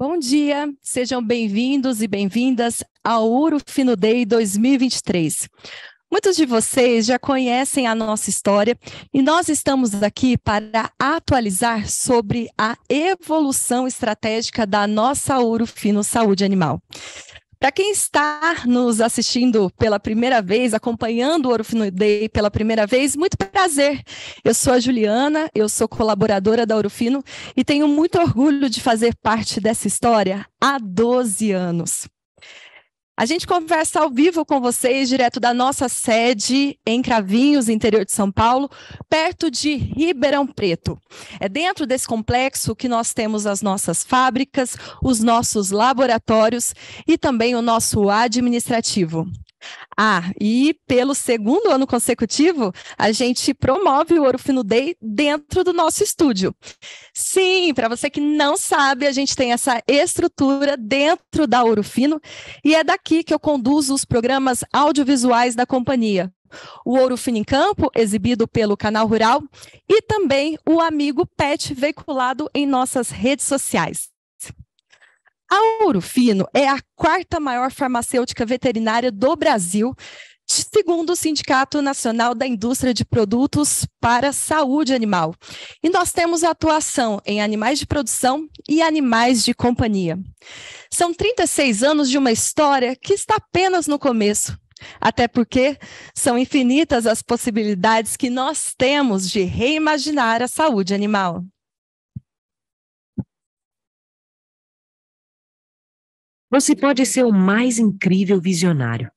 Bom dia, sejam bem-vindos e bem-vindas ao Urufino Day 2023. Muitos de vocês já conhecem a nossa história e nós estamos aqui para atualizar sobre a evolução estratégica da nossa Urufino Saúde Animal. Para quem está nos assistindo pela primeira vez, acompanhando o Orofino Day pela primeira vez, muito prazer. Eu sou a Juliana, eu sou colaboradora da Orofino e tenho muito orgulho de fazer parte dessa história há 12 anos. A gente conversa ao vivo com vocês, direto da nossa sede em Cravinhos, interior de São Paulo, perto de Ribeirão Preto. É dentro desse complexo que nós temos as nossas fábricas, os nossos laboratórios e também o nosso administrativo. Ah, e pelo segundo ano consecutivo, a gente promove o Ouro Fino Day dentro do nosso estúdio. Sim, para você que não sabe, a gente tem essa estrutura dentro da Ouro Fino e é daqui que eu conduzo os programas audiovisuais da companhia. O Ouro Fino em Campo, exibido pelo Canal Rural, e também o Amigo Pet, veiculado em nossas redes sociais. A Ourofino é a quarta maior farmacêutica veterinária do Brasil, segundo o Sindicato Nacional da Indústria de Produtos para Saúde Animal. E nós temos atuação em animais de produção e animais de companhia. São 36 anos de uma história que está apenas no começo. Até porque são infinitas as possibilidades que nós temos de reimaginar a saúde animal. Você pode ser o mais incrível visionário.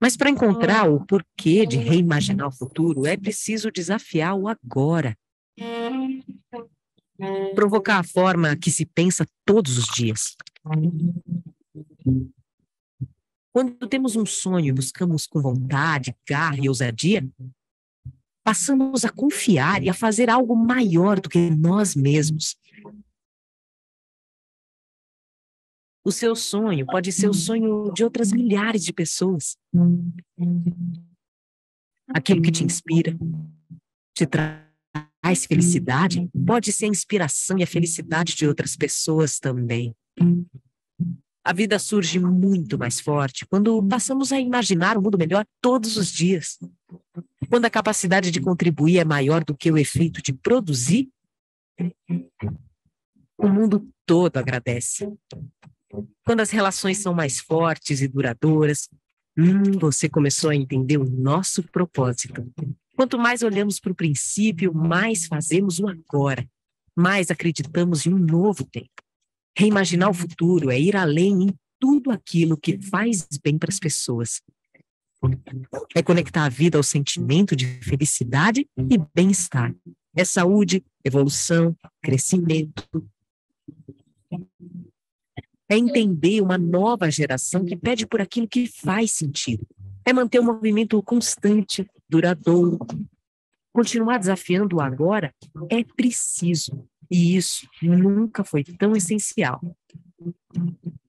Mas para encontrar o porquê de reimaginar o futuro, é preciso desafiar o agora. Provocar a forma que se pensa todos os dias. Quando temos um sonho e buscamos com vontade, garra e ousadia, passamos a confiar e a fazer algo maior do que nós mesmos. O seu sonho pode ser o sonho de outras milhares de pessoas. Aquilo que te inspira, te traz felicidade, pode ser a inspiração e a felicidade de outras pessoas também. A vida surge muito mais forte quando passamos a imaginar o mundo melhor todos os dias. Quando a capacidade de contribuir é maior do que o efeito de produzir, o mundo todo agradece. Quando as relações são mais fortes e duradouras, hum, você começou a entender o nosso propósito. Quanto mais olhamos para o princípio, mais fazemos o agora, mais acreditamos em um novo tempo. Reimaginar o futuro é ir além em tudo aquilo que faz bem para as pessoas. É conectar a vida ao sentimento de felicidade e bem-estar. É saúde, evolução, crescimento, é entender uma nova geração que pede por aquilo que faz sentido. É manter o um movimento constante, duradouro. Continuar desafiando o agora é preciso. E isso nunca foi tão essencial.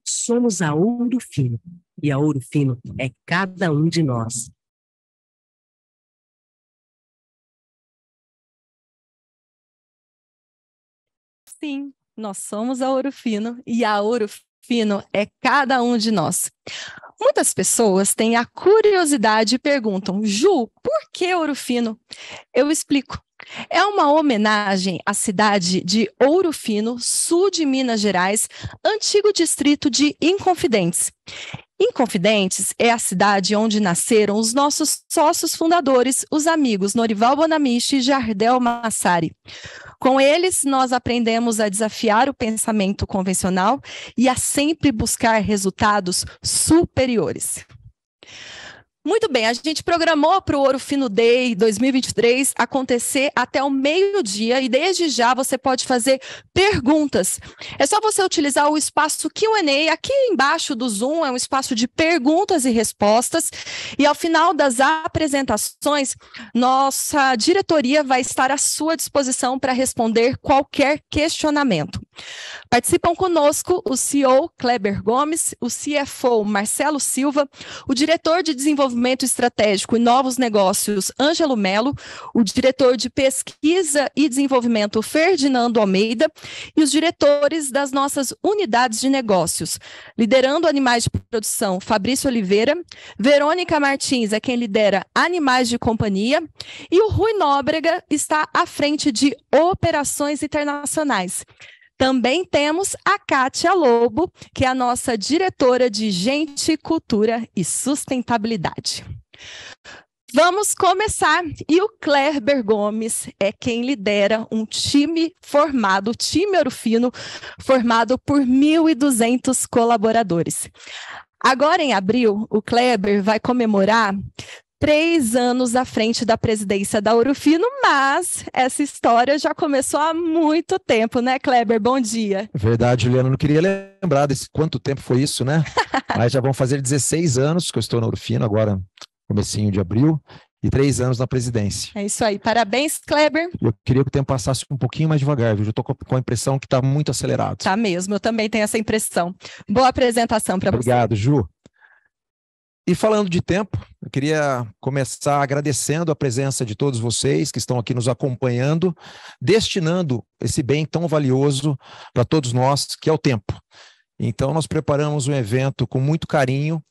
Somos a ouro fino. E a ouro fino é cada um de nós. Sim, nós somos a ouro fino e a ouro fino é cada um de nós. Muitas pessoas têm a curiosidade e perguntam: Ju, por que ouro fino? Eu explico. É uma homenagem à cidade de Ouro Fino, sul de Minas Gerais, antigo distrito de Inconfidentes. Inconfidentes é a cidade onde nasceram os nossos sócios fundadores, os amigos Norival Bonamiche e Jardel Massari. Com eles, nós aprendemos a desafiar o pensamento convencional e a sempre buscar resultados superiores. Muito bem, a gente programou para o Ouro Fino Day 2023 acontecer até o meio-dia e desde já você pode fazer perguntas. É só você utilizar o espaço QA aqui embaixo do Zoom, é um espaço de perguntas e respostas. E ao final das apresentações, nossa diretoria vai estar à sua disposição para responder qualquer questionamento. Participam conosco o CEO Kleber Gomes, o CFO Marcelo Silva, o diretor de desenvolvimento estratégico e novos negócios Ângelo Melo, o diretor de pesquisa e desenvolvimento Ferdinando Almeida e os diretores das nossas unidades de negócios, liderando animais de produção Fabrício Oliveira, Verônica Martins é quem lidera animais de companhia e o Rui Nóbrega está à frente de operações internacionais. Também temos a Kátia Lobo, que é a nossa diretora de Gente, Cultura e Sustentabilidade. Vamos começar. E o Kleber Gomes é quem lidera um time formado, o time Orofino, formado por 1.200 colaboradores. Agora, em abril, o Kleber vai comemorar três anos à frente da presidência da Urufino, mas essa história já começou há muito tempo, né, Kleber? Bom dia. Verdade, Juliana, não queria lembrar desse quanto tempo foi isso, né? mas já vão fazer 16 anos que eu estou na Urufino, agora comecinho de abril, e três anos na presidência. É isso aí. Parabéns, Kleber. Eu queria que o tempo passasse um pouquinho mais devagar, viu? Eu estou com a impressão que está muito acelerado. Tá mesmo, eu também tenho essa impressão. Boa apresentação para você. Obrigado, Ju. E falando de tempo, eu queria começar agradecendo a presença de todos vocês que estão aqui nos acompanhando, destinando esse bem tão valioso para todos nós, que é o tempo. Então, nós preparamos um evento com muito carinho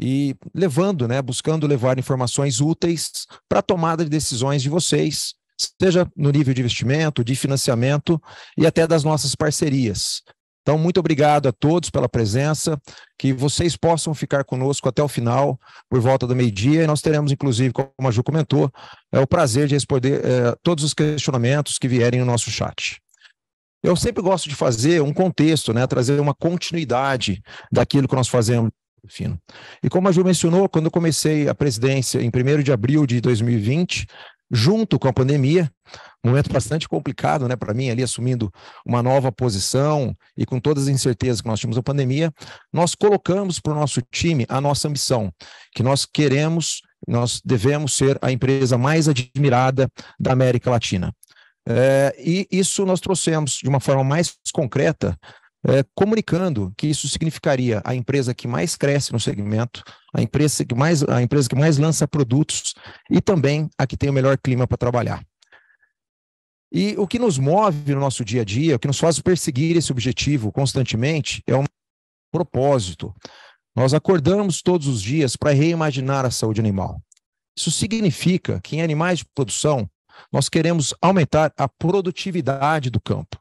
e levando, né, buscando levar informações úteis para a tomada de decisões de vocês, seja no nível de investimento, de financiamento e até das nossas parcerias. Então, muito obrigado a todos pela presença, que vocês possam ficar conosco até o final, por volta do meio-dia, e nós teremos, inclusive, como a Ju comentou, é, o prazer de responder é, todos os questionamentos que vierem no nosso chat. Eu sempre gosto de fazer um contexto, né, trazer uma continuidade daquilo que nós fazemos. Fino. E como a Ju mencionou, quando eu comecei a presidência em 1 de abril de 2020, junto com a pandemia, momento bastante complicado, né, para mim, ali assumindo uma nova posição e com todas as incertezas que nós tínhamos da pandemia, nós colocamos para o nosso time a nossa ambição, que nós queremos, nós devemos ser a empresa mais admirada da América Latina. É, e isso nós trouxemos de uma forma mais concreta é, comunicando que isso significaria a empresa que mais cresce no segmento, a empresa que mais, a empresa que mais lança produtos e também a que tem o melhor clima para trabalhar. E o que nos move no nosso dia a dia, o que nos faz perseguir esse objetivo constantemente é um propósito. Nós acordamos todos os dias para reimaginar a saúde animal. Isso significa que em animais de produção, nós queremos aumentar a produtividade do campo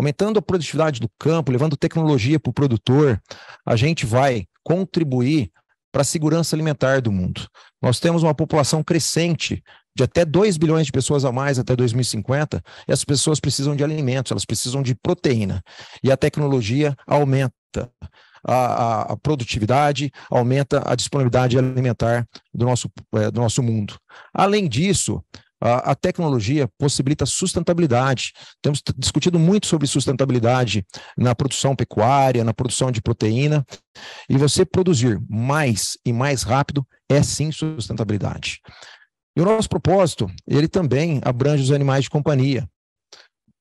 aumentando a produtividade do campo, levando tecnologia para o produtor, a gente vai contribuir para a segurança alimentar do mundo. Nós temos uma população crescente de até 2 bilhões de pessoas a mais até 2050, e as pessoas precisam de alimentos, elas precisam de proteína. E a tecnologia aumenta a, a, a produtividade, aumenta a disponibilidade alimentar do nosso, é, do nosso mundo. Além disso, a, tecnologia possibilita sustentabilidade. Temos discutido muito sobre sustentabilidade na produção pecuária, na produção de proteína. E você produzir mais e mais rápido é sim sustentabilidade. E o nosso propósito, ele também abrange os animais de companhia.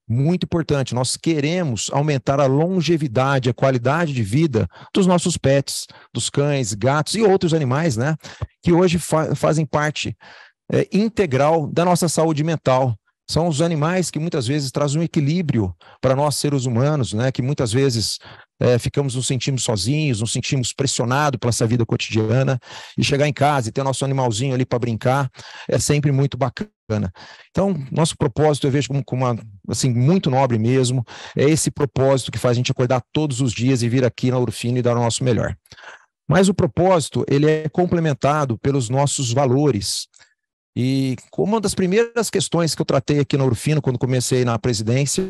Muito importante, nós queremos aumentar a longevidade, a qualidade de vida dos nossos pets, dos cães, gatos e outros animais, né? Que hoje fa fazem parte é, integral da nossa saúde mental. São os animais que muitas vezes trazem um equilíbrio para nós seres humanos, né? Que muitas vezes é, ficamos nos sentimos sozinhos, nos sentimos pressionados pela essa vida cotidiana e chegar em casa e ter nosso animalzinho ali para brincar é sempre muito bacana. Então, nosso propósito eu vejo como, como uma, assim muito nobre mesmo. É esse propósito que faz a gente acordar todos os dias e vir aqui na Urfina e dar o nosso melhor. Mas o propósito ele é complementado pelos nossos valores e uma das primeiras questões que eu tratei aqui na Urufino, quando comecei na presidência,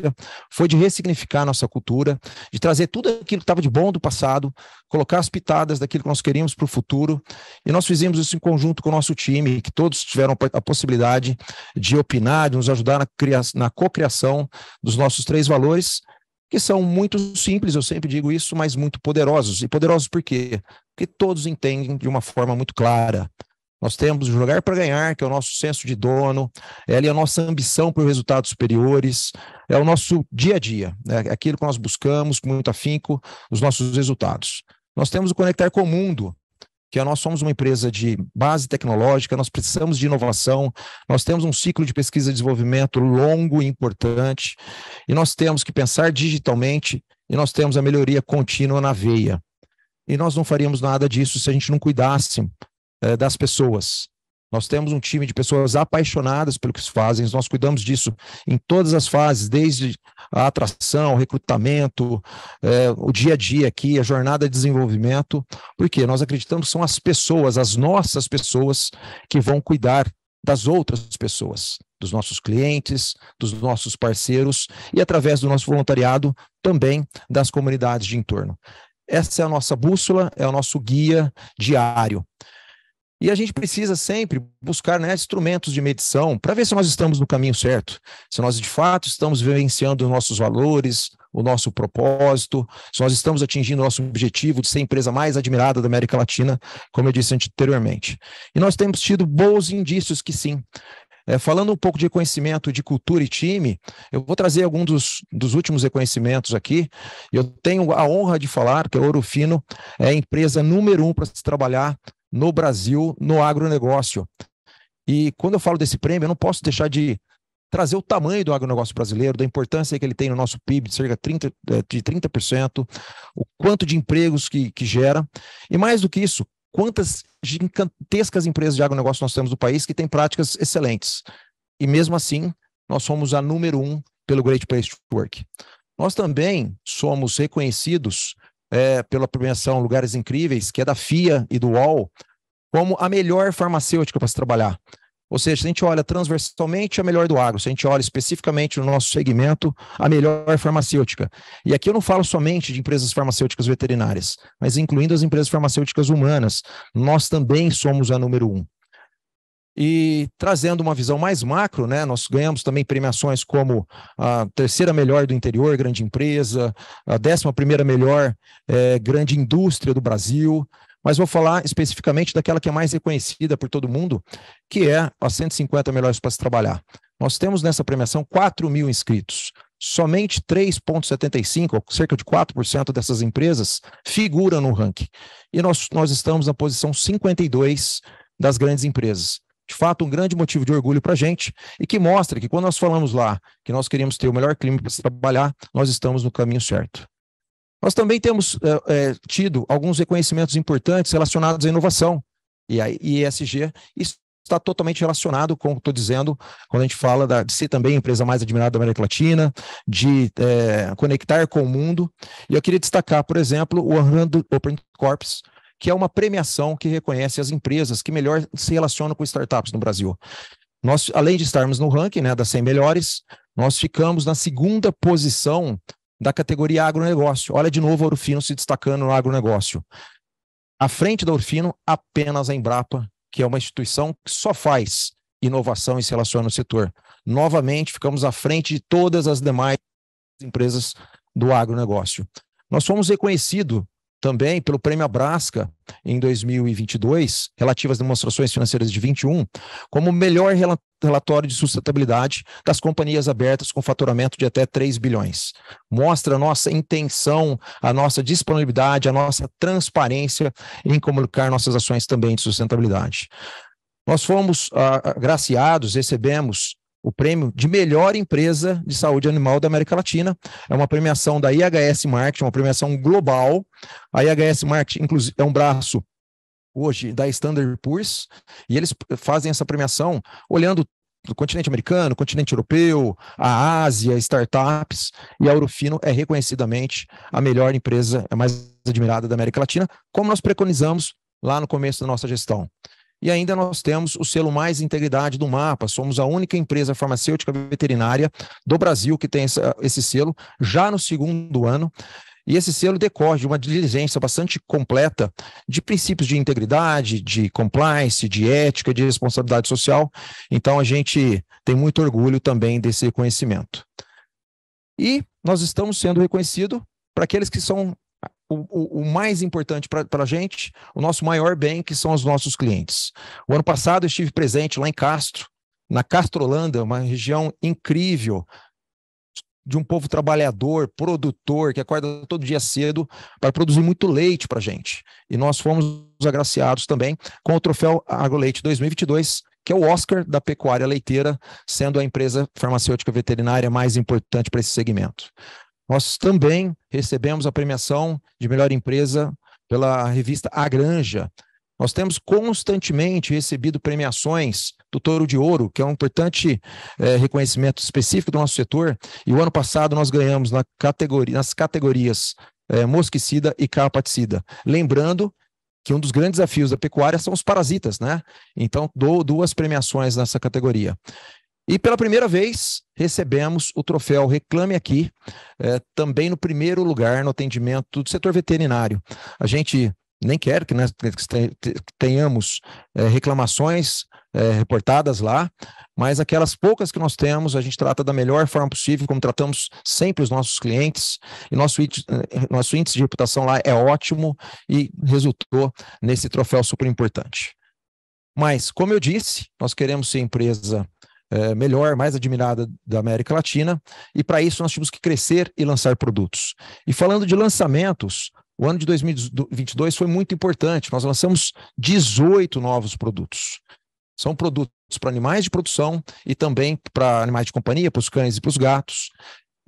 foi de ressignificar nossa cultura, de trazer tudo aquilo que estava de bom do passado, colocar as pitadas daquilo que nós queríamos para o futuro. E nós fizemos isso em conjunto com o nosso time, que todos tiveram a possibilidade de opinar, de nos ajudar na, na cocriação dos nossos três valores, que são muito simples, eu sempre digo isso, mas muito poderosos. E poderosos por quê? Porque todos entendem de uma forma muito clara nós temos jogar para ganhar, que é o nosso senso de dono, é a nossa ambição por resultados superiores, é o nosso dia a dia, né? é aquilo que nós buscamos com muito afinco, os nossos resultados. Nós temos o Conectar com o Mundo, que é, nós somos uma empresa de base tecnológica, nós precisamos de inovação, nós temos um ciclo de pesquisa e desenvolvimento longo e importante, e nós temos que pensar digitalmente, e nós temos a melhoria contínua na veia. E nós não faríamos nada disso se a gente não cuidasse eh, das pessoas. Nós temos um time de pessoas apaixonadas pelo que fazem, nós cuidamos disso em todas as fases, desde a atração, recrutamento, é, o dia a dia aqui, a jornada de desenvolvimento, porque nós acreditamos que são as pessoas, as nossas pessoas, que vão cuidar das outras pessoas, dos nossos clientes, dos nossos parceiros e, através do nosso voluntariado, também das comunidades de entorno. Essa é a nossa bússola, é o nosso guia diário. E a gente precisa sempre buscar né, instrumentos de medição para ver se nós estamos no caminho certo, se nós de fato estamos vivenciando os nossos valores, o nosso propósito, se nós estamos atingindo o nosso objetivo de ser a empresa mais admirada da América Latina, como eu disse anteriormente. E nós temos tido bons indícios que sim. É, falando um pouco de reconhecimento de cultura e time, eu vou trazer alguns dos, dos, últimos reconhecimentos aqui. Eu tenho a honra de falar que a Ouro Fino é a empresa número um para se trabalhar no Brasil no agronegócio. E quando eu falo desse prêmio, eu não posso deixar de trazer o tamanho do agronegócio brasileiro, da importância que ele tem no nosso PIB, de cerca de 30%, eh, de 30% o quanto de empregos que, que gera, e mais do que isso, quantas gigantescas empresas de agronegócio nós temos no país que têm práticas excelentes. E mesmo assim, nós somos a número um pelo Great Place to Work. Nós também somos reconhecidos é, pela premiação Lugares Incríveis, que é da FIA e do UOL, como a melhor farmacêutica para se trabalhar. Ou seja, se a gente olha transversalmente, a é melhor do agro. Se a gente olha especificamente no nosso segmento, a melhor farmacêutica. E aqui eu não falo somente de empresas farmacêuticas veterinárias, mas incluindo as empresas farmacêuticas humanas. Nós também somos a número um. E trazendo uma visão mais macro, né, nós ganhamos também premiações como a terceira melhor do interior, grande empresa, a décima primeira melhor é, grande indústria do Brasil, mas vou falar especificamente daquela que é mais reconhecida por todo mundo, que é as 150 melhores para se trabalhar. Nós temos nessa premiação 4 mil inscritos. Somente 3,75%, cerca de 4% dessas empresas, figuram no ranking. E nós, nós estamos na posição 52 das grandes empresas de fato, um grande motivo de orgulho para a gente e que mostra que quando nós falamos lá que nós queríamos ter o melhor clima para se trabalhar, nós estamos no caminho certo. Nós também temos é, é, tido alguns reconhecimentos importantes relacionados à inovação e a ESG. Isso está totalmente relacionado com o que estou dizendo quando a gente fala da, de ser também a empresa mais admirada da América Latina, de é, conectar com o mundo. E eu queria destacar, por exemplo, o Orlando Open Corps, que é uma premiação que reconhece as empresas que melhor se relacionam com startups no Brasil. Nós, além de estarmos no ranking né, das 100 melhores, nós ficamos na segunda posição da categoria agronegócio. Olha de novo a Orfino se destacando no agronegócio. À frente da Orfino, apenas a Embrapa, que é uma instituição que só faz inovação e se relaciona ao setor. Novamente, ficamos à frente de todas as demais empresas do agronegócio. Nós fomos reconhecidos também pelo Prêmio Abrasca em 2022, relativo às demonstrações financeiras de 21, como o melhor relatório de sustentabilidade das companhias abertas com faturamento de até 3 bilhões. Mostra a nossa intenção, a nossa disponibilidade, a nossa transparência em comunicar nossas ações também de sustentabilidade. Nós fomos ah, agraciados, recebemos o prêmio de melhor empresa de saúde animal da América Latina. É uma premiação da IHS Market, uma premiação global. A IHS Market, inclusive, é um braço hoje da Standard Poor's, e eles fazem essa premiação olhando do continente americano, continente europeu, a Ásia, startups, e a Urufino é reconhecidamente a melhor empresa, a mais admirada da América Latina, como nós preconizamos lá no começo da nossa gestão. E ainda nós temos o selo Mais Integridade do Mapa. Somos a única empresa farmacêutica veterinária do Brasil que tem essa, esse selo já no segundo ano. E esse selo decorre de uma diligência bastante completa de princípios de integridade, de compliance, de ética, de responsabilidade social. Então, a gente tem muito orgulho também desse reconhecimento. E nós estamos sendo reconhecidos para aqueles que são o, o, o, mais importante para a gente, o nosso maior bem, que são os nossos clientes. O ano passado eu estive presente lá em Castro, na Castrolândia, uma região incrível, de um povo trabalhador, produtor, que acorda todo dia cedo para produzir muito leite para a gente. E nós fomos agraciados também com o troféu Agroleite 2022, que é o Oscar da pecuária leiteira, sendo a empresa farmacêutica veterinária mais importante para esse segmento. Nós também recebemos a premiação de melhor empresa pela revista A Granja. Nós temos constantemente recebido premiações do Touro de Ouro, que é um importante é, reconhecimento específico do nosso setor. E o ano passado nós ganhamos na categoria, nas categorias é, mosquicida e carpaticida. Lembrando que um dos grandes desafios da pecuária são os parasitas, né? Então, dou duas premiações nessa categoria. E pela primeira vez recebemos o troféu Reclame Aqui, é, também no primeiro lugar no atendimento do setor veterinário. A gente nem quer que tenhamos é, reclamações é, reportadas lá, mas aquelas poucas que nós temos, a gente trata da melhor forma possível, como tratamos sempre os nossos clientes, e nosso, nosso índice de reputação lá é ótimo e resultou nesse troféu super importante. Mas, como eu disse, nós queremos ser empresa eh, melhor, mais admirada da América Latina, e para isso nós tivemos que crescer e lançar produtos. E falando de lançamentos, o ano de 2022 foi muito importante. Nós lançamos 18 novos produtos. São produtos para animais de produção e também para animais de companhia, para os cães e para os gatos.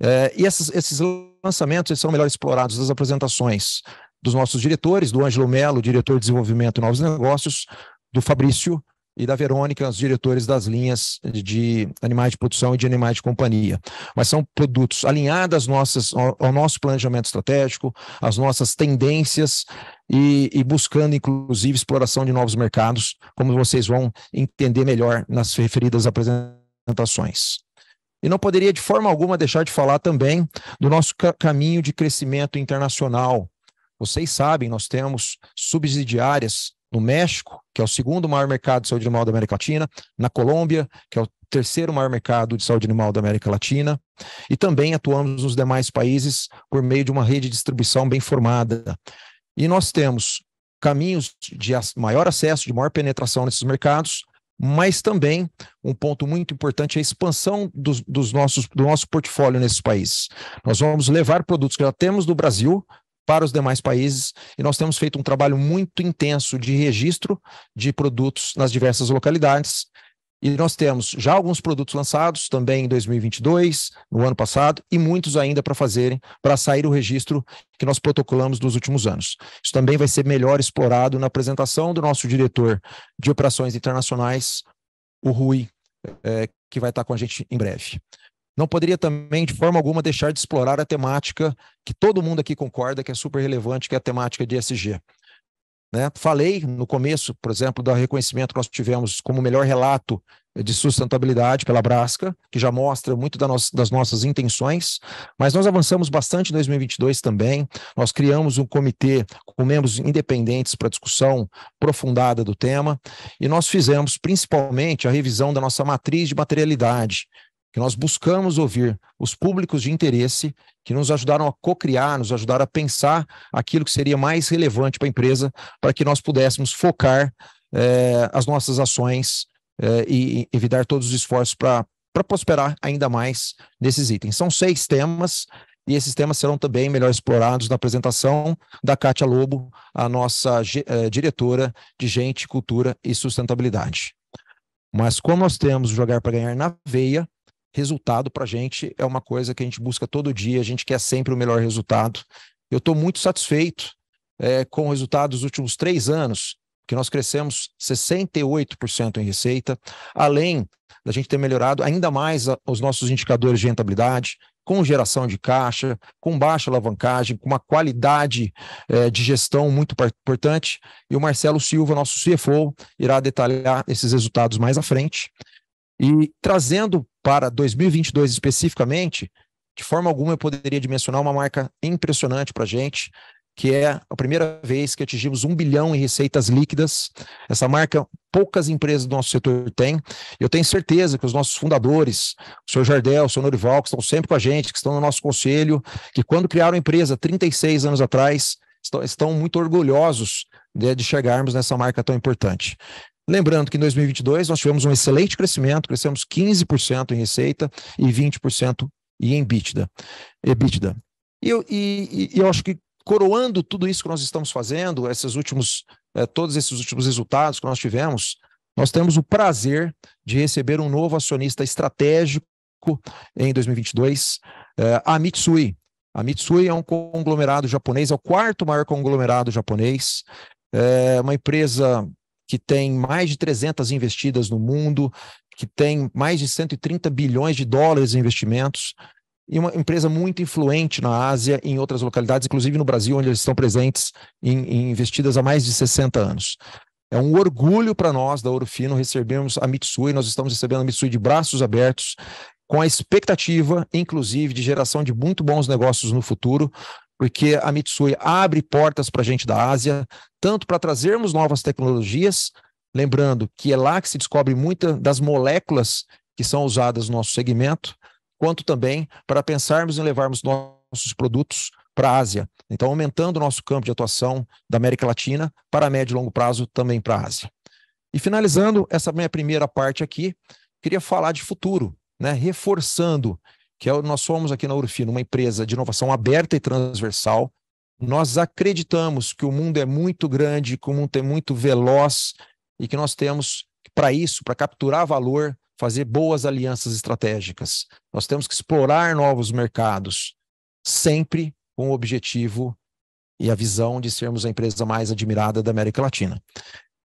É, e essas, esses lançamentos são melhor explorados nas apresentações dos nossos diretores, do Ângelo Melo, diretor de desenvolvimento e novos negócios, do Fabrício, e da Verônica, os diretores das linhas de animais de produção e de animais de companhia. Mas são produtos alinhados nossas, ao nosso planejamento estratégico, às nossas tendências e, e, buscando, inclusive, exploração de novos mercados, como vocês vão entender melhor nas referidas apresentações. E não poderia, de forma alguma, deixar de falar também do nosso caminho de crescimento internacional. Vocês sabem, nós temos subsidiárias no México, que é o segundo maior mercado de saúde animal da América Latina, na Colômbia, que é o terceiro maior mercado de saúde animal da América Latina, e também atuamos nos demais países por meio de uma rede de distribuição bem formada. E nós temos caminhos de maior acesso, de maior penetração nesses mercados, mas também um ponto muito importante é a expansão dos, dos, nossos, do nosso portfólio nesses países. Nós vamos levar produtos que já temos do Brasil para os demais países e nós temos feito um trabalho muito intenso de registro de produtos nas diversas localidades. E nós temos já alguns produtos lançados também em 2022, no ano passado, e muitos ainda para fazerem, para sair o registro que nós protocolamos nos últimos anos. Isso também vai ser melhor explorado na apresentação do nosso diretor de operações internacionais, o Rui, é, que vai estar com a gente em breve não poderia também, de forma alguma, deixar de explorar a temática que todo mundo aqui concorda que é super relevante, que é a temática de ESG. Né? Falei no começo, por exemplo, do reconhecimento que nós tivemos como melhor relato de sustentabilidade pela Brasca, que já mostra muito das nossas intenções, mas nós avançamos bastante em 2022 também. Nós criamos um comitê com membros independentes para discussão aprofundada do tema e nós fizemos principalmente a revisão da nossa matriz de materialidade, que nós buscamos ouvir os públicos de interesse que nos ajudaram a co-criar, nos ajudaram a pensar aquilo que seria mais relevante para a empresa, para que nós pudéssemos focar eh, as nossas ações eh, e evitar todos os esforços para prosperar ainda mais nesses itens. São seis temas e esses temas serão também melhor explorados na apresentação da Kátia Lobo, a nossa eh, diretora de Gente, Cultura e Sustentabilidade. Mas como nós temos Jogar para Ganhar na veia, resultado para a gente é uma coisa que a gente busca todo dia, a gente quer sempre o melhor resultado. Eu estou muito satisfeito é, com o resultado dos últimos três anos, que nós crescemos 68% em receita, além da gente ter melhorado ainda mais a, os nossos indicadores de rentabilidade, com geração de caixa, com baixa alavancagem, com uma qualidade é, de gestão muito importante. E o Marcelo Silva, nosso CFO, irá detalhar esses resultados mais à frente. E trazendo para 2022 especificamente, de forma alguma eu poderia dimensionar uma marca impressionante para a gente, que é a primeira vez que atingimos um bilhão em receitas líquidas. Essa marca poucas empresas do nosso setor têm. Eu tenho certeza que os nossos fundadores, o senhor Jardel, o senhor Norival, que estão sempre com a gente, que estão no nosso conselho, que quando criaram a empresa 36 anos atrás, estão, muito orgulhosos de chegarmos nessa marca tão importante. Lembrando que em 2022 nós tivemos um excelente crescimento, crescemos 15% em receita e 20% em EBITDA. EBITDA. E eu, e, e eu acho que coroando tudo isso que nós estamos fazendo, esses últimos, eh, todos esses últimos resultados que nós tivemos, nós temos o prazer de receber um novo acionista estratégico em 2022, eh, a Mitsui. A Mitsui é um conglomerado japonês, é o quarto maior conglomerado japonês, é uma empresa que tem mais de 300 investidas no mundo, que tem mais de 130 bilhões de dólares em investimentos, e uma empresa muito influente na Ásia e em outras localidades, inclusive no Brasil, onde eles estão presentes em, em investidas há mais de 60 anos. É um orgulho para nós da Fino recebermos a Mitsui, nós estamos recebendo a Mitsui de braços abertos, com a expectativa, inclusive, de geração de muito bons negócios no futuro, porque a Mitsui abre portas para a gente da Ásia, tanto para trazermos novas tecnologias, lembrando que é lá que se descobre muita das moléculas que são usadas no nosso segmento, quanto também para pensarmos em levarmos nossos produtos para a Ásia. Então, aumentando o nosso campo de atuação da América Latina para médio e longo prazo também para a Ásia. E finalizando essa minha primeira parte aqui, queria falar de futuro, né? reforçando que é, nós somos aqui na Urfino uma empresa de inovação aberta e transversal. Nós acreditamos que o mundo é muito grande, que o mundo é muito veloz e que nós temos, para isso, para capturar valor, fazer boas alianças estratégicas. Nós temos que explorar novos mercados, sempre com o objetivo e a visão de sermos a empresa mais admirada da América Latina.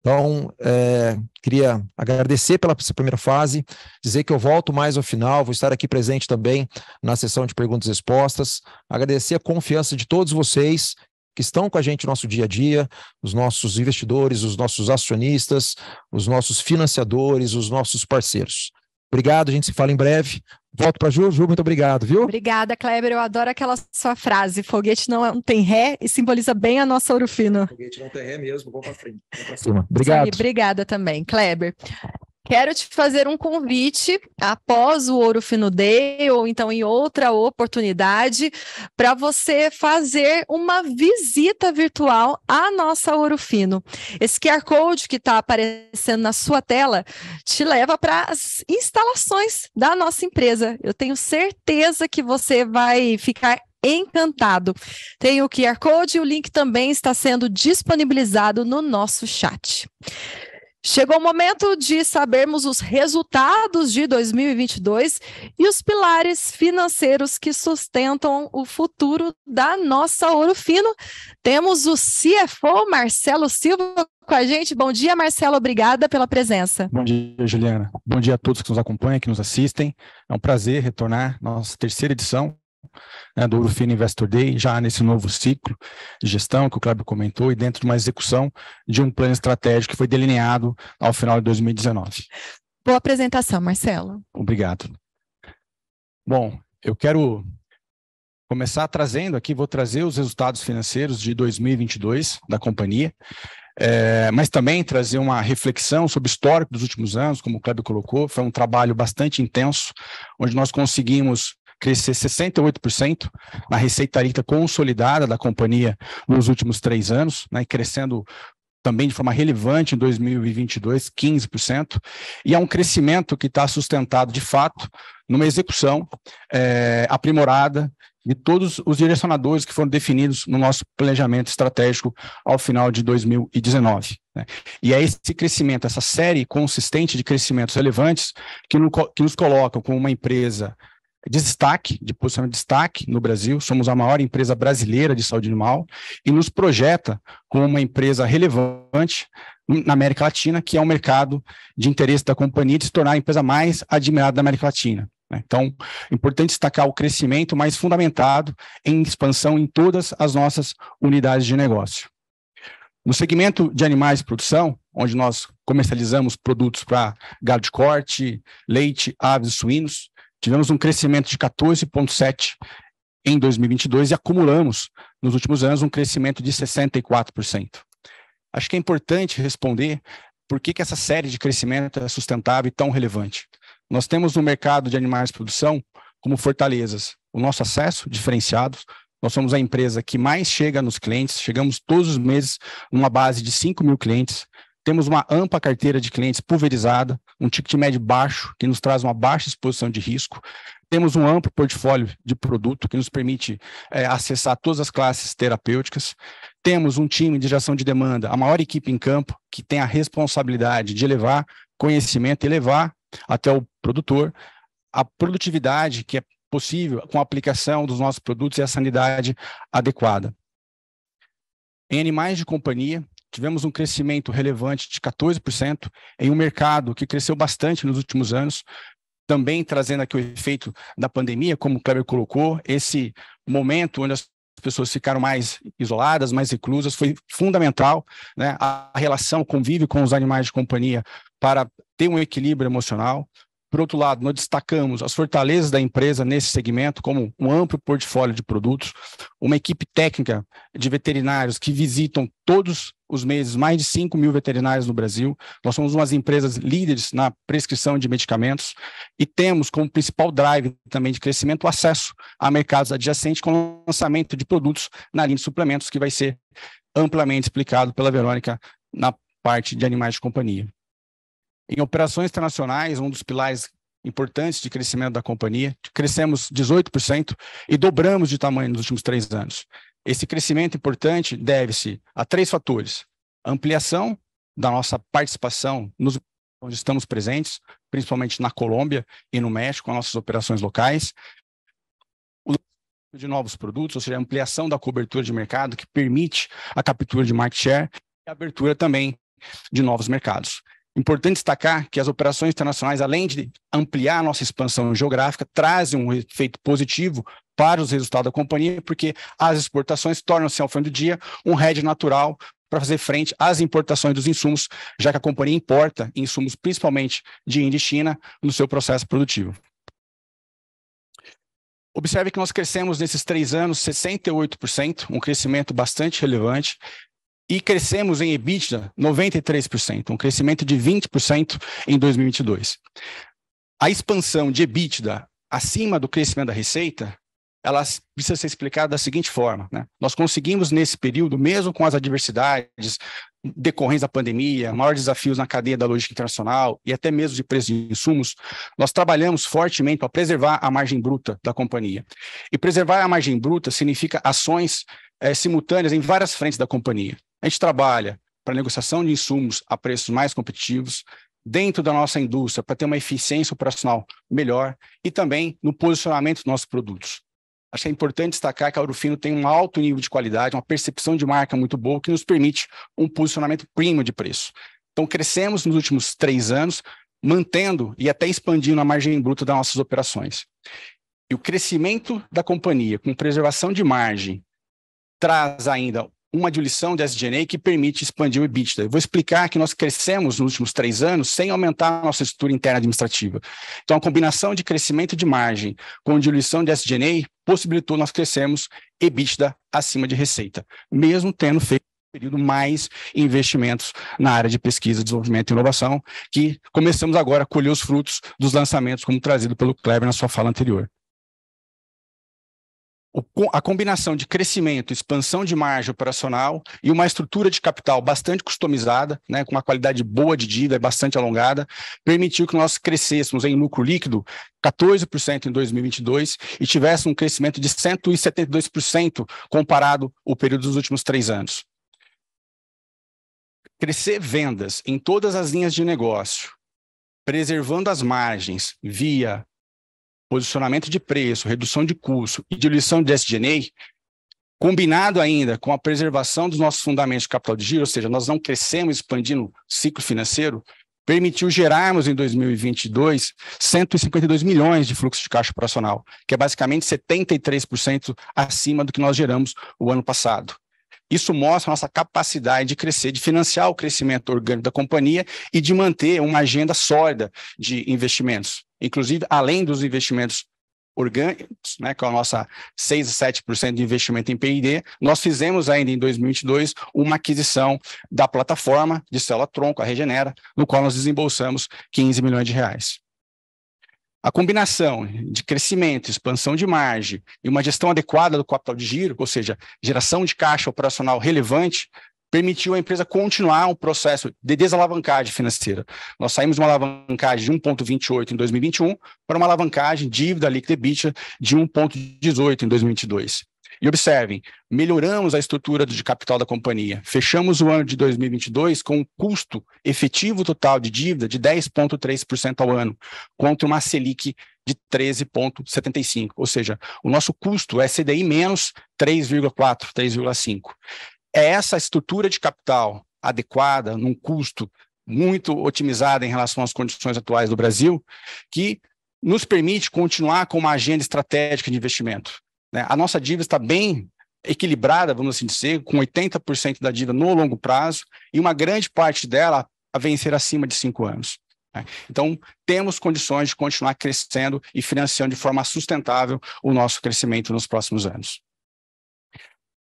Então, é, queria agradecer pela primeira fase, dizer que eu volto mais ao final, vou estar aqui presente também na sessão de perguntas e respostas, agradecer a confiança de todos vocês que estão com a gente no nosso dia a dia, os nossos investidores, os nossos acionistas, os nossos financiadores, os nossos parceiros. Obrigado, a gente se fala em breve. Volto para Ju. Ju, muito obrigado, viu? Obrigada, Kleber. Eu adoro aquela sua frase. Foguete não é tem ré e simboliza bem a nossa ouro fino. Foguete não tem ré mesmo. Vou para frente. Vou pra cima. Obrigado. obrigada também, Kleber. Quero te fazer um convite após o Ouro Fino Day ou então em outra oportunidade para você fazer uma visita virtual à nossa Ouro Fino. Esse QR Code que está aparecendo na sua tela te leva para as instalações da nossa empresa. Eu tenho certeza que você vai ficar encantado. Tem o QR Code e o link também está sendo disponibilizado no nosso chat. Chegou o momento de sabermos os resultados de 2022 e os pilares financeiros que sustentam o futuro da nossa Ouro Fino. Temos o CFO Marcelo Silva com a gente. Bom dia, Marcelo. Obrigada pela presença. Bom dia, Juliana. Bom dia a todos que nos acompanham, que nos assistem. É um prazer retornar à nossa terceira edição né, do Ouro Investor Day, já nesse novo ciclo de gestão que o Cláudio comentou, e dentro de uma execução de um plano estratégico que foi delineado ao final de 2019. Boa apresentação, Marcelo. Obrigado. Bom, eu quero começar trazendo aqui, vou trazer os resultados financeiros de 2022 da companhia, é, mas também trazer uma reflexão sobre o histórico dos últimos anos, como o Kleber colocou, foi um trabalho bastante intenso, onde nós conseguimos crescer 68% na receita líquida consolidada da companhia nos últimos três anos, né, crescendo também de forma relevante em 2022, 15%, e é um crescimento que está sustentado, de fato, numa execução é, aprimorada de todos os direcionadores que foram definidos no nosso planejamento estratégico ao final de 2019. Né? E é esse crescimento, essa série consistente de crescimentos relevantes que, no, que nos colocam como uma empresa de destaque, de posicionamento de destaque no Brasil. Somos a maior empresa brasileira de saúde animal e nos projeta como uma empresa relevante na América Latina, que é um mercado de interesse da companhia de se tornar a empresa mais admirada da América Latina. Né? Então, é importante destacar o crescimento mais fundamentado em expansão em todas as nossas unidades de negócio. No segmento de animais de produção, onde nós comercializamos produtos para gado de corte, leite, aves e suínos, Tivemos um crescimento de 14,7% em 2022 e acumulamos, nos últimos anos, um crescimento de 64%. Acho que é importante responder por que, que essa série de crescimento é sustentável e tão relevante. Nós temos no mercado de animais de produção como fortalezas o nosso acesso diferenciado. Nós somos a empresa que mais chega nos clientes, chegamos todos os meses numa base de 5 mil clientes. Temos uma ampla carteira de clientes pulverizada, um ticket médio baixo, que nos traz uma baixa exposição de risco. Temos um amplo portfólio de produto que nos permite é, acessar todas as classes terapêuticas. Temos um time de geração de demanda, a maior equipe em campo, que tem a responsabilidade de elevar conhecimento e levar até o produtor a produtividade que é possível com a aplicação dos nossos produtos e a sanidade adequada. Em animais de companhia, tivemos um crescimento relevante de 14% em um mercado que cresceu bastante nos últimos anos, também trazendo aqui o efeito da pandemia, como o Kleber colocou, esse momento onde as pessoas ficaram mais isoladas, mais reclusas, foi fundamental, né? A relação, convive com os animais de companhia para ter um equilíbrio emocional. Por outro lado, nós destacamos as fortalezas da empresa nesse segmento, como um amplo portfólio de produtos, uma equipe técnica de veterinários que visitam todos os meses mais de 5 mil veterinários no Brasil. Nós somos umas empresas líderes na prescrição de medicamentos e temos como principal drive também de crescimento o acesso a mercados adjacentes com lançamento de produtos na linha de suplementos, que vai ser amplamente explicado pela Verônica na parte de animais de companhia. Em operações internacionais, um dos pilares importantes de crescimento da companhia. Crescemos 18% e dobramos de tamanho nos últimos três anos. Esse crescimento importante deve-se a três fatores: ampliação da nossa participação nos onde estamos presentes, principalmente na Colômbia e no México, com nossas operações locais, o de novos produtos, ou seja, a ampliação da cobertura de mercado que permite a captura de market share e a abertura também de novos mercados. Importante destacar que as operações internacionais, além de ampliar a nossa expansão geográfica, trazem um efeito positivo para os resultados da companhia, porque as exportações tornam-se, ao fim do dia, um hedge natural para fazer frente às importações dos insumos, já que a companhia importa insumos principalmente de Índia e China no seu processo produtivo. Observe que nós crescemos nesses três anos 68%, um crescimento bastante relevante, e crescemos em EBITDA 93%, um crescimento de 20% em 2022. A expansão de EBITDA acima do crescimento da receita ela precisa ser explicada da seguinte forma. Né? Nós conseguimos, nesse período, mesmo com as adversidades decorrentes da pandemia, maiores desafios na cadeia da logística internacional e até mesmo de preços de insumos, nós trabalhamos fortemente para preservar a margem bruta da companhia. E preservar a margem bruta significa ações é, simultâneas em várias frentes da companhia. A gente trabalha para negociação de insumos a preços mais competitivos, dentro da nossa indústria para ter uma eficiência operacional melhor e também no posicionamento dos nossos produtos. Acho que é importante destacar que a Ourofino tem um alto nível de qualidade, uma percepção de marca muito boa, que nos permite um posicionamento primo de preço. Então, crescemos nos últimos três anos, mantendo e até expandindo a margem bruta das nossas operações. E o crescimento da companhia com preservação de margem traz ainda uma diluição de SG&A que permite expandir o EBITDA. Eu vou explicar que nós crescemos nos últimos três anos sem aumentar a nossa estrutura interna administrativa. Então, a combinação de crescimento de margem com diluição de SG&A possibilitou nós crescermos EBITDA acima de receita, mesmo tendo feito um período mais investimentos na área de pesquisa, desenvolvimento e inovação, que começamos agora a colher os frutos dos lançamentos, como trazido pelo Kleber na sua fala anterior a combinação de crescimento, expansão de margem operacional e uma estrutura de capital bastante customizada, né, com uma qualidade boa de dívida, é bastante alongada, permitiu que nós crescêssemos em lucro líquido 14% em 2022 e tivesse um crescimento de 172% comparado ao período dos últimos três anos. Crescer vendas em todas as linhas de negócio, preservando as margens via posicionamento de preço, redução de custo e diluição de SG&A, combinado ainda com a preservação dos nossos fundamentos de capital de giro, ou seja, nós não crescemos expandindo o ciclo financeiro, permitiu gerarmos em 2022 152 milhões de fluxo de caixa operacional, que é basicamente 73% acima do que nós geramos o ano passado. Isso mostra a nossa capacidade de crescer, de financiar o crescimento orgânico da companhia e de manter uma agenda sólida de investimentos, inclusive além dos investimentos orgânicos, né, com é a nossa 6 a 7% de investimento em P&D, nós fizemos ainda em 2022 uma aquisição da plataforma de célula tronco, a Regenera, no qual nós desembolsamos 15 milhões de reais. A combinação de crescimento, expansão de margem e uma gestão adequada do capital de giro, ou seja, geração de caixa operacional relevante, permitiu à empresa continuar um processo de desalavancagem financeira. Nós saímos de uma alavancagem de 1,28 em 2021 para uma alavancagem dívida líquida EBITDA de 1,18 em 2022. E observem, melhoramos a estrutura de capital da companhia. Fechamos o ano de 2022 com um custo efetivo total de dívida de 10,3% ao ano, contra uma Selic de 13,75%. Ou seja, o nosso custo é CDI menos 3,4%, 3,5%. É essa estrutura de capital adequada, num custo muito otimizado em relação às condições atuais do Brasil, que nos permite continuar com uma agenda estratégica de investimento. Né? A nossa dívida está bem equilibrada, vamos assim dizer, com 80% da dívida no longo prazo e uma grande parte dela a vencer acima de cinco anos. Né? Então, temos condições de continuar crescendo e financiando de forma sustentável o nosso crescimento nos próximos anos.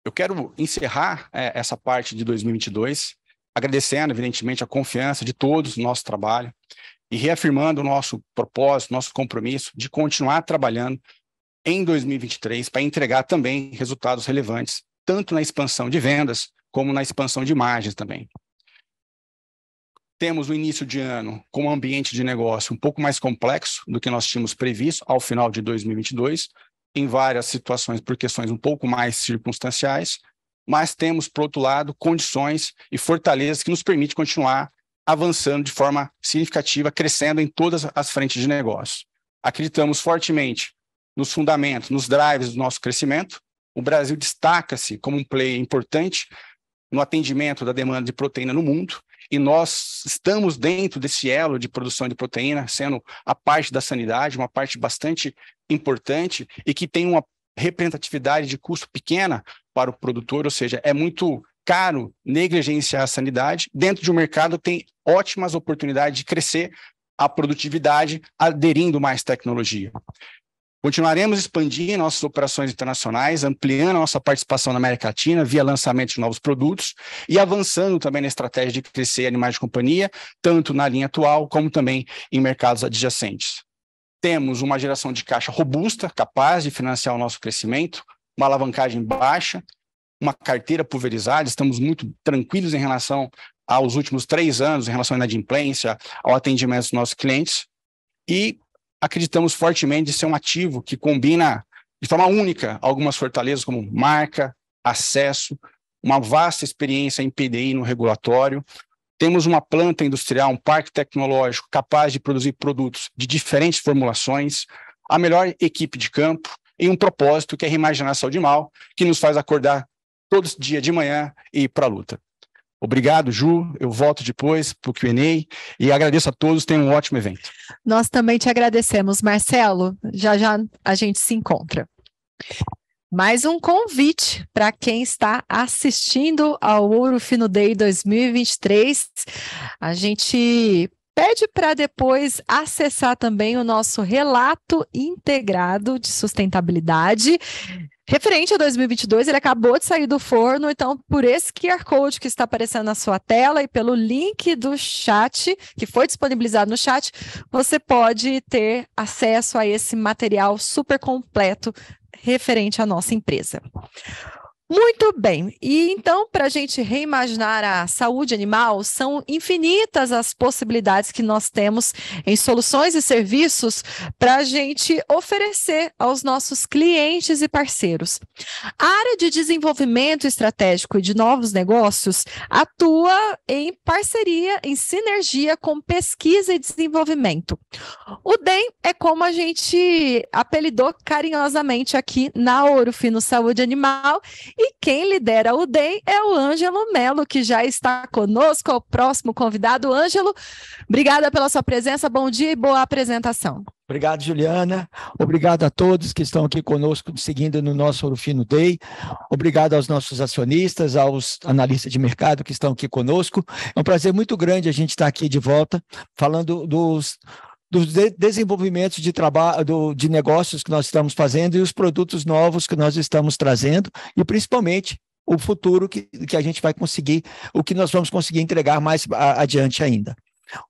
Eu quero encerrar é, essa parte de 2022 agradecendo, evidentemente, a confiança de todos no nosso trabalho e reafirmando o nosso propósito, nosso compromisso de continuar trabalhando em 2023 para entregar também resultados relevantes, tanto na expansão de vendas como na expansão de margens também. Temos o início de ano com um ambiente de negócio um pouco mais complexo do que nós tínhamos previsto ao final de 2022, em várias situações por questões um pouco mais circunstanciais, mas temos, por outro lado, condições e fortalezas que nos permite continuar avançando de forma significativa, crescendo em todas as frentes de negócio. Acreditamos fortemente nos fundamentos, nos drives do nosso crescimento. O Brasil destaca-se como um player importante no atendimento da demanda de proteína no mundo, e nós estamos dentro desse elo de produção de proteína, sendo a parte da sanidade, uma parte bastante importante e que tem uma representatividade de custo pequena para o produtor, ou seja, é muito caro negligenciar a sanidade. Dentro de um mercado tem ótimas oportunidades de crescer a produtividade aderindo mais tecnologia. Continuaremos expandindo nossas operações internacionais, ampliando nossa participação na América Latina via lançamento de novos produtos e avançando também na estratégia de crescer animais de companhia, tanto na linha atual como também em mercados adjacentes. Temos uma geração de caixa robusta, capaz de financiar o nosso crescimento, uma alavancagem baixa, uma carteira pulverizada, estamos muito tranquilos em relação aos últimos três anos, em relação à inadimplência, ao atendimento dos nossos clientes. E acreditamos fortemente de ser um ativo que combina de forma única algumas fortalezas como marca, acesso, uma vasta experiência em PDI no regulatório. Temos uma planta industrial, um parque tecnológico capaz de produzir produtos de diferentes formulações, a melhor equipe de campo e um propósito que é reimaginar a saúde mal, que nos faz acordar todos dia de manhã e ir para a luta. Obrigado, Ju. Eu volto depois para o QA e agradeço a todos. Tenham um ótimo evento. Nós também te agradecemos, Marcelo. Já já a gente se encontra. Mais um convite para quem está assistindo ao Ouro Fino Day 2023. A gente pede para depois acessar também o nosso relato integrado de sustentabilidade. Referente a 2022, ele acabou de sair do forno, então por esse QR Code que está aparecendo na sua tela e pelo link do chat, que foi disponibilizado no chat, você pode ter acesso a esse material super completo referente à nossa empresa. Muito bem. E então, para a gente reimaginar a saúde animal, são infinitas as possibilidades que nós temos em soluções e serviços para a gente oferecer aos nossos clientes e parceiros. A área de desenvolvimento estratégico e de novos negócios atua em parceria, em sinergia com pesquisa e desenvolvimento. O DEM é como a gente apelidou carinhosamente aqui na Ourofino Saúde Animal e quem lidera o DEM é o Ângelo Melo, que já está conosco, o próximo convidado. Ângelo, obrigada pela sua presença, bom dia e boa apresentação. Obrigado, Juliana. Obrigado a todos que estão aqui conosco, seguindo no nosso Orofino Day. Obrigado aos nossos acionistas, aos analistas de mercado que estão aqui conosco. É um prazer muito grande a gente estar aqui de volta, falando dos dos de de trabalho de negócios que nós estamos fazendo e os produtos novos que nós estamos trazendo e principalmente o futuro que, que a gente vai conseguir, o que nós vamos conseguir entregar mais adiante ainda.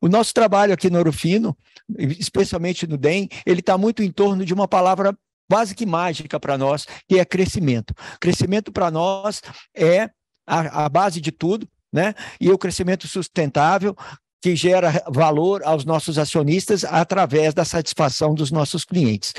O nosso trabalho aqui no Orofino, especialmente no DEM, ele está muito em torno de uma palavra quase que mágica para nós, que é crescimento. Crescimento para nós é a, a base de tudo, né? E o crescimento sustentável que gera valor aos nossos acionistas através da satisfação dos nossos clientes.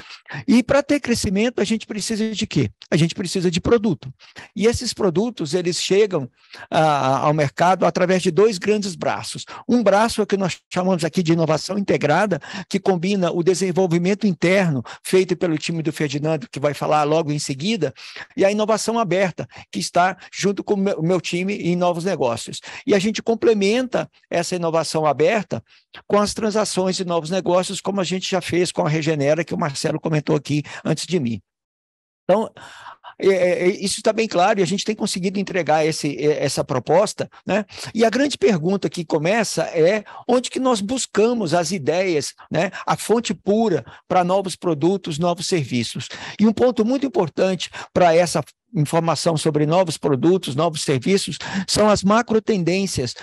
E para ter crescimento, a gente precisa de quê? A gente precisa de produto. E esses produtos, eles chegam ah, ao mercado através de dois grandes braços. Um braço é o que nós chamamos aqui de inovação integrada, que combina o desenvolvimento interno feito pelo time do Ferdinando, que vai falar logo em seguida, e a inovação aberta, que está junto com o meu time em novos negócios. E a gente complementa essa inovação aberta com as transações e novos negócios, como a gente já fez com a Regenera, que o Marcelo comentou aqui antes de mim. Então, é, é, é isso está bem claro e a gente tem conseguido entregar esse, é, essa proposta, né? E a grande pergunta que começa é onde que nós buscamos as ideias, né? A fonte pura para novos produtos, novos serviços. E um ponto muito importante para essa informação sobre novos produtos, novos serviços são as macro tendências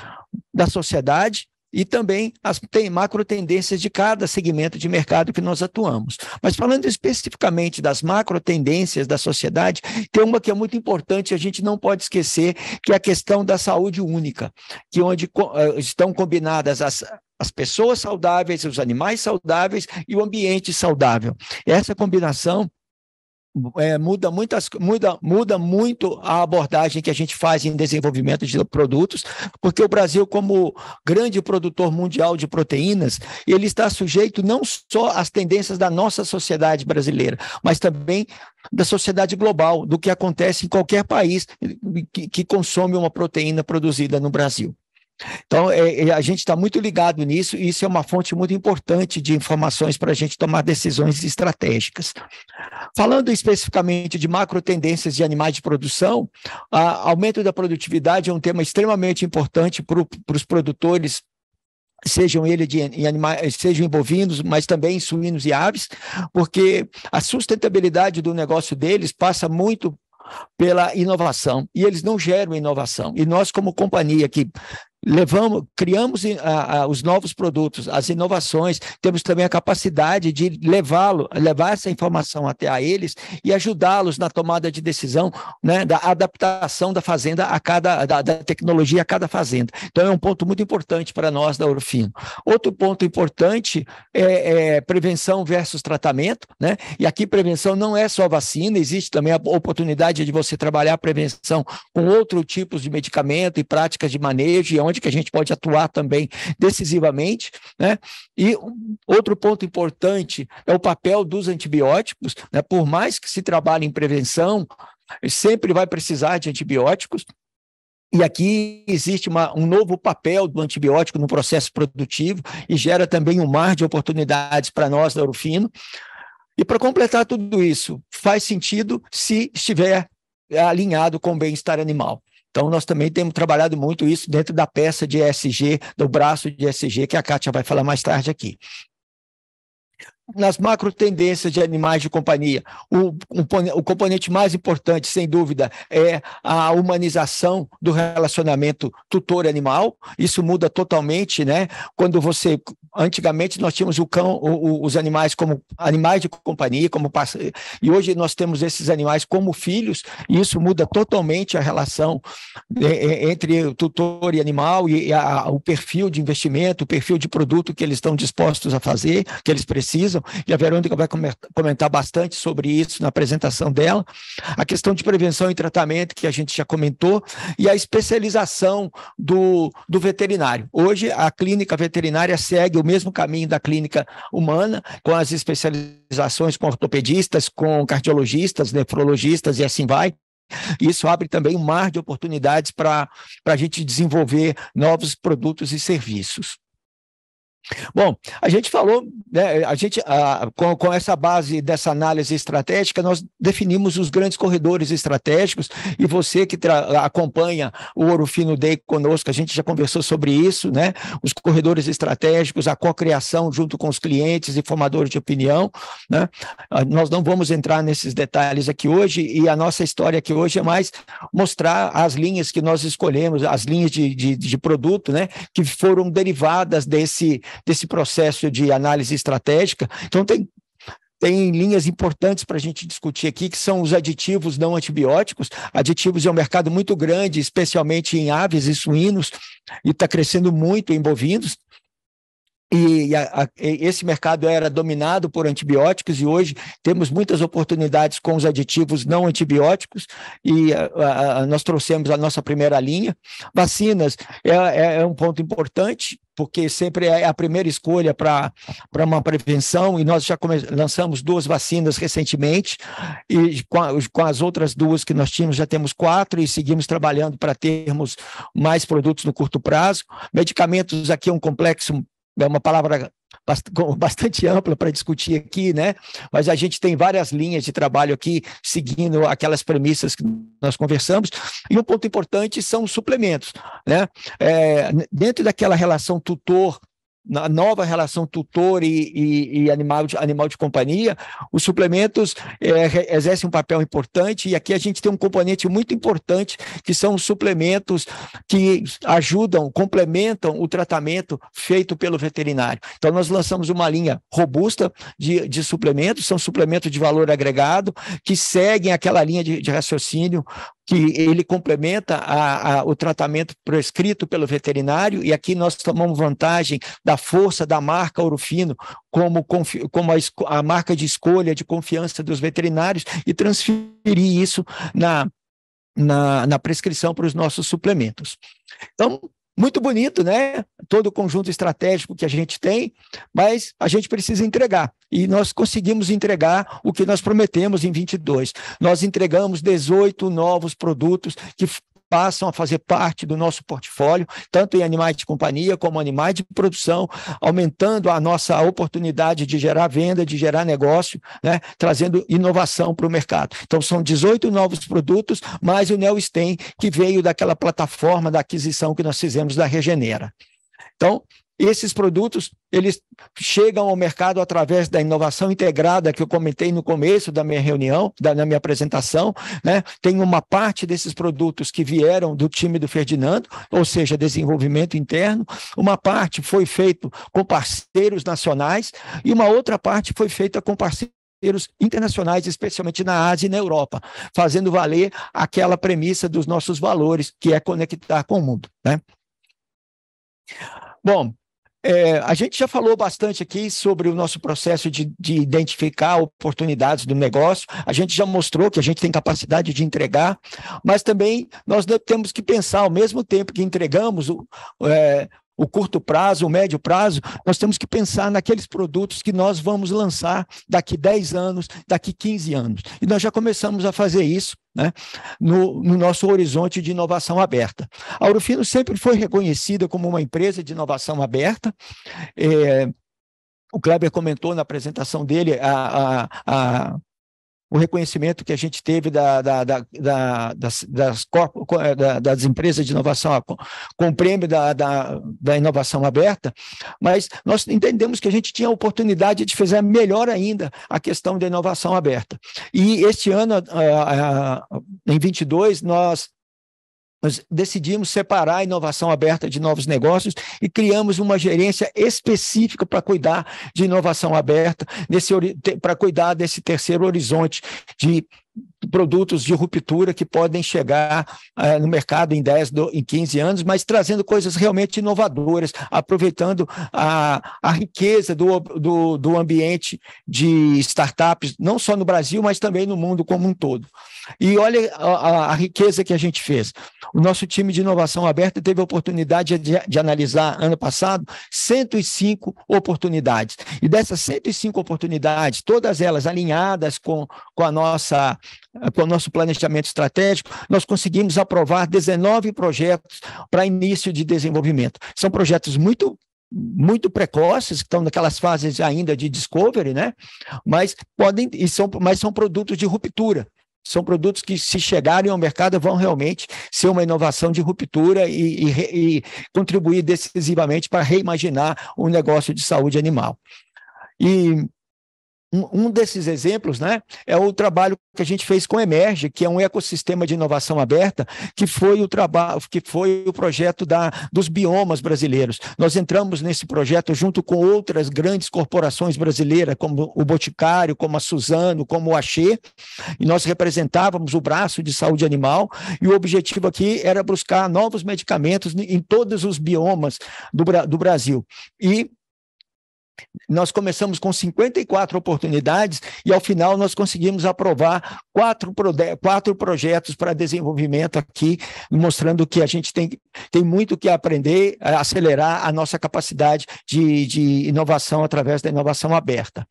da sociedade e também as tem, macro tendências de cada segmento de mercado que nós atuamos. Mas falando especificamente das macro tendências da sociedade, tem uma que é muito importante, a gente não pode esquecer, que é a questão da saúde única, que onde eh, estão combinadas as as pessoas saudáveis, os animais saudáveis e o ambiente saudável. Essa combinação é, muda muitas muda, muda muito a abordagem que a gente faz em desenvolvimento de produtos, porque o Brasil, como grande produtor mundial de proteínas, ele está sujeito não só às tendências da nossa sociedade brasileira, mas também da sociedade global, do que acontece em qualquer país que, que consome uma proteína produzida no Brasil. Então, é, é, a gente está muito ligado nisso e isso é uma fonte muito importante de informações para a gente tomar decisões estratégicas. Falando especificamente de macro tendências de animais de produção, a, aumento da produtividade é um tema extremamente importante para os produtores sejam ele de, animais, sejam em bovinos, mas também em suínos e aves, porque a sustentabilidade do negócio deles passa muito pela inovação e eles não geram inovação. E nós como companhia que levamos, criamos eh, a, a, os novos produtos, as inovações, temos também a capacidade de levá-lo, levar essa informação até a eles e ajudá-los na tomada de decisão, né, da adaptação da fazenda a cada da, da, tecnologia a cada fazenda. Então é um ponto muito importante para nós da Orofino. Outro ponto importante é, é prevenção versus tratamento, né? E aqui prevenção não é só vacina, existe também a oportunidade de você trabalhar a prevenção com outros tipos de medicamento e práticas de manejo e é onde onde que a gente pode atuar também decisivamente. Né? E outro ponto importante é o papel dos antibióticos. Né? Por mais que se trabalhe em prevenção, sempre vai precisar de antibióticos. E aqui existe uma, um novo papel do antibiótico no processo produtivo e gera também um mar de oportunidades para nós da Urufino. E para completar tudo isso, faz sentido se estiver é, alinhado com o bem-estar animal. Então, nós também temos trabalhado muito isso dentro da peça de ESG, do braço de ESG, que a Kátia vai falar mais tarde aqui nas macro tendências de animais de companhia. O, o, componente mais importante, sem dúvida, é a humanização do relacionamento tutor-animal. Isso muda totalmente, né? Quando você. Antigamente nós tínhamos o cão, o, os animais como animais de companhia, como e hoje nós temos esses animais como filhos, e isso muda totalmente a relação é, é, entre o tutor e animal e a, o perfil de investimento, o perfil de produto que eles estão dispostos a fazer, que eles precisam comentam, e a Verônica vai comentar bastante sobre isso na apresentação dela, a questão de prevenção e tratamento, que a gente já comentou, e a especialização do, do veterinário. Hoje, a clínica veterinária segue o mesmo caminho da clínica humana, com as especializações com ortopedistas, com cardiologistas, nefrologistas e assim vai. Isso abre também um mar de oportunidades para a gente desenvolver novos produtos e serviços. Bom, a gente falou, né, a gente, a, com, com, essa base dessa análise estratégica, nós definimos os grandes corredores estratégicos e você que acompanha o Ouro Fino Day conosco, a gente já conversou sobre isso, né? Os corredores estratégicos, a cocriação junto com os clientes e formadores de opinião, né? Ah, nós não vamos entrar nesses detalhes aqui hoje e a nossa história aqui hoje é mais mostrar as linhas que nós escolhemos, as linhas de, de, de produto, né? Que foram derivadas desse desse processo de análise estratégica. Então, tem, tem linhas importantes para a gente discutir aqui, que são os aditivos não antibióticos. Aditivos é um mercado muito grande, especialmente em aves e suínos, e está crescendo muito em bovinos e, a, a, esse mercado era dominado por antibióticos e hoje temos muitas oportunidades com os aditivos não antibióticos e a, nós trouxemos a nossa primeira linha. Vacinas é, é, é um ponto importante, porque sempre é a primeira escolha para uma prevenção, e nós já lançamos duas vacinas recentemente, e com, a, com, as outras duas que nós tínhamos, já temos quatro, e seguimos trabalhando para termos mais produtos no curto prazo. Medicamentos aqui é um complexo é uma palavra bastante ampla para discutir aqui, né? Mas a gente tem várias linhas de trabalho aqui seguindo aquelas premissas que nós conversamos. E um ponto importante são os suplementos, né? É, dentro daquela relação tutor na nova relação tutor e, e, e animal, de, animal de companhia, os suplementos é, exercem um papel importante e aqui a gente tem um componente muito importante que são os suplementos que ajudam, complementam o tratamento feito pelo veterinário. Então nós lançamos uma linha robusta de, de suplementos, são suplementos de valor agregado que seguem aquela linha de, de raciocínio que ele complementa a, a, o tratamento prescrito pelo veterinário, e aqui nós tomamos vantagem da força da marca Orofino como, como a, a marca de escolha, de confiança dos veterinários, e transferir isso na, na, na prescrição para os nossos suplementos. Então, muito bonito, né? Todo o conjunto estratégico que a gente tem, mas a gente precisa entregar. E nós conseguimos entregar o que nós prometemos em 22. Nós entregamos 18 novos produtos que passam a fazer parte do nosso portfólio, tanto em animais de companhia como animais de produção, aumentando a nossa oportunidade de gerar venda, de gerar negócio, né? trazendo inovação para o mercado. Então, são 18 novos produtos, mais o NeoStem, que veio daquela plataforma da aquisição que nós fizemos da Regenera. Então, esses produtos, eles chegam ao mercado através da inovação integrada que eu comentei no começo da minha reunião, da, minha apresentação. Né? Tem uma parte desses produtos que vieram do time do Ferdinando, ou seja, desenvolvimento interno. Uma parte foi feita com parceiros nacionais e uma outra parte foi feita com parceiros parceiros internacionais, especialmente na Ásia e na Europa, fazendo valer aquela premissa dos nossos valores, que é conectar com o mundo. Né? Bom, é, a gente já falou bastante aqui sobre o nosso processo de, de, identificar oportunidades do negócio. A gente já mostrou que a gente tem capacidade de entregar, mas também nós temos que pensar, ao mesmo tempo que entregamos o, é, o curto prazo, o médio prazo, nós temos que pensar naqueles produtos que nós vamos lançar daqui 10 anos, daqui 15 anos. E nós já começamos a fazer isso né, no, no, nosso horizonte de inovação aberta. A Urufino sempre foi reconhecida como uma empresa de inovação aberta. É, o Kleber comentou na apresentação dele a, a, a o reconhecimento que a gente teve da, da, da, das, das, corpo, eh, das, empresas de inovação com o prêmio da, da, inovação aberta, mas nós entendemos que a gente tinha a oportunidade de fazer melhor ainda a questão da inovação aberta. E este ano, ah, ah, em 22, nós nós decidimos separar a inovação aberta de novos negócios e criamos uma gerência específica para cuidar de inovação aberta, para cuidar desse terceiro horizonte de produtos de ruptura que podem chegar eh, no mercado em 10, do, em 15 anos, mas trazendo coisas realmente inovadoras, aproveitando a, a riqueza do, do, do ambiente de startups, não só no Brasil, mas também no mundo como um todo. E olha a, a, riqueza que a gente fez. O nosso time de inovação aberta teve a oportunidade de, de, analisar, ano passado, 105 oportunidades. E dessas 105 oportunidades, todas elas alinhadas com, com a nossa eh, com o nosso planejamento estratégico, nós conseguimos aprovar 19 projetos para início de desenvolvimento. São projetos muito muito precoces, que estão naquelas fases ainda de discovery, né? Mas podem e são mas são produtos de ruptura. São produtos que, se chegarem ao mercado, vão realmente ser uma inovação de ruptura e, e, e contribuir decisivamente para reimaginar o negócio de saúde animal. E um, um desses exemplos né, é o trabalho que a gente fez com o Emerge, que é um ecossistema de inovação aberta, que foi o trabalho, que foi o projeto da, dos biomas brasileiros. Nós entramos nesse projeto junto com outras grandes corporações brasileiras, como o Boticário, como a Suzano, como o Axê, e nós representávamos o braço de saúde animal, e o objetivo aqui era buscar novos medicamentos em todos os biomas do, do Brasil. E nós começamos com 54 oportunidades e, ao final, nós conseguimos aprovar quatro, quatro projetos para desenvolvimento aqui, mostrando que a gente tem, tem muito que aprender, a acelerar a nossa capacidade de, de inovação através da inovação aberta.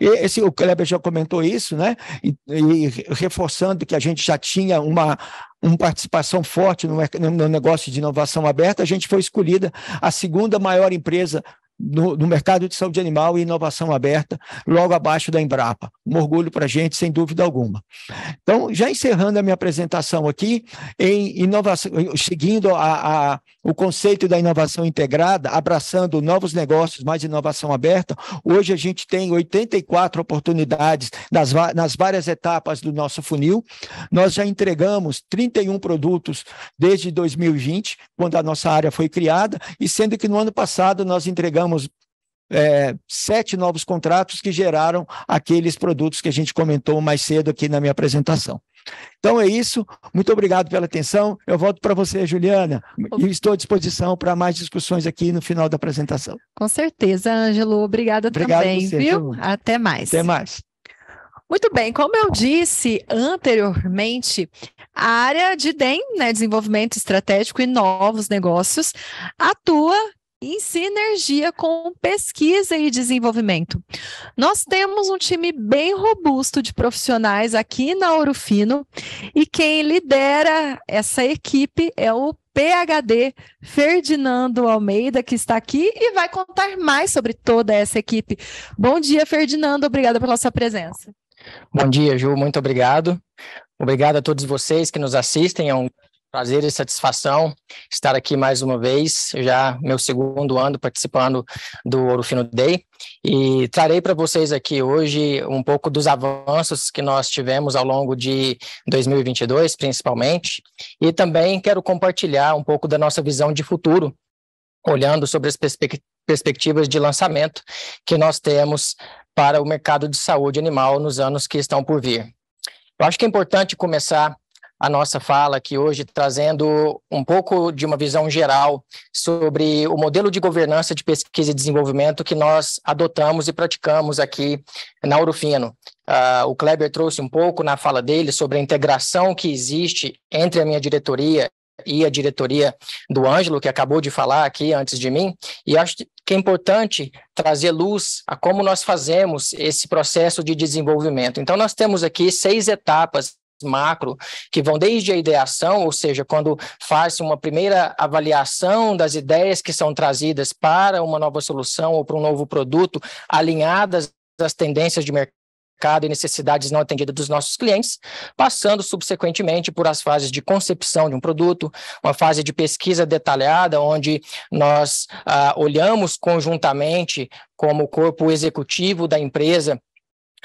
E esse, o Kleber já comentou isso, né? E, e reforçando que a gente já tinha uma, uma participação forte no, no, negócio de inovação aberta, a gente foi escolhida a segunda maior empresa no, no, mercado de saúde animal e inovação aberta, logo abaixo da Embrapa. Um orgulho para a gente, sem dúvida alguma. Então, já encerrando a minha apresentação aqui, em inovação, seguindo a, a, o conceito da inovação integrada, abraçando novos negócios, mais inovação aberta, hoje a gente tem 84 oportunidades nas, nas várias etapas do nosso funil. Nós já entregamos 31 produtos desde 2020, quando a nossa área foi criada, e sendo que no ano passado nós entregamos fechamos é, sete novos contratos que geraram aqueles produtos que a gente comentou mais cedo aqui na minha apresentação. Então é isso. Muito obrigado pela atenção. Eu volto para você, Juliana, e estou à disposição para mais discussões aqui no final da apresentação. Com certeza, Ângelo. Obrigada obrigado também, você, viu? Até mais. Até mais. Muito bem, como eu disse anteriormente, a área de DEM, né, Desenvolvimento Estratégico e Novos Negócios, atua em sinergia com pesquisa e desenvolvimento. Nós temos um time bem robusto de profissionais aqui na Ouro e quem lidera essa equipe é o PhD Ferdinando Almeida, que está aqui e vai contar mais sobre toda essa equipe. Bom dia, Ferdinando, obrigada pela sua presença. Bom dia, Ju, muito obrigado. Obrigado a todos vocês que nos assistem. É um Prazer e satisfação estar aqui mais uma vez, já meu segundo ano participando do Orofino Day, e trarei para vocês aqui hoje um pouco dos avanços que nós tivemos ao longo de 2022, principalmente, e também quero compartilhar um pouco da nossa visão de futuro, olhando sobre as perspe perspectivas de lançamento que nós temos para o mercado de saúde animal nos anos que estão por vir. Eu acho que é importante começar a nossa fala aqui hoje, trazendo um pouco de uma visão geral sobre o modelo de governança de pesquisa e desenvolvimento que nós adotamos e praticamos aqui na Urufino. Uh, ah, o Kleber trouxe um pouco na fala dele sobre a integração que existe entre a minha diretoria e a diretoria do Ângelo, que acabou de falar aqui antes de mim, e acho que é importante trazer luz a como nós fazemos esse processo de desenvolvimento. Então, nós temos aqui seis etapas macro, que vão desde a ideação, ou seja, quando faz uma primeira avaliação das ideias que são trazidas para uma nova solução ou para um novo produto, alinhadas às tendências de mercado mercado e necessidades não atendidas dos nossos clientes, passando subsequentemente por as fases de concepção de um produto, uma fase de pesquisa detalhada, onde nós ah, olhamos conjuntamente como corpo executivo da empresa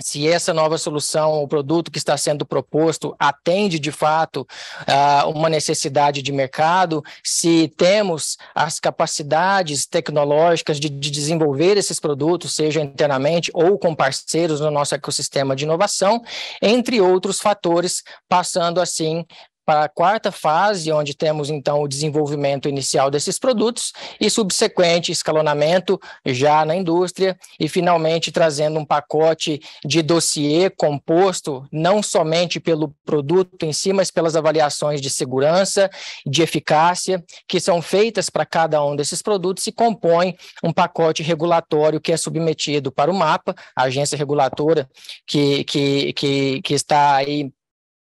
se essa nova solução ou produto que está sendo proposto atende de fato a uma necessidade de mercado, se temos as capacidades tecnológicas de, de, desenvolver esses produtos, seja internamente ou com parceiros no nosso ecossistema de inovação, entre outros fatores, passando assim para a quarta fase, onde temos então o desenvolvimento inicial desses produtos e subsequente escalonamento já na indústria e finalmente trazendo um pacote de dossiê composto não somente pelo produto em si, mas pelas avaliações de segurança, de eficácia que são feitas para cada um desses produtos e compõem um pacote regulatório que é submetido para o MAPA, a agência reguladora, que, que, que, que está aí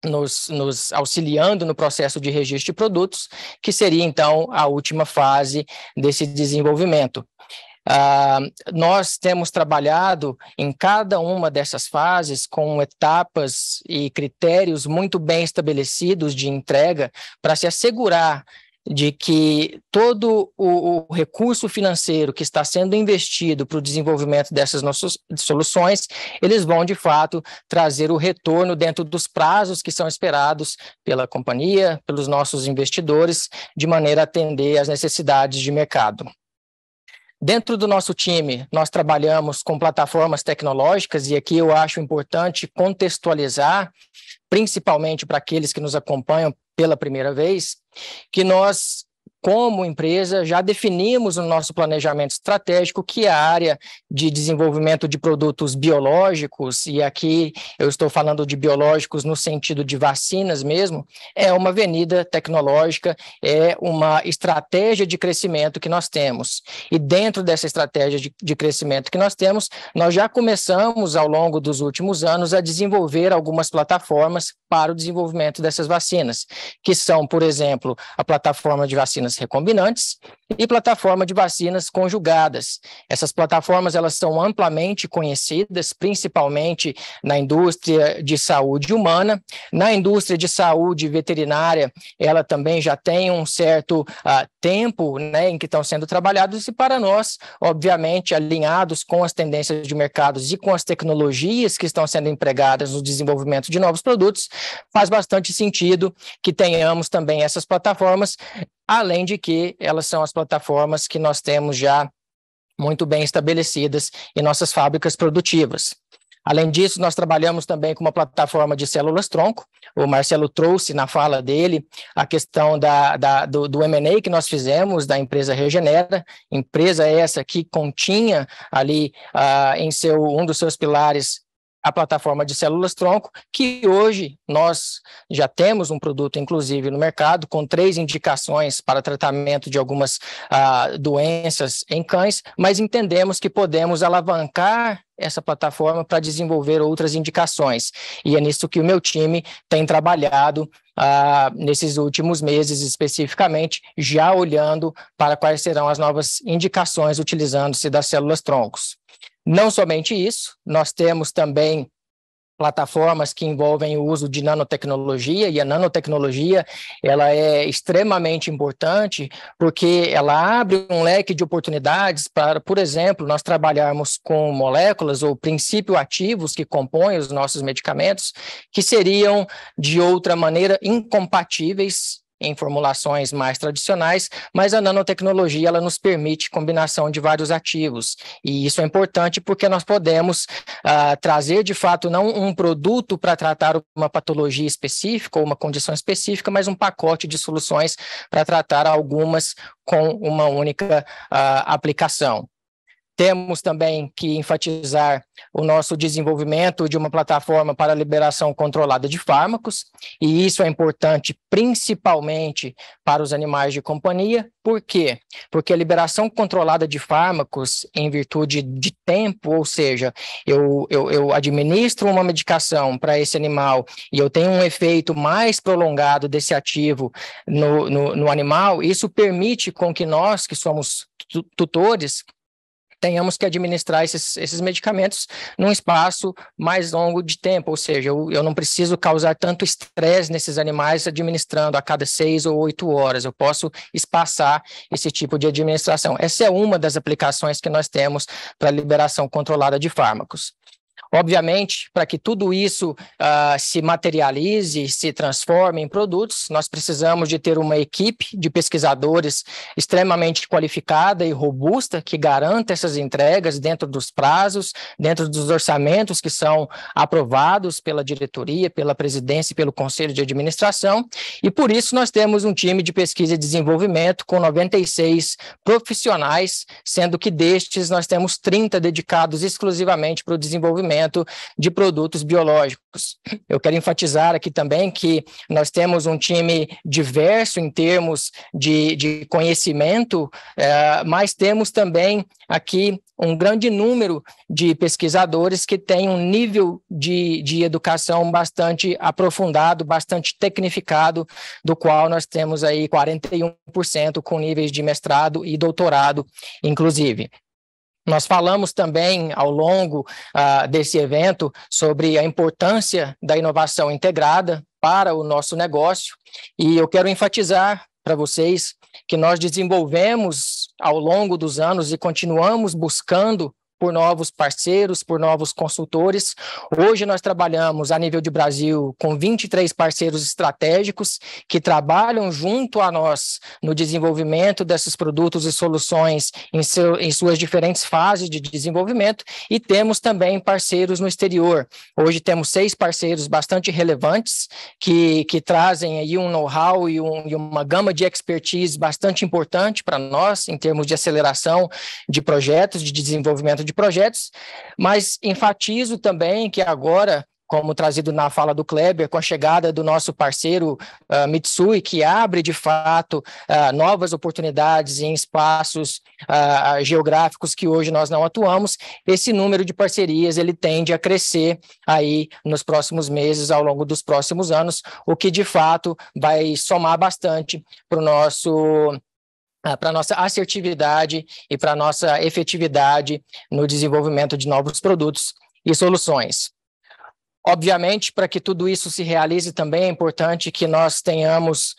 nos, nos, auxiliando no processo de registro de produtos, que seria então a última fase desse desenvolvimento. Ah, nós temos trabalhado em cada uma dessas fases com etapas e critérios muito bem estabelecidos de entrega para se assegurar de que todo o, o recurso financeiro que está sendo investido para o desenvolvimento dessas nossas soluções, eles vão de fato trazer o retorno dentro dos prazos que são esperados pela companhia, pelos nossos investidores, de maneira a atender às necessidades de mercado. Dentro do nosso time, nós trabalhamos com plataformas tecnológicas, e aqui eu acho importante contextualizar, principalmente para aqueles que nos acompanham pela primeira vez, que nós como empresa, já definimos no nosso planejamento estratégico que é a área de desenvolvimento de produtos biológicos, e aqui eu estou falando de biológicos no sentido de vacinas mesmo, é uma avenida tecnológica, é uma estratégia de crescimento que nós temos. E dentro dessa estratégia de, de crescimento que nós temos, nós já começamos ao longo dos últimos anos a desenvolver algumas plataformas para o desenvolvimento dessas vacinas, que são, por exemplo, a plataforma de vacinas proteínas recombinantes e plataforma de vacinas conjugadas. Essas plataformas elas são amplamente conhecidas, principalmente na indústria de saúde humana, na indústria de saúde veterinária, ela também já tem um certo uh, tempo né, em que estão sendo trabalhados e para nós, obviamente, alinhados com as tendências de mercados e com as tecnologias que estão sendo empregadas no desenvolvimento de novos produtos, faz bastante sentido que tenhamos também essas plataformas, além de que elas são as plataformas que nós temos já muito bem estabelecidas em nossas fábricas produtivas. Além disso, nós trabalhamos também com uma plataforma de células tronco. O Marcelo trouxe na fala dele a questão da, da do, do MA que nós fizemos da empresa Regenera, empresa essa que continha ali ah, em seu um dos seus pilares a plataforma de células tronco, que hoje nós já temos um produto, inclusive, no mercado, com três indicações para tratamento de algumas ah, doenças em cães, mas entendemos que podemos alavancar essa plataforma para desenvolver outras indicações. E é nisso que o meu time tem trabalhado ah, nesses últimos meses, especificamente, já olhando para quais serão as novas indicações utilizando-se das células troncos. Não somente isso, nós temos também plataformas que envolvem o uso de nanotecnologia e a nanotecnologia ela é extremamente importante porque ela abre um leque de oportunidades para, por exemplo, nós trabalharmos com moléculas ou princípios ativos que compõem os nossos medicamentos que seriam de outra maneira incompatíveis em formulações mais tradicionais, mas a nanotecnologia ela nos permite combinação de vários ativos. E isso é importante porque nós podemos uh, trazer, de fato, não um produto para tratar uma patologia específica ou uma condição específica, mas um pacote de soluções para tratar algumas com uma única uh, aplicação. Temos também que enfatizar o nosso desenvolvimento de uma plataforma para liberação controlada de fármacos, e isso é importante principalmente para os animais de companhia. Por quê? Porque a liberação controlada de fármacos, em virtude de tempo, ou seja, eu, eu, eu administro uma medicação para esse animal e eu tenho um efeito mais prolongado desse ativo no, no, no animal, isso permite com que nós, que somos tutores, tenhamos que administrar esses, esses medicamentos num espaço mais longo de tempo, ou seja, eu, eu não preciso causar tanto estresse nesses animais administrando a cada seis ou oito horas, eu posso espaçar esse tipo de administração. Essa é uma das aplicações que nós temos para liberação controlada de fármacos. Obviamente, para que tudo isso uh, se materialize, se transforme em produtos, nós precisamos de ter uma equipe de pesquisadores extremamente qualificada e robusta que garanta essas entregas dentro dos prazos, dentro dos orçamentos que são aprovados pela diretoria, pela presidência e pelo conselho de administração. E por isso nós temos um time de pesquisa e desenvolvimento com 96 profissionais, sendo que destes nós temos 30 dedicados exclusivamente para o desenvolvimento desenvolvimento de produtos biológicos. Eu quero enfatizar aqui também que nós temos um time diverso em termos de, de conhecimento, é, mas temos também aqui um grande número de pesquisadores que têm um nível de, de educação bastante aprofundado, bastante tecnificado, do qual nós temos aí 41% com níveis de mestrado e doutorado, inclusive. Nós falamos também ao longo ah, desse evento sobre a importância da inovação integrada para o nosso negócio, e eu quero enfatizar para vocês que nós desenvolvemos ao longo dos anos e continuamos buscando por novos parceiros, por novos consultores. Hoje nós trabalhamos a nível de Brasil com 23 parceiros estratégicos que trabalham junto a nós no desenvolvimento desses produtos e soluções em, seu, em suas diferentes fases de desenvolvimento e temos também parceiros no exterior. Hoje temos seis parceiros bastante relevantes que, que trazem aí um know-how e, um, e uma gama de expertise bastante importante para nós em termos de aceleração de projetos de desenvolvimento de de projetos, mas enfatizo também que agora como trazido na fala do Kleber, com a chegada do nosso parceiro uh, Mitsui, que abre de fato uh, novas oportunidades em espaços uh, geográficos que hoje nós não atuamos, esse número de parcerias ele tende a crescer aí nos próximos meses, ao longo dos próximos anos, o que de fato vai somar bastante para o nosso ah, para nossa assertividade e para nossa efetividade no desenvolvimento de novos produtos e soluções. Obviamente, para que tudo isso se realize também é importante que nós tenhamos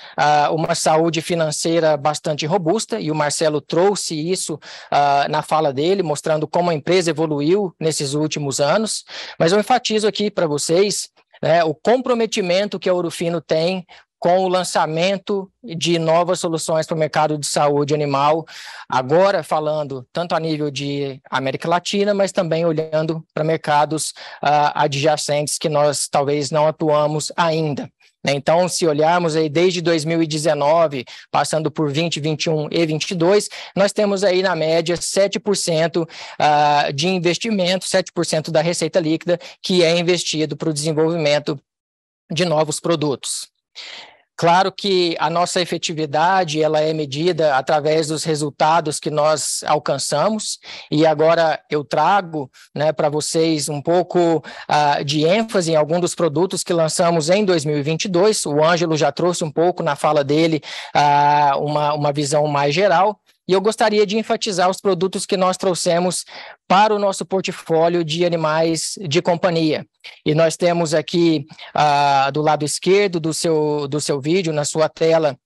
uh, uma saúde financeira bastante robusta, e o Marcelo trouxe isso uh, na fala dele, mostrando como a empresa evoluiu nesses últimos anos. Mas eu enfatizo aqui para vocês né, o comprometimento que a Ourofino tem com o lançamento de novas soluções para o mercado de saúde animal, agora falando tanto a nível de América Latina, mas também olhando para mercados uh, adjacentes que nós talvez não atuamos ainda. Né? Então, se olharmos aí desde 2019, passando por 20, 21 e 22, nós temos aí na média 7% ah, de investimento, 7% da receita líquida que é investido para o desenvolvimento de novos produtos. Claro que a nossa efetividade ela é medida através dos resultados que nós alcançamos, e agora eu trago né, para vocês um pouco uh, de ênfase em algum dos produtos que lançamos em 2022. O Ângelo já trouxe um pouco na fala dele uh, uma, uma visão mais geral, e eu gostaria de enfatizar os produtos que nós trouxemos para o nosso portfólio de animais de companhia. E nós temos aqui ah, do lado esquerdo do seu, do seu vídeo, na sua tela,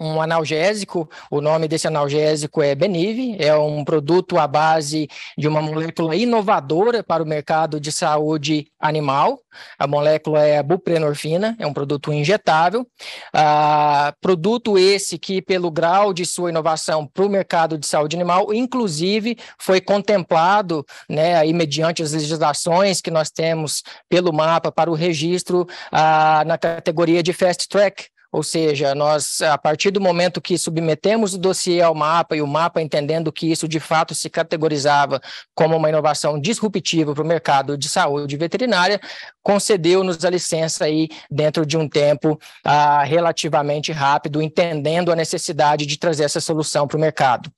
um analgésico. O nome desse analgésico é Benive, é um produto à base de uma molécula inovadora para o mercado de saúde animal. A molécula é a buprenorfina, é um produto injetável. Ah, produto esse que, pelo grau de sua inovação para o mercado de saúde animal, inclusive foi contemplado, né, aí, mediante as legislações que nós temos pelo mapa para o registro ah, na categoria de fast track ou seja, nós, a partir do momento que submetemos o dossiê ao mapa e o mapa entendendo que isso de fato se categorizava como uma inovação disruptiva para o mercado de saúde veterinária, concedeu-nos a licença aí dentro de um tempo ah, relativamente rápido, entendendo a necessidade de trazer essa solução para o mercado.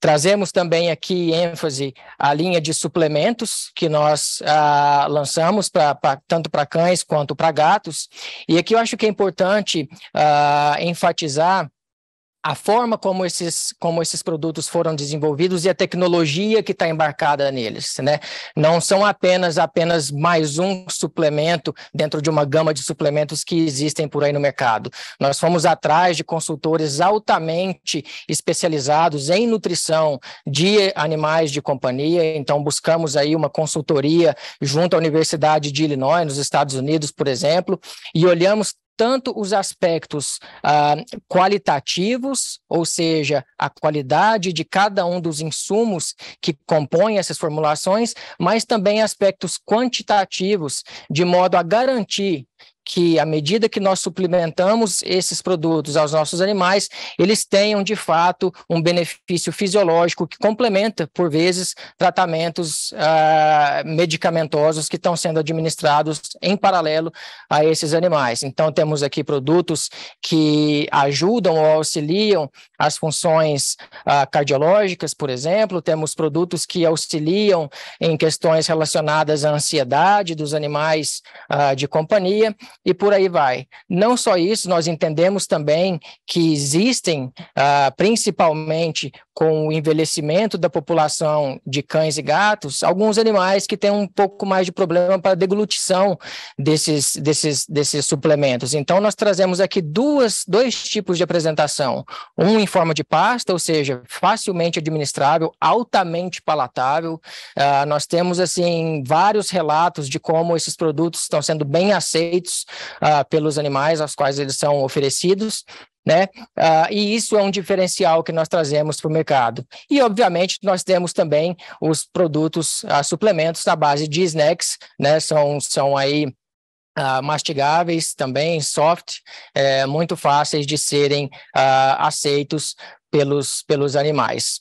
Trazemos também aqui ênfase à linha de suplementos que nós ah, lançamos pra, pra tanto para cães quanto para gatos. E aqui eu acho que é importante ah, enfatizar a forma como esses, como esses produtos foram desenvolvidos e a tecnologia que está embarcada neles, né? Não são apenas apenas mais um suplemento dentro de uma gama de suplementos que existem por aí no mercado. Nós fomos atrás de consultores altamente especializados em nutrição de animais de companhia, então buscamos aí uma consultoria junto à Universidade de Illinois nos Estados Unidos, por exemplo, e olhamos tanto os aspectos ah, qualitativos, ou seja, a qualidade de cada um dos insumos que compõem essas formulações, mas também aspectos quantitativos, de modo a garantir que, à medida que nós suplementamos esses produtos aos nossos animais, eles tenham de fato um benefício fisiológico que complementa, por vezes, tratamentos ah, medicamentosos que estão sendo administrados em paralelo a esses animais. Então, temos aqui produtos que ajudam ou auxiliam as funções ah, cardiológicas, por exemplo, temos produtos que auxiliam em questões relacionadas à ansiedade dos animais ah, de companhia, e por aí vai. Não só isso, nós entendemos também que existem, ah, principalmente com o envelhecimento da população de cães e gatos, alguns animais que têm um pouco mais de problema para deglutição desses, desses, desses suplementos. Então, nós trazemos aqui duas, dois tipos de apresentação: um em forma de pasta, ou seja, facilmente administrável, altamente palatável. Ah, nós temos, assim, vários relatos de como esses produtos estão sendo bem aceitos uh, pelos animais aos quais eles são oferecidos, né? Uh, e isso é um diferencial que nós trazemos para o mercado. E, obviamente, nós temos também os produtos, uh, suplementos à base de snacks, né? São, são aí Uh, mastigáveis também, soft, é, muito fáceis de serem uh, aceitos pelos, pelos animais.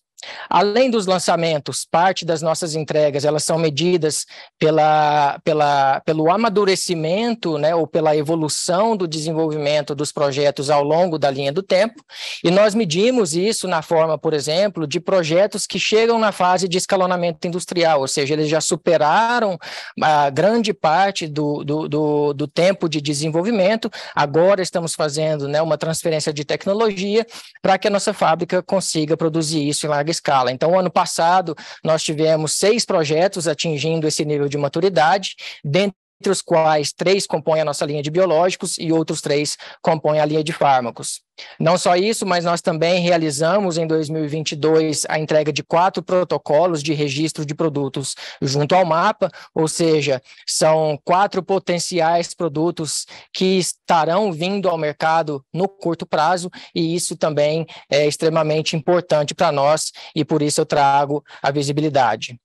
Além dos lançamentos, parte das nossas entregas elas são medidas pela, pela, pelo amadurecimento né, ou pela evolução do desenvolvimento dos projetos ao longo da linha do tempo, e nós medimos isso na forma, por exemplo, de projetos que chegam na fase de escalonamento industrial, ou seja, eles já superaram a grande parte do, do, do, do tempo de desenvolvimento, agora estamos fazendo né, uma transferência de tecnologia para que a nossa fábrica consiga produzir isso em larga larga escala. Então, ano passado, nós tivemos seis projetos atingindo esse nível de maturidade, dentro entre os quais três compõem a nossa linha de biológicos e outros três compõem a linha de fármacos. Não só isso, mas nós também realizamos em 2022 a entrega de quatro protocolos de registro de produtos junto ao mapa, ou seja, são quatro potenciais produtos que estarão vindo ao mercado no curto prazo, e isso também é extremamente importante para nós, e por isso eu trago a visibilidade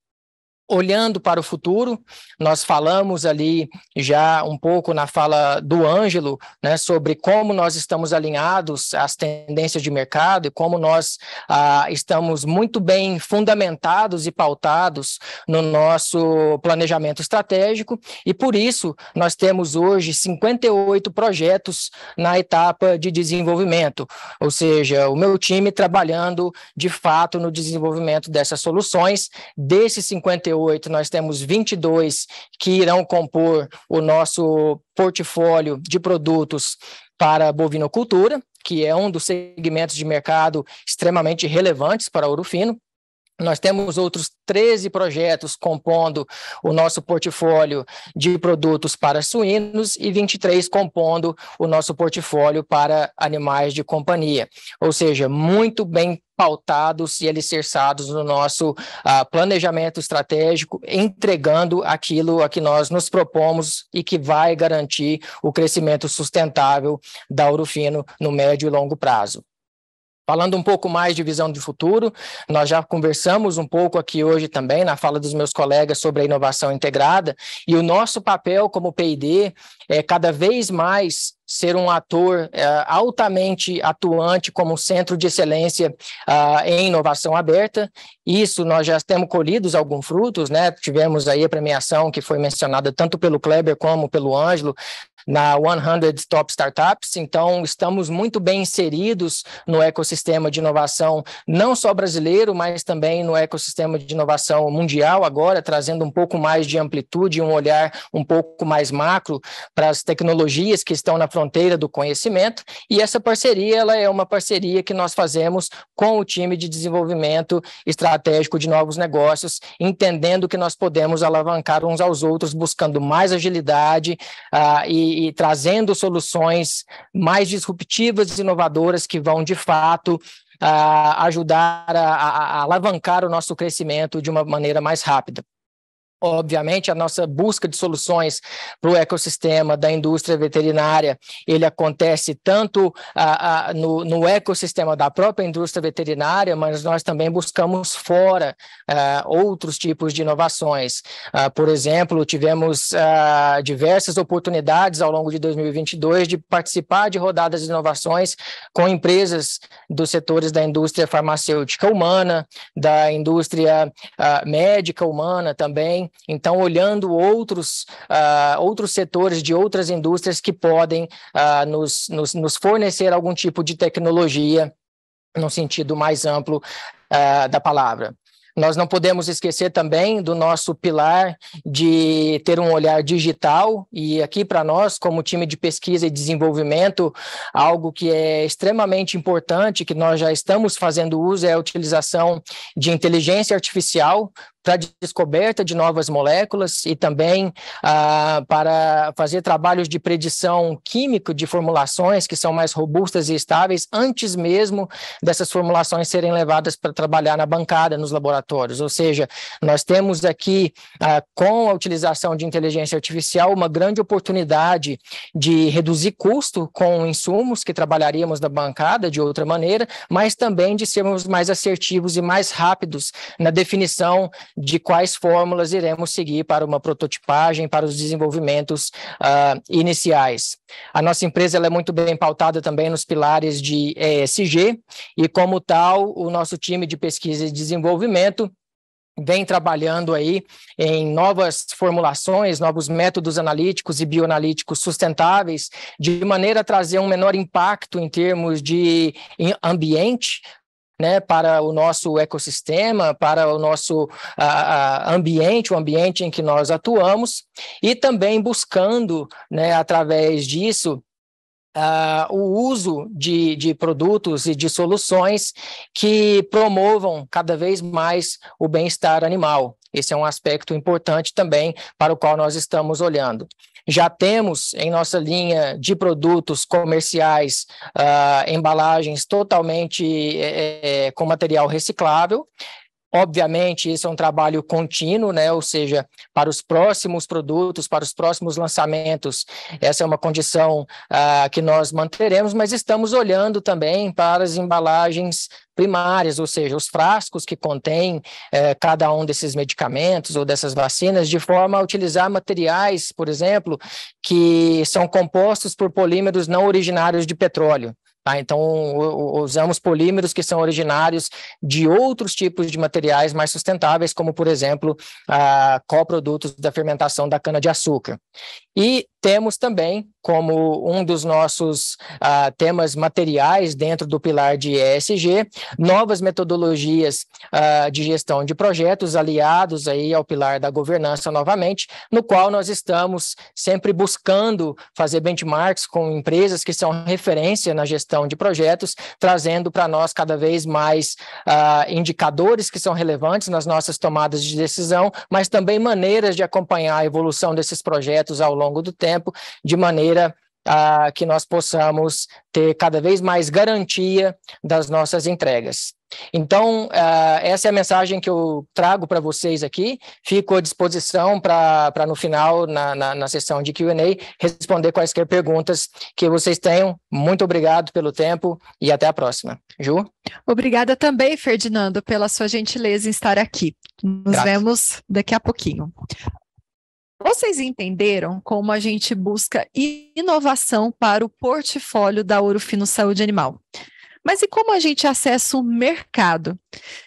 olhando para o futuro, nós falamos ali já um pouco na fala do Ângelo, né, sobre como nós estamos alinhados às tendências de mercado e como nós ah, estamos muito bem fundamentados e pautados no nosso planejamento estratégico, e por isso nós temos hoje 58 projetos na etapa de desenvolvimento, ou seja, o meu time trabalhando de fato no desenvolvimento dessas soluções, desses 58 nós temos 22 que irão compor o nosso portfólio de produtos para bovinocultura, que é um dos segmentos de mercado extremamente relevantes para ouro fino. Nós temos outros 13 projetos compondo o nosso portfólio de produtos para suínos e 23 compondo o nosso portfólio para animais de companhia. Ou seja, muito bem pautados e alicerçados no nosso uh, planejamento estratégico, entregando aquilo a que nós nos propomos e que vai garantir o crescimento sustentável da Urufino no médio e longo prazo. Falando um pouco mais de visão de futuro, nós já conversamos um pouco aqui hoje também na fala dos meus colegas sobre a inovação integrada e o nosso papel como PD é, cada vez mais ser um ator é, altamente atuante como centro de excelência ah, em inovação aberta. Isso nós já temos colhidos alguns frutos, né? Tivemos aí a premiação que foi mencionada tanto pelo Kleber como pelo Ângelo na 100 Top Startups. Então, estamos muito bem inseridos no ecossistema de inovação, não só brasileiro, mas também no ecossistema de inovação mundial agora, trazendo um pouco mais de amplitude, um olhar um pouco mais macro para as tecnologias que estão na fronteira do conhecimento, e essa parceria ela é uma parceria que nós fazemos com o time de desenvolvimento estratégico de novos negócios, entendendo que nós podemos alavancar uns aos outros, buscando mais agilidade ah, e, e trazendo soluções mais disruptivas e inovadoras que vão, de fato, ah, a ajudar a, a, alavancar o nosso crescimento de uma maneira mais rápida obviamente, a nossa busca de soluções para o ecossistema da indústria veterinária, ele acontece tanto a, a, no, no, ecossistema da própria indústria veterinária, mas nós também buscamos fora a, eh, outros tipos de inovações. Ah, por exemplo, tivemos ah, diversas oportunidades ao longo de 2022 de participar de rodadas de inovações com empresas dos setores da indústria farmacêutica humana, da indústria ah, médica humana também, então, olhando outros, uh, outros setores de outras indústrias que podem uh, nos, nos, nos fornecer algum tipo de tecnologia no sentido mais amplo uh, da palavra. Nós não podemos esquecer também do nosso pilar de ter um olhar digital, e aqui para nós, como time de pesquisa e desenvolvimento, algo que é extremamente importante, que nós já estamos fazendo uso, é a utilização de inteligência artificial para descoberta de novas moléculas e também ah, para fazer trabalhos de predição químico de formulações que são mais robustas e estáveis antes mesmo dessas formulações serem levadas para trabalhar na bancada nos laboratórios. Ou seja, nós temos aqui, ah, com a utilização de inteligência artificial, uma grande oportunidade de reduzir custo com insumos que trabalharíamos na bancada de outra maneira, mas também de sermos mais assertivos e mais rápidos na definição de quais fórmulas iremos seguir para uma prototipagem, para os desenvolvimentos uh, iniciais. A nossa empresa é muito bem pautada também nos pilares de ESG, e como tal, o nosso time de pesquisa e desenvolvimento vem trabalhando aí em novas formulações, novos métodos analíticos e bioanalíticos sustentáveis, de maneira a trazer um menor impacto em termos de ambiente né, para o nosso ecossistema, para o nosso a, a ambiente, o ambiente em que nós atuamos, e também buscando, né, através disso, o uso de, de, produtos e de soluções que promovam cada vez mais o bem-estar animal. Esse é um aspecto importante também para o qual nós estamos olhando. Já temos em nossa linha de produtos comerciais uh, embalagens totalmente é, com material reciclável. Obviamente, isso é um trabalho contínuo, né? ou seja, para os próximos produtos, para os próximos lançamentos, essa é uma condição ah, que nós manteremos, mas estamos olhando também para as embalagens primárias, ou seja, os frascos que contêm eh, cada um desses medicamentos ou dessas vacinas, de forma a utilizar materiais, por exemplo, que são compostos por polímeros não originários de petróleo. Tá? Então, usamos polímeros que são originários de outros tipos de materiais mais sustentáveis, como, por exemplo, a ah, coprodutos da fermentação da cana-de-açúcar. E temos também, como um dos nossos ah, temas materiais dentro do pilar de ESG, novas metodologias ah, de gestão de projetos aliados aí ao pilar da governança novamente, no qual nós estamos sempre buscando fazer benchmarks com empresas que são referência na gestão de projetos, trazendo para nós cada vez mais ah, indicadores que são relevantes nas nossas tomadas de decisão, mas também maneiras de acompanhar a evolução desses projetos ao longo do tempo tempo, de maneira a ah, que nós possamos ter cada vez mais garantia das nossas entregas. Então, ah, essa é a mensagem que eu trago para vocês aqui. Fico à disposição para, no final, na, na, na sessão de QA, responder quaisquer perguntas que vocês tenham. Muito obrigado pelo tempo e até a próxima. Ju? Obrigada também, Ferdinando, pela sua gentileza em estar aqui. Nos Graças. vemos daqui a pouquinho. Vocês entenderam como a gente busca inovação para o portfólio da Ourofino Saúde Animal? Mas e como a gente acessa o mercado?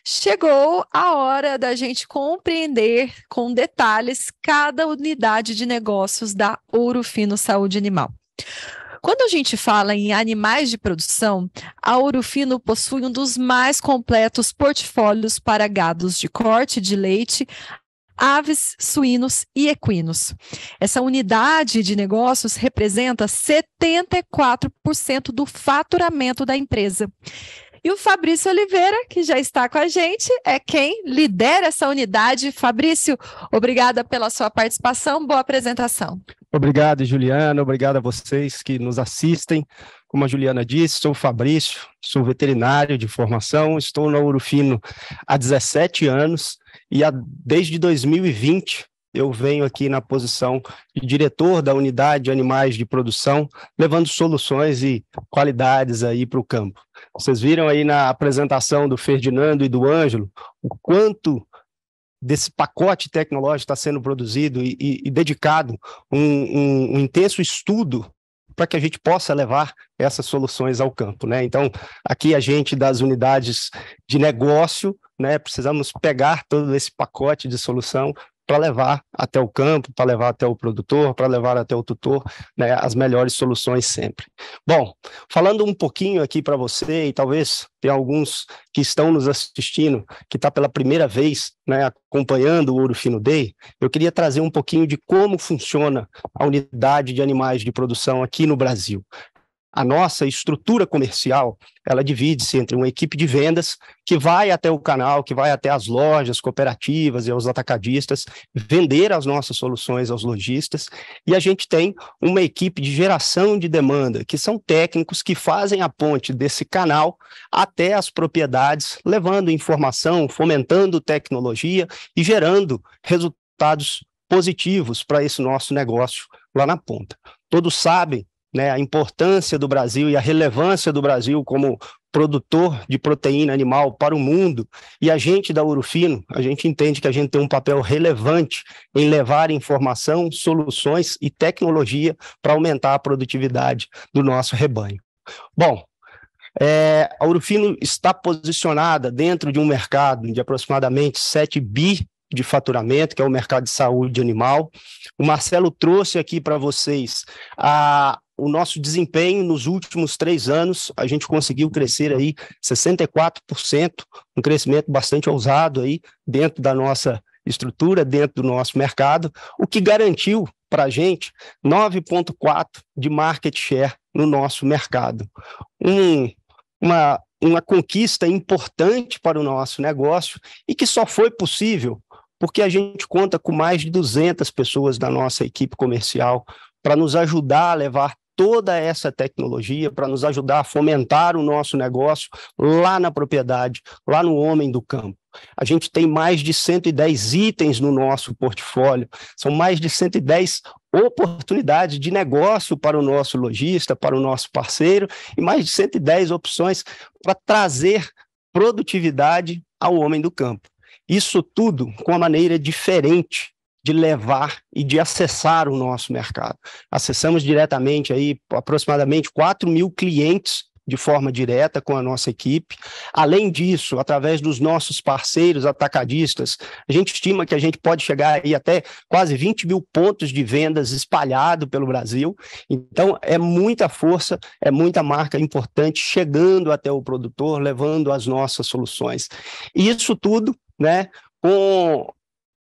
Chegou a hora da gente compreender com detalhes cada unidade de negócios da Ourofino Saúde Animal. Quando a gente fala em animais de produção, a Ourofino possui um dos mais completos portfólios para gados de corte de leite, aves, suínos e equinos. Essa unidade de negócios representa 74% do faturamento da empresa. E o Fabrício Oliveira, que já está com a gente, é quem lidera essa unidade. Fabrício, obrigada pela sua participação, boa apresentação. Obrigado, Juliana, obrigado a vocês que nos assistem. Como a Juliana disse, sou o Fabrício, sou veterinário de formação, estou na Urufino há 17 anos e a, desde 2020 eu venho aqui na posição de diretor da unidade de animais de produção, levando soluções e qualidades aí para o campo. Vocês viram aí na apresentação do Ferdinando e do Ângelo o quanto desse pacote tecnológico está sendo produzido e, e, e dedicado um, um, um intenso estudo para que a gente possa levar essas soluções ao campo. Né? Então, aqui a gente das unidades de negócio, né, precisamos pegar todo esse pacote de solução para levar até o campo, para levar até o produtor, para levar até o tutor, né, as melhores soluções sempre. Bom, falando um pouquinho aqui para você, e talvez tem alguns que estão nos assistindo, que está pela primeira vez né, acompanhando o Ouro Fino Day, eu queria trazer um pouquinho de como funciona a unidade de animais de produção aqui no Brasil a nossa estrutura comercial, ela divide-se entre uma equipe de vendas que vai até o canal, que vai até as lojas, cooperativas e aos atacadistas, vender as nossas soluções aos lojistas, e a gente tem uma equipe de geração de demanda, que são técnicos que fazem a ponte desse canal até as propriedades, levando informação, fomentando tecnologia e gerando resultados positivos para esse nosso negócio lá na ponta. Todos sabem né, a importância do Brasil e a relevância do Brasil como produtor de proteína animal para o mundo, e a gente da Urufino, a gente entende que a gente tem um papel relevante em levar informação, soluções e tecnologia para aumentar a produtividade do nosso rebanho. Bom, é, a Urufino está posicionada dentro de um mercado de aproximadamente 7 bi de faturamento, que é o mercado de saúde animal. O Marcelo trouxe aqui para vocês a, o nosso desempenho nos últimos três anos, a gente conseguiu crescer aí 64%, um crescimento bastante ousado aí dentro da nossa estrutura, dentro do nosso mercado, o que garantiu para a gente 9,4% de market share no nosso mercado. Um, uma, uma conquista importante para o nosso negócio e que só foi possível porque a gente conta com mais de 200 pessoas da nossa equipe comercial para nos ajudar a levar toda essa tecnologia para nos ajudar a fomentar o nosso negócio lá na propriedade, lá no homem do campo. A gente tem mais de 110 itens no nosso portfólio, são mais de 110 oportunidades de negócio para o nosso lojista, para o nosso parceiro, e mais de 110 opções para trazer produtividade ao homem do campo. Isso tudo com a maneira diferente de levar e de acessar o nosso mercado. Acessamos diretamente aí aproximadamente 4 mil clientes de forma direta com a nossa equipe. Além disso, através dos nossos parceiros atacadistas, a gente estima que a gente pode chegar aí até quase 20 mil pontos de vendas espalhado pelo Brasil. Então, é muita força, é muita marca importante chegando até o produtor, levando as nossas soluções. Isso tudo, né? Com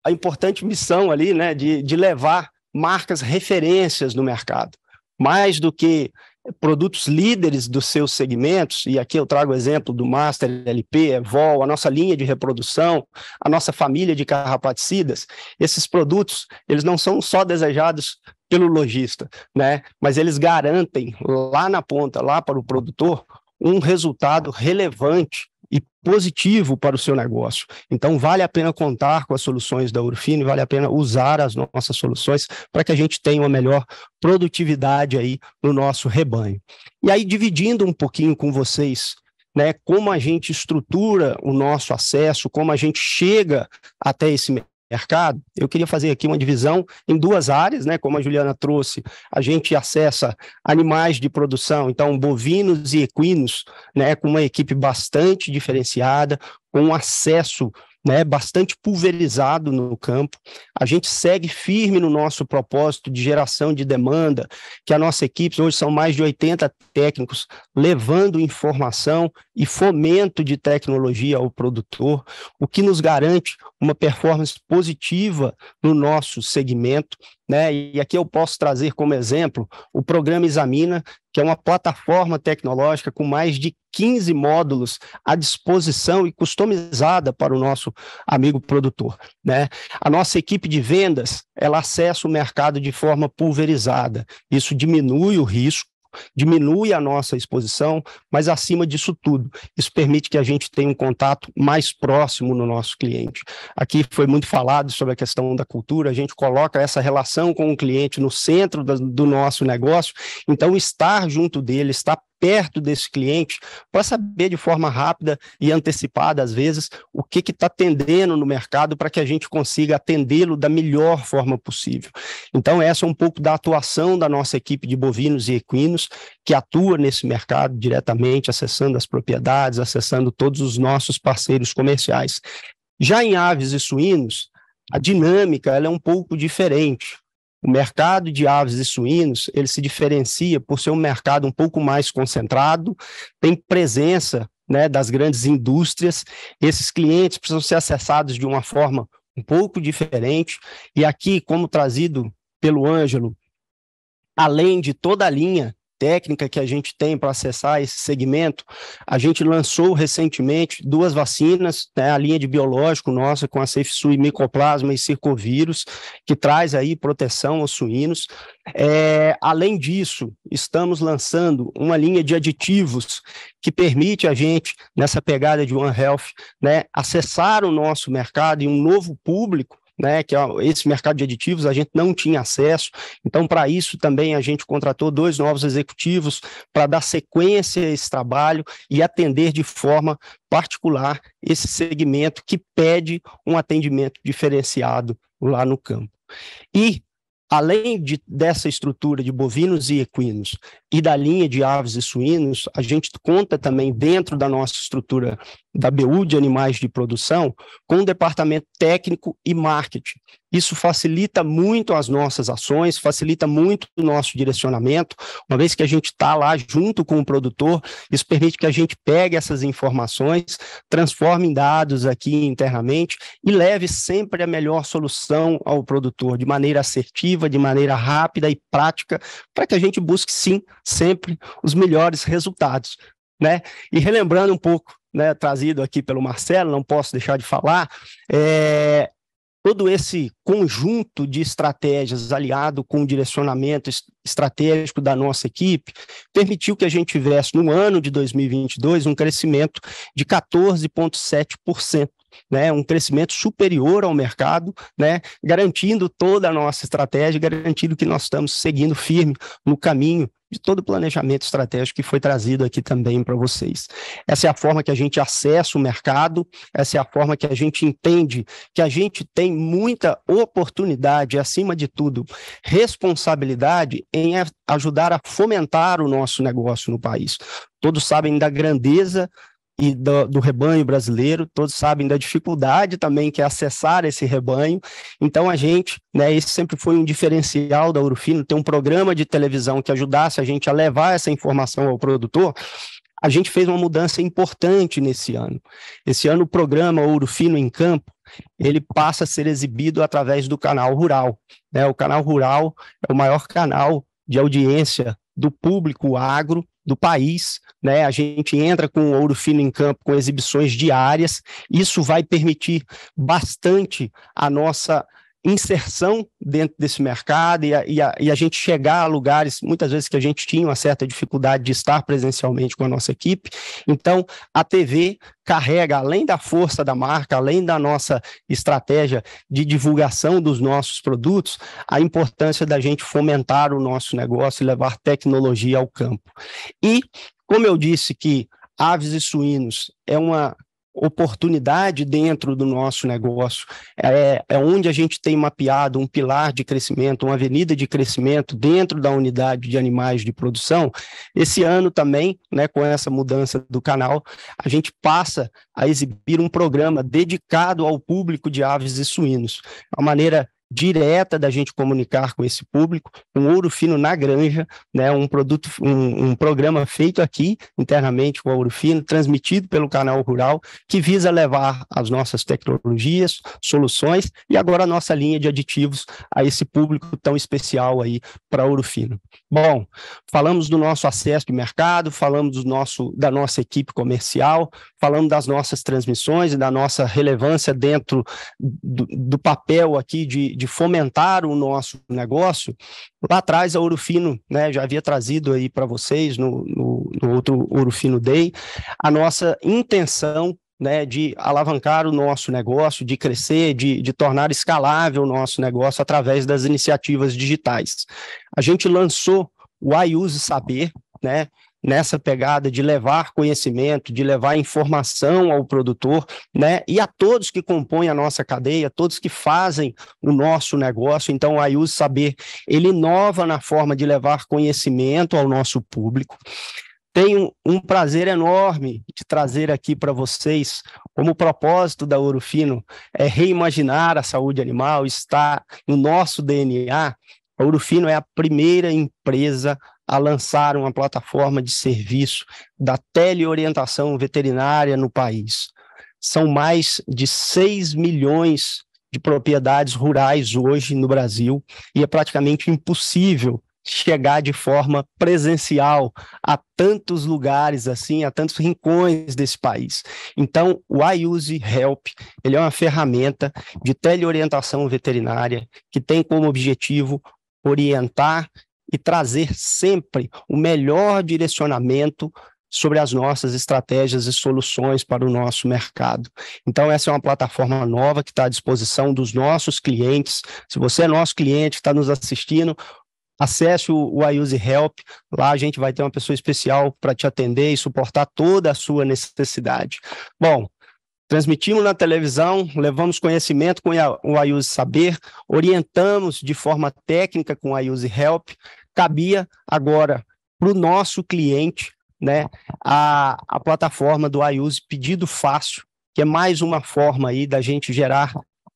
a importante missão ali, né, de, de levar marcas referências no mercado, mais do que produtos líderes dos seus segmentos, e aqui eu trago o exemplo do Master LP, Evol, a nossa linha de reprodução, a nossa família de carrapaticidas, esses produtos, eles não são só desejados pelo lojista, né? Mas eles garantem lá na ponta, lá para o produtor, um resultado relevante e positivo para o seu negócio. Então, vale a pena contar com as soluções da Urfine, vale a pena usar as nossas soluções para que a gente tenha uma melhor produtividade aí no nosso rebanho. E aí, dividindo um pouquinho com vocês né, como a gente estrutura o nosso acesso, como a gente chega até esse mercado, eu queria fazer aqui uma divisão em duas áreas, né? Como a Juliana trouxe, a gente acessa animais de produção, então bovinos e equinos, né? Com uma equipe bastante diferenciada, com acesso né, bastante pulverizado no campo. A gente segue firme no nosso propósito de geração de demanda, que a nossa equipe, hoje são mais de 80 técnicos, levando informação e fomento de tecnologia ao produtor, o que nos garante uma performance positiva no nosso segmento né? E aqui eu posso trazer como exemplo o programa Examina, que é uma plataforma tecnológica com mais de 15 módulos à disposição e customizada para o nosso amigo produtor, né? A nossa equipe de vendas, ela acessa o mercado de forma pulverizada. Isso diminui o risco diminui a nossa exposição, mas acima disso tudo, isso permite que a gente tenha um contato mais próximo no nosso cliente. Aqui foi muito falado sobre a questão da cultura, a gente coloca essa relação com o cliente no centro do nosso negócio, então estar junto dele, estar perto desse cliente para saber de forma rápida e antecipada, às vezes, o que está tendendo no mercado para que a gente consiga atendê-lo da melhor forma possível. Então, essa é um pouco da atuação da nossa equipe de bovinos e equinos, que atua nesse mercado diretamente, acessando as propriedades, acessando todos os nossos parceiros comerciais. Já em aves e suínos, a dinâmica ela é um pouco diferente. O mercado de aves e suínos, ele se diferencia por ser um mercado um pouco mais concentrado, tem presença né, das grandes indústrias, esses clientes precisam ser acessados de uma forma um pouco diferente, e aqui, como trazido pelo Ângelo, além de toda a linha técnica que a gente tem para acessar esse segmento. A gente lançou recentemente duas vacinas, né, a linha de biológico nossa com a SafeSui Micoplasma e Circovírus, que traz aí proteção aos suínos. É, além disso, estamos lançando uma linha de aditivos que permite a gente, nessa pegada de One Health, né, acessar o nosso mercado e um novo público né, que esse mercado de aditivos a gente não tinha acesso. Então, para isso também a gente contratou dois novos executivos para dar sequência a esse trabalho e atender de forma particular esse segmento que pede um atendimento diferenciado lá no campo. E além de, dessa estrutura de bovinos e equinos e da linha de aves e suínos, a gente conta também dentro da nossa estrutura da BU de animais de produção com o departamento técnico e marketing. Isso facilita muito as nossas ações, facilita muito o nosso direcionamento, uma vez que a gente está lá junto com o produtor, isso permite que a gente pegue essas informações, transforme em dados aqui internamente e leve sempre a melhor solução ao produtor, de maneira assertiva, de maneira rápida e prática, para que a gente busque, sim, sempre os melhores resultados. Né? E relembrando um pouco né, trazido aqui pelo Marcelo, não posso deixar de falar, é, todo esse conjunto de estratégias aliado com o direcionamento estratégico da nossa equipe permitiu que a gente tivesse no ano de 2022 um crescimento de 14.7% né, um crescimento superior ao mercado, né, garantindo toda a nossa estratégia, garantindo que nós estamos seguindo firme no caminho de todo o planejamento estratégico que foi trazido aqui também para vocês. Essa é a forma que a gente acessa o mercado, essa é a forma que a gente entende que a gente tem muita oportunidade, acima de tudo, responsabilidade em ajudar a fomentar o nosso negócio no país. Todos sabem da grandeza e do, do, rebanho brasileiro, todos sabem da dificuldade também que é acessar esse rebanho. Então a gente, né, esse sempre foi um diferencial da Urufino, ter um programa de televisão que ajudasse a gente a levar essa informação ao produtor. A gente fez uma mudança importante nesse ano. Esse ano o programa Ouro Fino em Campo, ele passa a ser exibido através do canal Rural. Né? O canal Rural é o maior canal de audiência do público agro do país né? A gente entra com o ouro fino em campo com exibições diárias. Isso vai permitir bastante a nossa inserção dentro desse mercado e a, e, a, e a, gente chegar a lugares, muitas vezes que a gente tinha uma certa dificuldade de estar presencialmente com a nossa equipe. Então, a TV carrega, além da força da marca, além da nossa estratégia de divulgação dos nossos produtos, a importância da gente fomentar o nosso negócio e levar tecnologia ao campo. E como eu disse que aves e suínos é uma oportunidade dentro do nosso negócio, é, é onde a gente tem mapeado um pilar de crescimento, uma avenida de crescimento dentro da unidade de animais de produção. Esse ano também, né, com essa mudança do canal, a gente passa a exibir um programa dedicado ao público de aves e suínos, é uma maneira direta da gente comunicar com esse público, um ouro fino na granja, né, um produto, um, um programa feito aqui internamente com o ouro fino, transmitido pelo canal rural, que visa levar as nossas tecnologias, soluções e agora a nossa linha de aditivos a esse público tão especial aí para ouro fino. Bom, falamos do nosso acesso de mercado, falamos do nosso, da nossa equipe comercial, falamos das nossas transmissões e da nossa relevância dentro do, do papel aqui de, de de fomentar o nosso negócio, lá atrás a urufino né, já havia trazido aí para vocês no, no, no outro urufino Day, a nossa intenção né, de alavancar o nosso negócio, de crescer, de, de tornar escalável o nosso negócio através das iniciativas digitais. A gente lançou o iUse Saber, né, nessa pegada de levar conhecimento, de levar informação ao produtor, né? E a todos que compõem a nossa cadeia, todos que fazem o nosso negócio. Então, a IUS Saber, ele inova na forma de levar conhecimento ao nosso público. Tenho um prazer enorme de trazer aqui para vocês como propósito da Fino, é reimaginar a saúde animal, está no nosso DNA. A Fino é a primeira empresa a lançar uma plataforma de serviço da teleorientação veterinária no país. São mais de 6 milhões de propriedades rurais hoje no Brasil e é praticamente impossível chegar de forma presencial a tantos lugares assim, a tantos rincões desse país. Então, o iUse Help, ele é uma ferramenta de teleorientação veterinária que tem como objetivo orientar e trazer sempre o melhor direcionamento sobre as nossas estratégias e soluções para o nosso mercado. Então, essa é uma plataforma nova que está à disposição dos nossos clientes. Se você é nosso cliente, está nos assistindo, acesse o, o iUse Help. Lá a gente vai ter uma pessoa especial para te atender e suportar toda a sua necessidade. Bom, Transmitimos na televisão, levamos conhecimento com o IUSE Saber, orientamos de forma técnica com o IUSE Help, cabia agora para o nosso cliente né, a, a plataforma do iUse Pedido Fácil, que é mais uma forma aí da gente gerar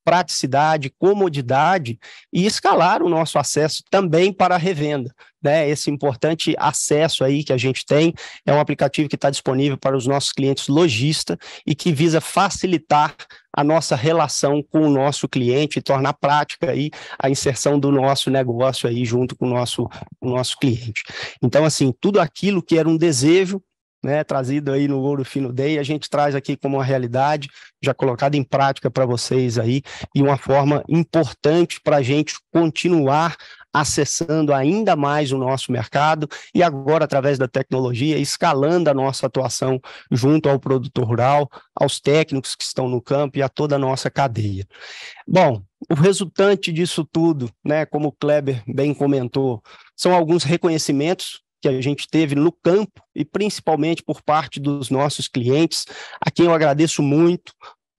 praticidade, comodidade e escalar o nosso acesso também para a revenda. Né? Esse importante acesso aí que a gente tem é um aplicativo que está disponível para os nossos clientes lojista e que visa facilitar a nossa relação com o nosso cliente e tornar prática aí a inserção do nosso negócio aí junto com o nosso, o nosso cliente. Então, assim, tudo aquilo que era um desejo né, trazido aí no Ouro Fino Day, a gente traz aqui como uma realidade, já colocada em prática para vocês aí, e uma forma importante para a gente continuar acessando ainda mais o nosso mercado e agora através da tecnologia escalando a nossa atuação junto ao produtor rural, aos técnicos que estão no campo e a toda a nossa cadeia. Bom, o resultante disso tudo, né, como o Kleber bem comentou, são alguns reconhecimentos que a gente teve no campo e principalmente por parte dos nossos clientes, a quem eu agradeço muito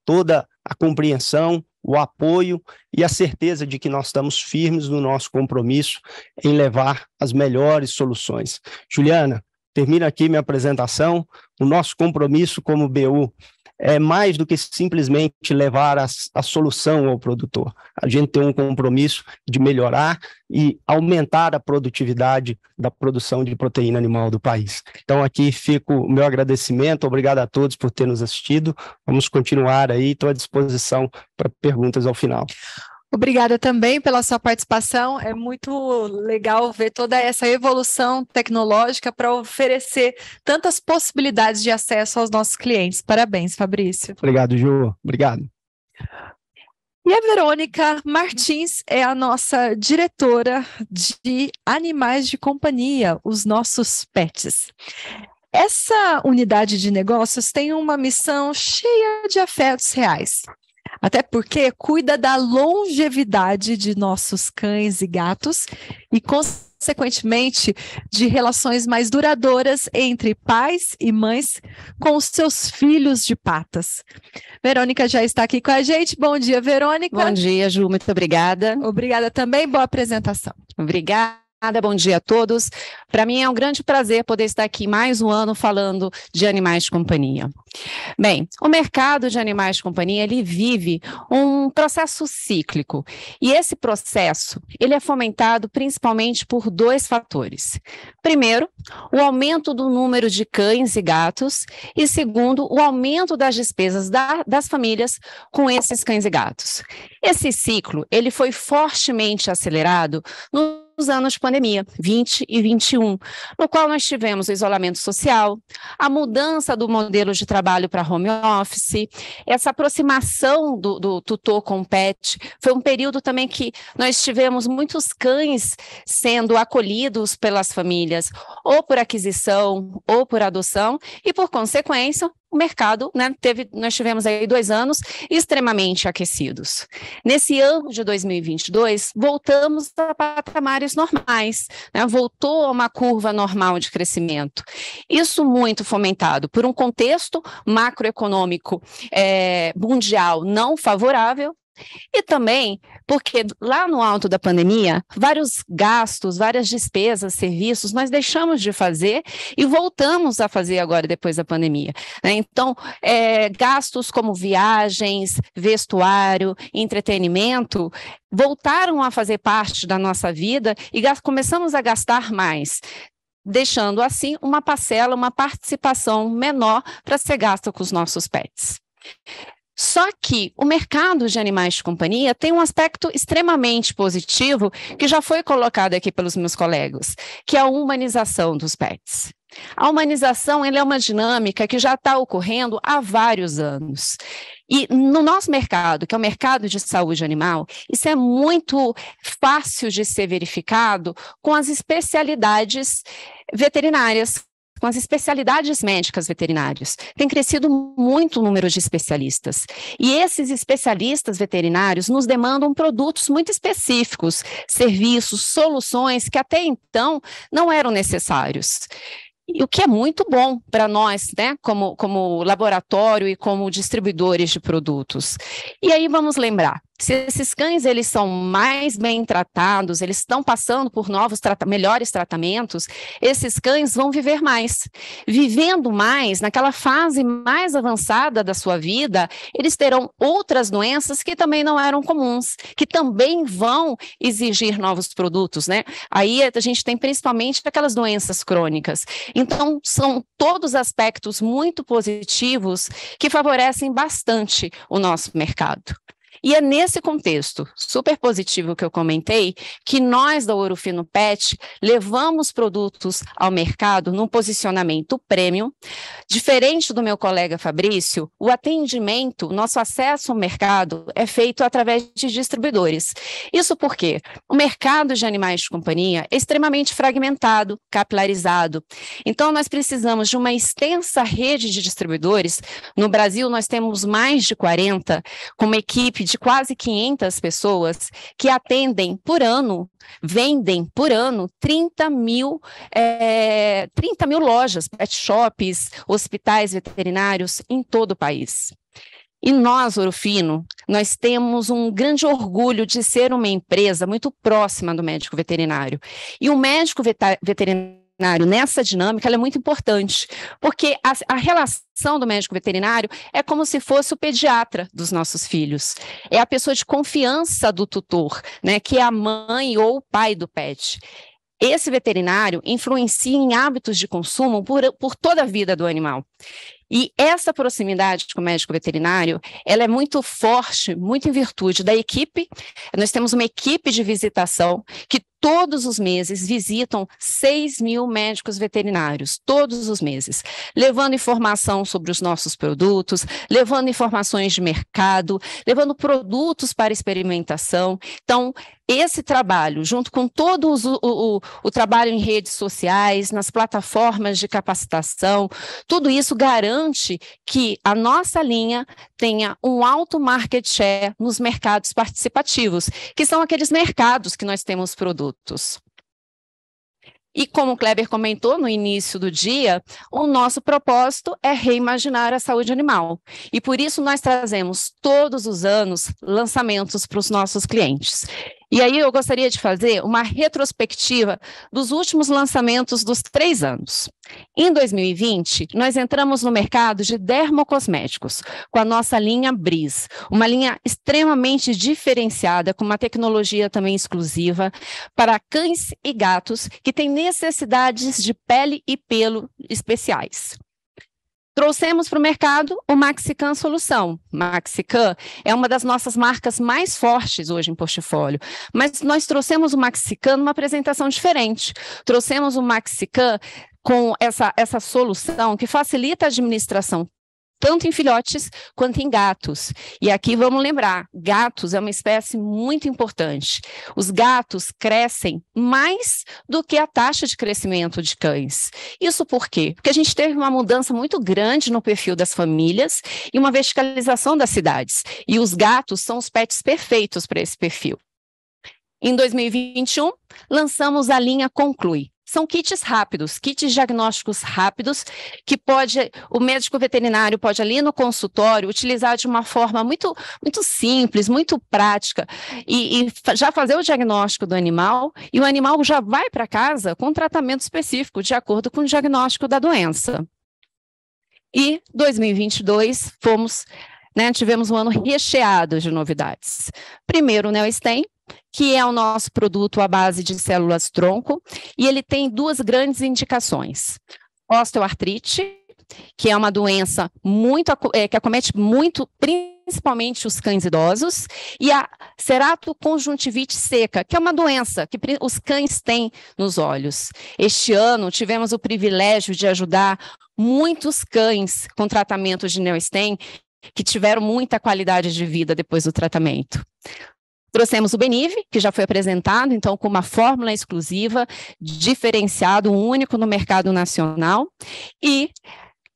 toda a compreensão, o apoio e a certeza de que nós estamos firmes no nosso compromisso em levar as melhores soluções. Juliana, termino aqui minha apresentação. O nosso compromisso como BU é mais do que simplesmente levar a, a solução ao produtor. A gente tem um compromisso de melhorar e aumentar a produtividade da produção de proteína animal do país. Então, aqui fico o meu agradecimento, obrigado a todos por ter nos assistido. Vamos continuar aí, estou à disposição para perguntas ao final. Obrigada também pela sua participação. É muito legal ver toda essa evolução tecnológica para oferecer tantas possibilidades de acesso aos nossos clientes. Parabéns, Fabrício. Obrigado, Ju. Obrigado. E a Verônica Martins é a nossa diretora de animais de companhia, os nossos pets. Essa unidade de negócios tem uma missão cheia de afetos reais. Até porque cuida da longevidade de nossos cães e gatos e, consequentemente, de relações mais duradouras entre pais e mães com os seus filhos de patas. Verônica já está aqui com a gente. Bom dia, Verônica. Bom dia, Ju. Muito obrigada. Obrigada também. Boa apresentação. Obrigada bom dia a todos. Para mim é um grande prazer poder estar aqui mais um ano falando de animais de companhia. Bem, o mercado de animais de companhia ele vive um processo cíclico e esse processo ele é fomentado principalmente por dois fatores. Primeiro, o aumento do número de cães e gatos e segundo, o aumento das despesas da, das famílias com esses cães e gatos. Esse ciclo ele foi fortemente acelerado no os anos de pandemia, 20 e 21, no qual nós tivemos o isolamento social, a mudança do modelo de trabalho para home office, essa aproximação do, do tutor com o pet. Foi um período também que nós tivemos muitos cães sendo acolhidos pelas famílias, ou por aquisição, ou por adoção, e por consequência, o mercado, né, teve, nós tivemos aí dois anos extremamente aquecidos. Nesse ano de 2022, voltamos a patamares normais, né, voltou a uma curva normal de crescimento. Isso muito fomentado por um contexto macroeconômico é, mundial não favorável e também porque lá no alto da pandemia, vários gastos, várias despesas, serviços, nós deixamos de fazer e voltamos a fazer agora depois da pandemia. Né? Então, é, gastos como viagens, vestuário, entretenimento, voltaram a fazer parte da nossa vida e começamos a gastar mais deixando assim uma parcela, uma participação menor para ser gasta com os nossos pets. Só que o mercado de animais de companhia tem um aspecto extremamente positivo que já foi colocado aqui pelos meus colegas, que é a humanização dos pets. A humanização é uma dinâmica que já está ocorrendo há vários anos. E no nosso mercado, que é o mercado de saúde animal, isso é muito fácil de ser verificado com as especialidades veterinárias com as especialidades médicas veterinárias. Tem crescido muito o número de especialistas. E esses especialistas veterinários nos demandam produtos muito específicos, serviços, soluções que até então não eram necessários. E o que é muito bom para nós, né, como, como laboratório e como distribuidores de produtos. E aí vamos lembrar: se esses cães eles são mais bem tratados, eles estão passando por novos melhores tratamentos, esses cães vão viver mais. Vivendo mais, naquela fase mais avançada da sua vida, eles terão outras doenças que também não eram comuns, que também vão exigir novos produtos, né? Aí a gente tem principalmente aquelas doenças crônicas. Então, são todos aspectos muito positivos que favorecem bastante o nosso mercado. E é nesse contexto super positivo que eu comentei que nós da Ouro Fino Pet levamos produtos ao mercado num posicionamento premium. Diferente do meu colega Fabrício, o atendimento, nosso acesso ao mercado é feito através de distribuidores. Isso porque o mercado de animais de companhia é extremamente fragmentado, capilarizado. Então nós precisamos de uma extensa rede de distribuidores. No Brasil nós temos mais de 40, com uma equipe de quase 500 pessoas que atendem por ano, vendem por ano 30 mil, é, eh, 30 mil lojas, pet shops, hospitais veterinários em todo o país. E nós, Orofino, nós temos um grande orgulho de ser uma empresa muito próxima do médico veterinário. E o médico veterinário veterinário nessa dinâmica é muito importante, porque a, a relação do médico veterinário é como se fosse o pediatra dos nossos filhos. É a pessoa de confiança do tutor, né, que é a mãe ou o pai do pet. Esse veterinário influencia em hábitos de consumo por, por toda a vida do animal. E essa proximidade com o médico veterinário, ela é muito forte, muito em virtude da equipe. Nós temos uma equipe de visitação que todos os meses visitam 6 mil médicos veterinários, todos os meses, levando informação sobre os nossos produtos, levando informações de mercado, levando produtos para experimentação. Então, esse trabalho, junto com todo o, o, o, trabalho em redes sociais, nas plataformas de capacitação, tudo isso garante que a nossa linha tenha um alto market share nos mercados participativos, que são aqueles mercados que nós temos produtos produtos. E como o Kleber comentou no início do dia, o nosso propósito é reimaginar a saúde animal. E por isso nós trazemos todos os anos lançamentos para os nossos clientes. E aí eu gostaria de fazer uma retrospectiva dos últimos lançamentos dos três anos. Em 2020, nós entramos no mercado de dermocosméticos com a nossa linha Bris, uma linha extremamente diferenciada, com uma tecnologia também exclusiva para cães e gatos que têm necessidades de pele e pelo especiais. Trouxemos para o mercado o Maxican Solução. Maxican é uma das nossas marcas mais fortes hoje em portfólio, mas nós trouxemos o Maxican numa apresentação diferente. Trouxemos o Maxican com essa, essa solução que facilita a administração tanto em filhotes quanto em gatos. E aqui vamos lembrar: gatos é uma espécie muito importante. Os gatos crescem mais do que a taxa de crescimento de cães. Isso por quê? Porque a gente teve uma mudança muito grande no perfil das famílias e uma verticalização das cidades. E os gatos são os pets perfeitos para esse perfil. Em 2021, lançamos a linha Conclui, são kits rápidos, kits diagnósticos rápidos, que pode o médico veterinário pode ali no consultório utilizar de uma forma muito, muito simples, muito prática, e, e já fazer o diagnóstico do animal, e o animal já vai para casa com tratamento específico, de acordo com o diagnóstico da doença. E 2022 fomos né, tivemos um ano recheado de novidades. Primeiro, o NeoStem, que é o nosso produto à base de células tronco, e ele tem duas grandes indicações: osteoartrite, que é uma doença muito é, que acomete muito principalmente os cães idosos, e a ceratoconjuntivite seca, que é uma doença que os cães têm nos olhos. Este ano tivemos o privilégio de ajudar muitos cães com tratamento de Neostem que tiveram muita qualidade de vida depois do tratamento. Trouxemos o Benive, que já foi apresentado, então, com uma fórmula exclusiva, diferenciado, único no mercado nacional, e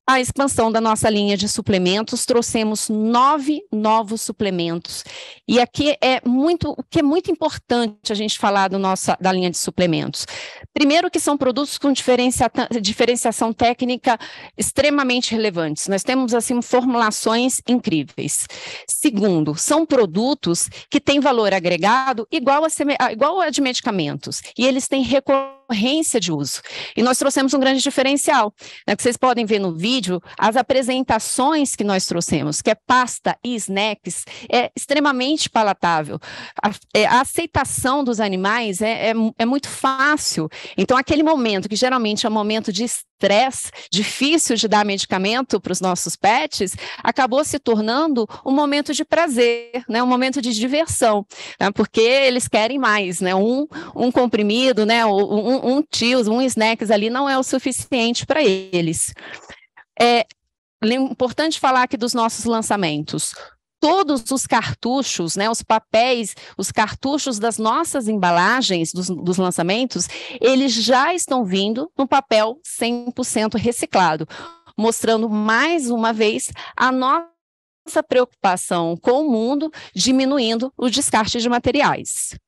a expansão da nossa linha de suplementos, trouxemos nove novos suplementos. E aqui é muito, o que é muito importante a gente falar do nossa, da linha de suplementos. Primeiro, que são produtos com diferencia, diferenciação técnica extremamente relevantes. Nós temos, assim, formulações incríveis. Segundo, são produtos que têm valor agregado igual a, igual a de medicamentos. E eles têm recorrência recorrência de uso. E nós trouxemos um grande diferencial, né, que vocês podem ver no vídeo, as apresentações que nós trouxemos, que é pasta e snacks, é extremamente palatável. A, é, a aceitação dos animais é, é, é muito fácil. Então, aquele momento, que geralmente é um momento de estresse, difícil de dar medicamento para os nossos pets, acabou se tornando um momento de prazer, né? um momento de diversão, né? porque eles querem mais, né? um, um comprimido, né? um, um tios, um snacks ali não é o suficiente para eles. É, é importante falar aqui dos nossos lançamentos todos os cartuchos, né, os papéis, os cartuchos das nossas embalagens, dos, dos lançamentos, eles já estão vindo no papel 100% reciclado, mostrando mais uma vez a nossa preocupação com o mundo, diminuindo o descarte de materiais.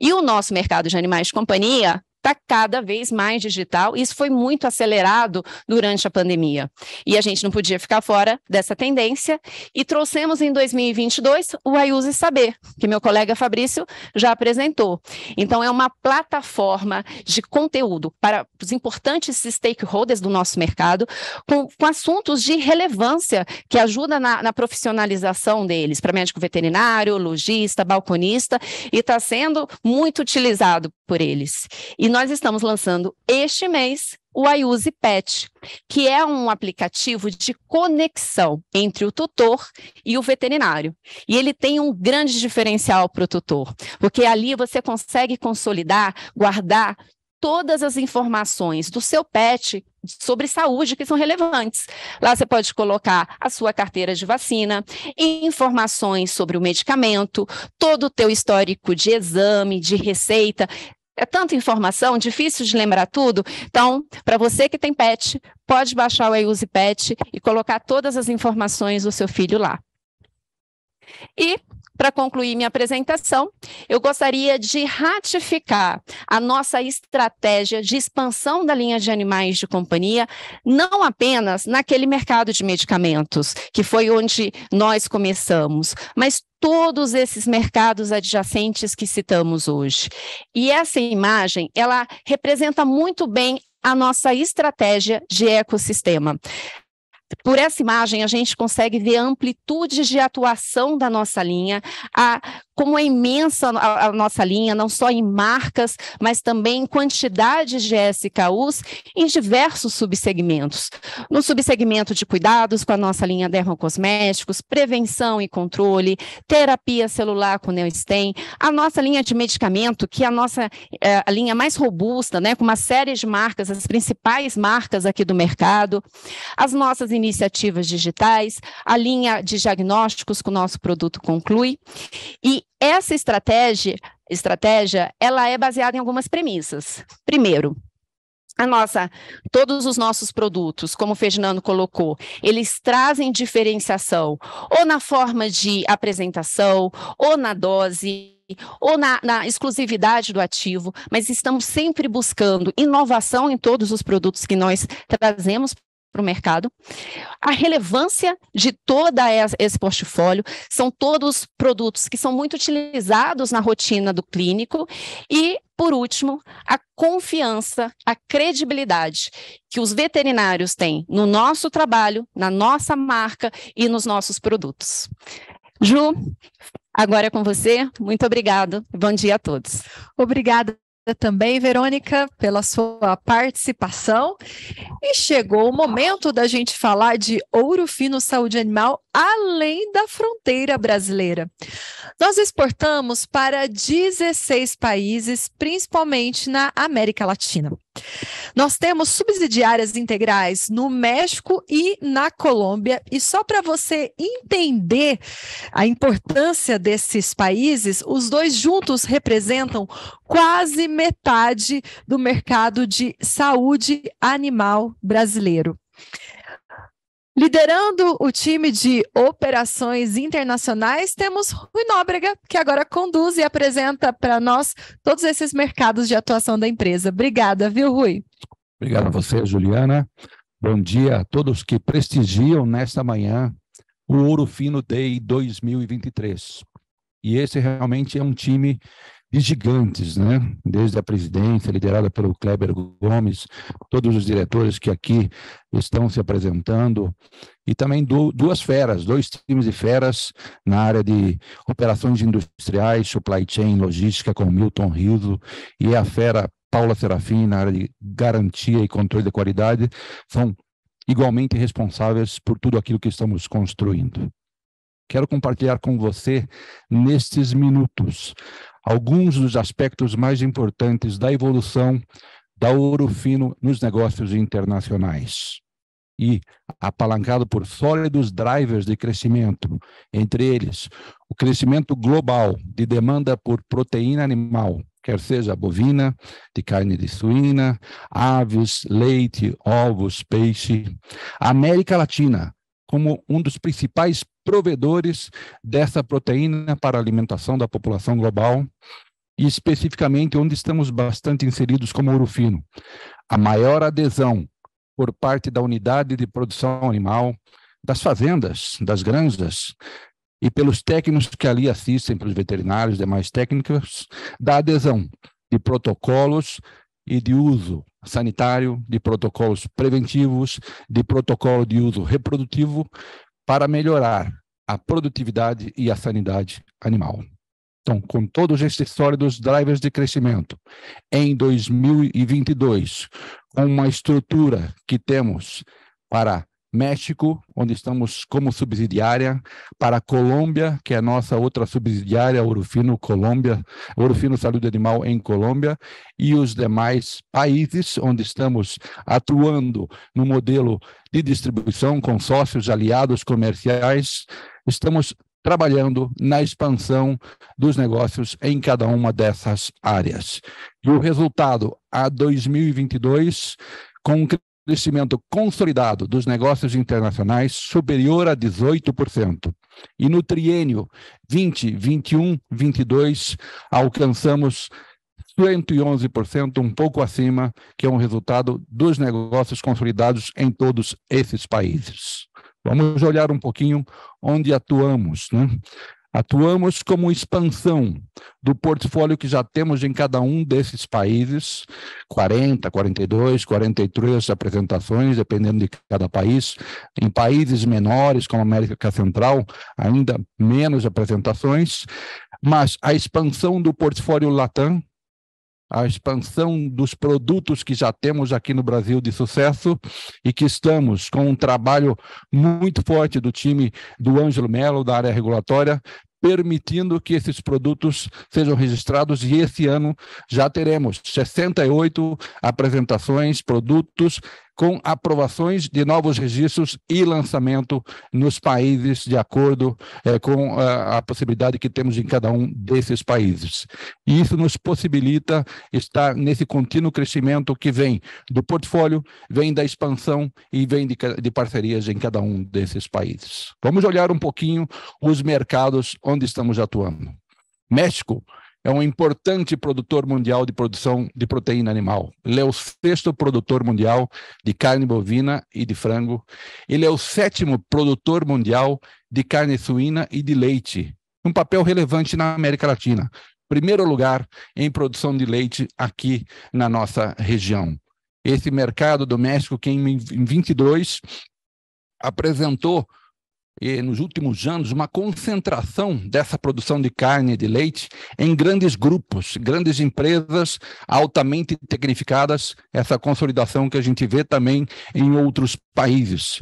E o nosso mercado de animais de companhia está cada vez mais digital. e Isso foi muito acelerado durante a pandemia. E a gente não podia ficar fora dessa tendência. E trouxemos em 2022 o Ayuse Saber, que meu colega Fabrício já apresentou. Então, é uma plataforma de conteúdo para os importantes stakeholders do nosso mercado, com, com assuntos de relevância que ajuda na, na profissionalização deles, para médico veterinário, logista, balconista, e está sendo muito utilizado por eles. E nós estamos lançando este mês o iUse Pet, que é um aplicativo de conexão entre o tutor e o veterinário. E ele tem um grande diferencial para o tutor, porque ali você consegue consolidar, guardar todas as informações do seu pet sobre saúde que são relevantes. Lá você pode colocar a sua carteira de vacina, informações sobre o medicamento, todo o teu histórico de exame, de receita, é tanta informação, difícil de lembrar tudo. Então, para você que tem pet, pode baixar o iUse Pet e colocar todas as informações do seu filho lá. E para concluir minha apresentação, eu gostaria de ratificar a nossa estratégia de expansão da linha de animais de companhia, não apenas naquele mercado de medicamentos, que foi onde nós começamos, mas todos esses mercados adjacentes que citamos hoje. E essa imagem, ela representa muito bem a nossa estratégia de ecossistema. Por essa imagem, a gente consegue ver a amplitude de atuação da nossa linha, a como é imensa a, a, nossa linha, não só em marcas, mas também em quantidade de SKUs em diversos subsegmentos. No subsegmento de cuidados, com a nossa linha dermocosméticos, prevenção e controle, terapia celular com Neostem, a nossa linha de medicamento, que é a nossa é, a linha mais robusta, né, com uma série de marcas, as principais marcas aqui do mercado, as nossas iniciativas digitais, a linha de diagnósticos que o nosso produto conclui. E essa estratégia, estratégia, ela é baseada em algumas premissas. Primeiro, a nossa, todos os nossos produtos, como o Ferdinando colocou, eles trazem diferenciação, ou na forma de apresentação, ou na dose, ou na, na, exclusividade do ativo, mas estamos sempre buscando inovação em todos os produtos que nós trazemos para o mercado, a relevância de todo esse portfólio, são todos produtos que são muito utilizados na rotina do clínico e, por último, a confiança, a credibilidade que os veterinários têm no nosso trabalho, na nossa marca e nos nossos produtos. Ju, agora é com você. Muito obrigado. Bom dia a todos. Obrigada, também, Verônica, pela sua participação. E chegou o momento da gente falar de ouro fino saúde animal além da fronteira brasileira. Nós exportamos para 16 países, principalmente na América Latina. Nós temos subsidiárias integrais no México e na Colômbia, e só para você entender a importância desses países, os dois juntos representam quase metade do mercado de saúde animal brasileiro. Liderando o time de operações internacionais, temos Rui Nóbrega, que agora conduz e apresenta para nós todos esses mercados de atuação da empresa. Obrigada, viu, Rui? Obrigado a você, Juliana. Bom dia a todos que prestigiam nesta manhã o Ouro Fino Day 2023. E esse realmente é um time de gigantes, né? desde a presidência, liderada pelo Kleber Gomes, todos os diretores que aqui estão se apresentando, e também do, duas feras, dois times de feras na área de operações industriais, supply chain, logística, com Milton Rizzo, e a fera Paula Serafim na área de garantia e controle de qualidade, são igualmente responsáveis por tudo aquilo que estamos construindo. Quero compartilhar com você, nestes minutos, alguns dos aspectos mais importantes da evolução da ouro fino nos negócios internacionais. E, apalancado por sólidos drivers de crescimento, entre eles o crescimento global de demanda por proteína animal, quer seja bovina, de carne de suína, aves, leite, ovos, peixe. A América Latina, como um dos principais provedores dessa proteína para a alimentação da população global e especificamente onde estamos bastante inseridos como ouro fino. A maior adesão por parte da unidade de produção animal, das fazendas, das granjas, e pelos técnicos que ali assistem, pelos veterinários, demais técnicos, da adesão de protocolos e de uso sanitário, de protocolos preventivos, de protocolo de uso reprodutivo para melhorar a produtividade e a sanidade animal. Então, com todos estes sólidos drivers de crescimento, em 2022, com uma estrutura que temos para México, onde estamos como subsidiária, para Colômbia, que é a nossa outra subsidiária, Orofino Colômbia, Orofino Saúde Animal em Colômbia, e os demais países onde estamos atuando no modelo de distribuição, consórcios, aliados comerciais, estamos trabalhando na expansão dos negócios em cada uma dessas áreas. E o resultado a 2022 com crescimento consolidado dos negócios internacionais superior a 18%. E no triênio 20, 21, 22, alcançamos 111%, um pouco acima, que é um resultado dos negócios consolidados em todos esses países. Vamos olhar um pouquinho onde atuamos. Né? Atuamos como expansão do portfólio que já temos em cada um desses países, 40, 42, 43 apresentações, dependendo de cada país. Em países menores, como a América Central, ainda menos apresentações, mas a expansão do portfólio Latam, a expansão dos produtos que já temos aqui no Brasil de sucesso e que estamos com um trabalho muito forte do time do Ângelo Melo, da área regulatória, permitindo que esses produtos sejam registrados e esse ano já teremos 68 apresentações, produtos com aprovações de novos registros e lançamento nos países, de acordo eh, com a, eh, a possibilidade que temos em cada um desses países. E isso nos possibilita estar nesse contínuo crescimento que vem do portfólio, vem da expansão e vem de, de parcerias em cada um desses países. Vamos olhar um pouquinho os mercados onde estamos atuando. México é um importante produtor mundial de produção de proteína animal. Ele é o sexto produtor mundial de carne bovina e de frango. Ele é o sétimo produtor mundial de carne suína e de leite. Um papel relevante na América Latina. Primeiro lugar em produção de leite aqui na nossa região. Esse mercado doméstico que em 22 apresentou e, nos últimos anos, uma concentração dessa produção de carne e de leite em grandes grupos, grandes empresas altamente tecnificadas, essa consolidação que a gente vê também em outros países.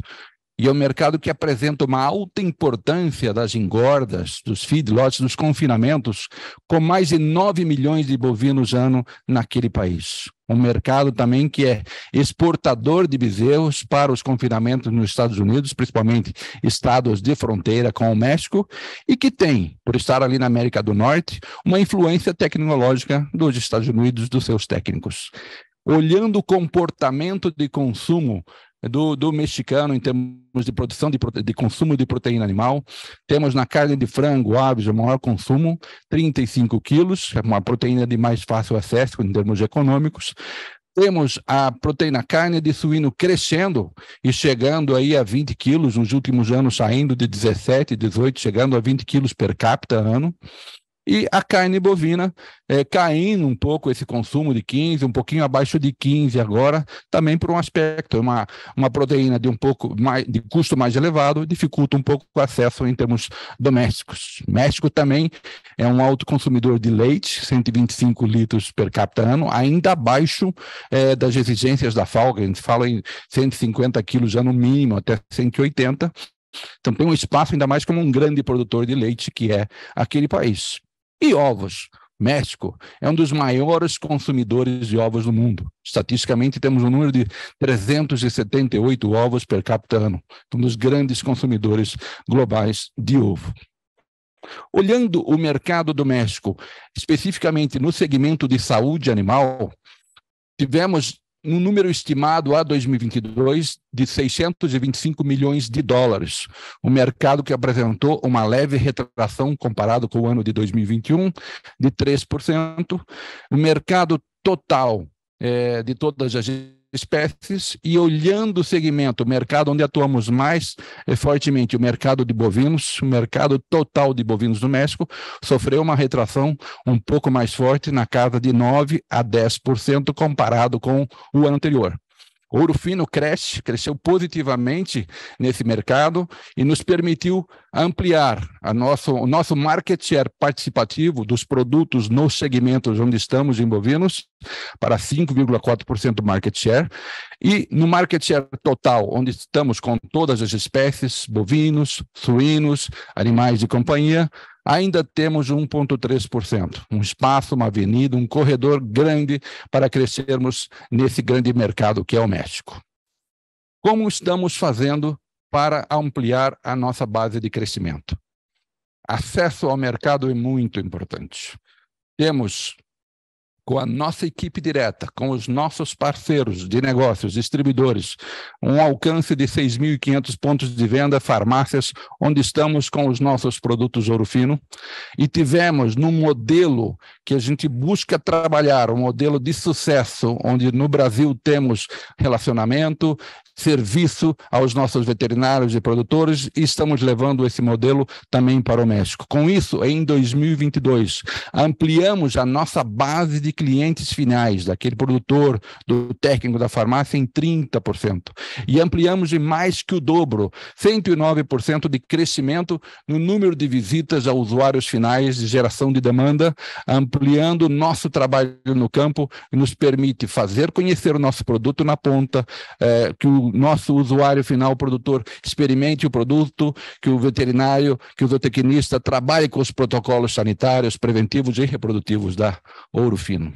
E é um mercado que apresenta uma alta importância das engordas, dos feedlots, dos confinamentos, com mais de 9 milhões de bovinos ano naquele país. Um mercado também que é exportador de bezerros para os confinamentos nos Estados Unidos, principalmente estados de fronteira com o México, e que tem, por estar ali na América do Norte, uma influência tecnológica dos Estados Unidos, dos seus técnicos olhando o comportamento de consumo do, do mexicano em termos de produção de, de consumo de proteína animal. Temos na carne de frango, aves, o maior consumo, 35 quilos, é uma proteína de mais fácil acesso em termos econômicos. Temos a proteína carne de suíno crescendo e chegando aí a 20 quilos nos últimos anos, saindo de 17, 18, chegando a 20 quilos per capita ano e a carne bovina é, caindo um pouco esse consumo de 15, um pouquinho abaixo de 15 agora, também por um aspecto, uma, uma proteína de um pouco mais, de custo mais elevado, dificulta um pouco o acesso em termos domésticos. México também é um alto consumidor de leite, 125 litros per capita ano, ainda abaixo é, das exigências da FAO, a gente fala em 150 quilos já no mínimo, até 180, então tem um espaço ainda mais como um grande produtor de leite que é aquele país. E ovos. México é um dos maiores consumidores de ovos do mundo. Estatisticamente, temos um número de 378 ovos per capita ano, então, um dos grandes consumidores globais de ovo. Olhando o mercado doméstico, especificamente no segmento de saúde animal, tivemos no número estimado a 2022 de 625 milhões de dólares, um mercado que apresentou uma leve retração comparado com o ano de 2021 de 3%. O mercado total é, de todas as espécies e olhando o segmento, o mercado onde atuamos mais é, fortemente, o mercado de bovinos, o mercado total de bovinos no México, sofreu uma retração um pouco mais forte, na casa de 9 a 10%, comparado com o ano anterior. Ouro Fino cresce, cresceu positivamente nesse mercado e nos permitiu ampliar a nosso, o nosso market share participativo dos produtos nos segmentos onde estamos em bovinos para 5,4% do market share e no market share total, onde estamos com todas as espécies, bovinos, suínos, animais de companhia, ainda temos 1,3%, um espaço, uma avenida, um corredor grande para crescermos nesse grande mercado que é o México. Como estamos fazendo para ampliar a nossa base de crescimento? Acesso ao mercado é muito importante. Temos com a nossa equipe direta, com os nossos parceiros de negócios, distribuidores, um alcance de 6.500 pontos de venda, farmácias, onde estamos com os nossos produtos ouro fino, e tivemos no modelo que a gente busca trabalhar, um modelo de sucesso, onde no Brasil temos relacionamento, serviço aos nossos veterinários e produtores e estamos levando esse modelo também para o México. Com isso, em 2022, ampliamos a nossa base de clientes finais, daquele produtor, do técnico da farmácia, em 30%. E ampliamos em mais que o dobro, 109% de crescimento no número de visitas a usuários finais de geração de demanda, ampliando nosso trabalho no campo e nos permite fazer conhecer o nosso produto na ponta, eh, que o nosso usuário final, o produtor, experimente o produto, que o veterinário, que o zootecnista trabalhe com os protocolos sanitários, preventivos e reprodutivos da Ouro Fino.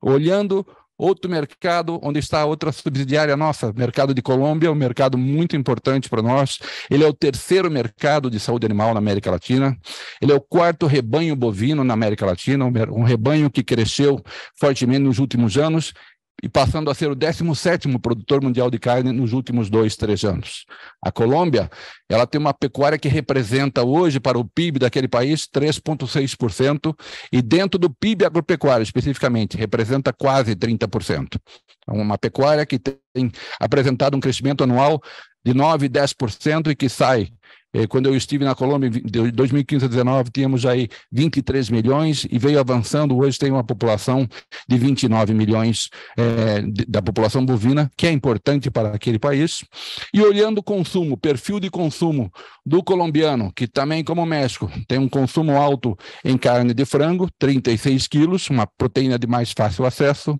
Olhando outro mercado onde está outra subsidiária nossa, mercado de Colômbia, um mercado muito importante para nós. Ele é o terceiro mercado de saúde animal na América Latina. Ele é o quarto rebanho bovino na América Latina, um rebanho que cresceu fortemente nos últimos anos e passando a ser o 17º produtor mundial de carne nos últimos dois, três anos. A Colômbia, ela tem uma pecuária que representa hoje para o PIB daquele país 3,6% e dentro do PIB agropecuário especificamente representa quase 30%. É uma pecuária que tem apresentado um crescimento anual de 9, 10% e que sai eh, quando eu estive na Colômbia, de 2015 a 2019, tínhamos aí 23 milhões e veio avançando. Hoje tem uma população de 29 milhões eh, da população bovina, que é importante para aquele país. E olhando o consumo, perfil de consumo do colombiano, que também, como o México, tem um consumo alto em carne de frango, 36 quilos, uma proteína de mais fácil acesso.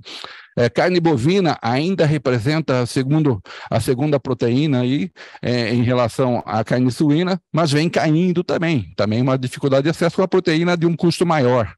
É, carne bovina ainda representa, segundo a segunda proteína aí, é, em relação à carne suína, mas vem caindo também. Também uma dificuldade de acesso à proteína de um custo maior.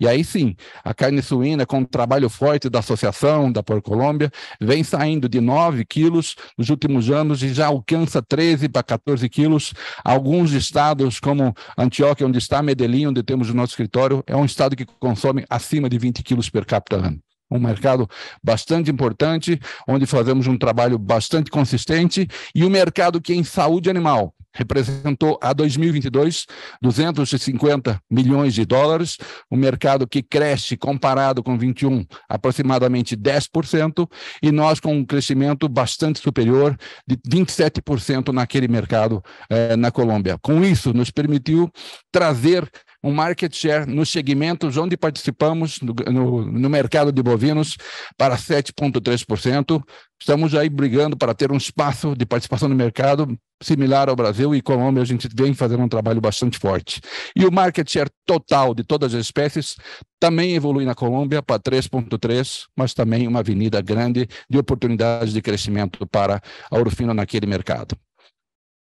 E aí sim, a carne suína, com o trabalho forte da associação da por Colômbia, vem saindo de 9 quilos nos últimos anos e já alcança 13 para 14 quilos. Alguns estados, como Antioquia, onde está Medellín, onde temos o nosso escritório, é um estado que consome acima de 20 quilos per capita ano um mercado bastante importante, onde fazemos um trabalho bastante consistente, e o mercado que é em saúde animal representou a 2022 250 milhões de dólares, um mercado que cresce comparado com 21 aproximadamente 10% e nós com um crescimento bastante superior de 27% naquele mercado eh, na Colômbia. Com isso nos permitiu trazer um market share nos segmentos onde participamos no, no, no mercado de bovinos para 7,3%. Estamos aí brigando para ter um espaço de participação no mercado similar ao Brasil e Colômbia a gente vem fazendo um trabalho bastante forte. E o market share total de todas as espécies também evolui na Colômbia para 3.3, mas também uma avenida grande de oportunidades de crescimento para a Orofino naquele mercado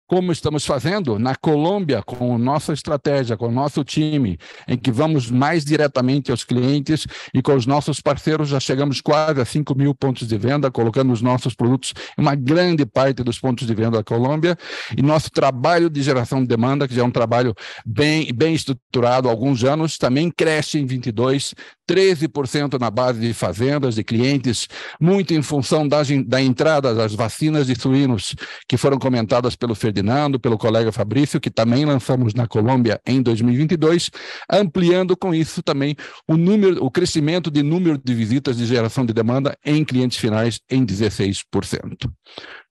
como estamos fazendo na Colômbia, com nossa estratégia, com o nosso time, em que vamos mais diretamente aos clientes e com os nossos parceiros já chegamos quase a 5 mil pontos de venda, colocando os nossos produtos em uma grande parte dos pontos de venda da Colômbia. E nosso trabalho de geração de demanda, que já é um trabalho bem, bem estruturado há alguns anos, também cresce em 22, 13% na base de fazendas, de clientes, muito em função da, da entrada das vacinas de suínos, que foram comentadas pelo Ferdinando, pelo colega Fabrício, que também lançamos na Colômbia em 2022, ampliando com isso também o número, o crescimento de número de visitas de geração de demanda em clientes finais em 16%.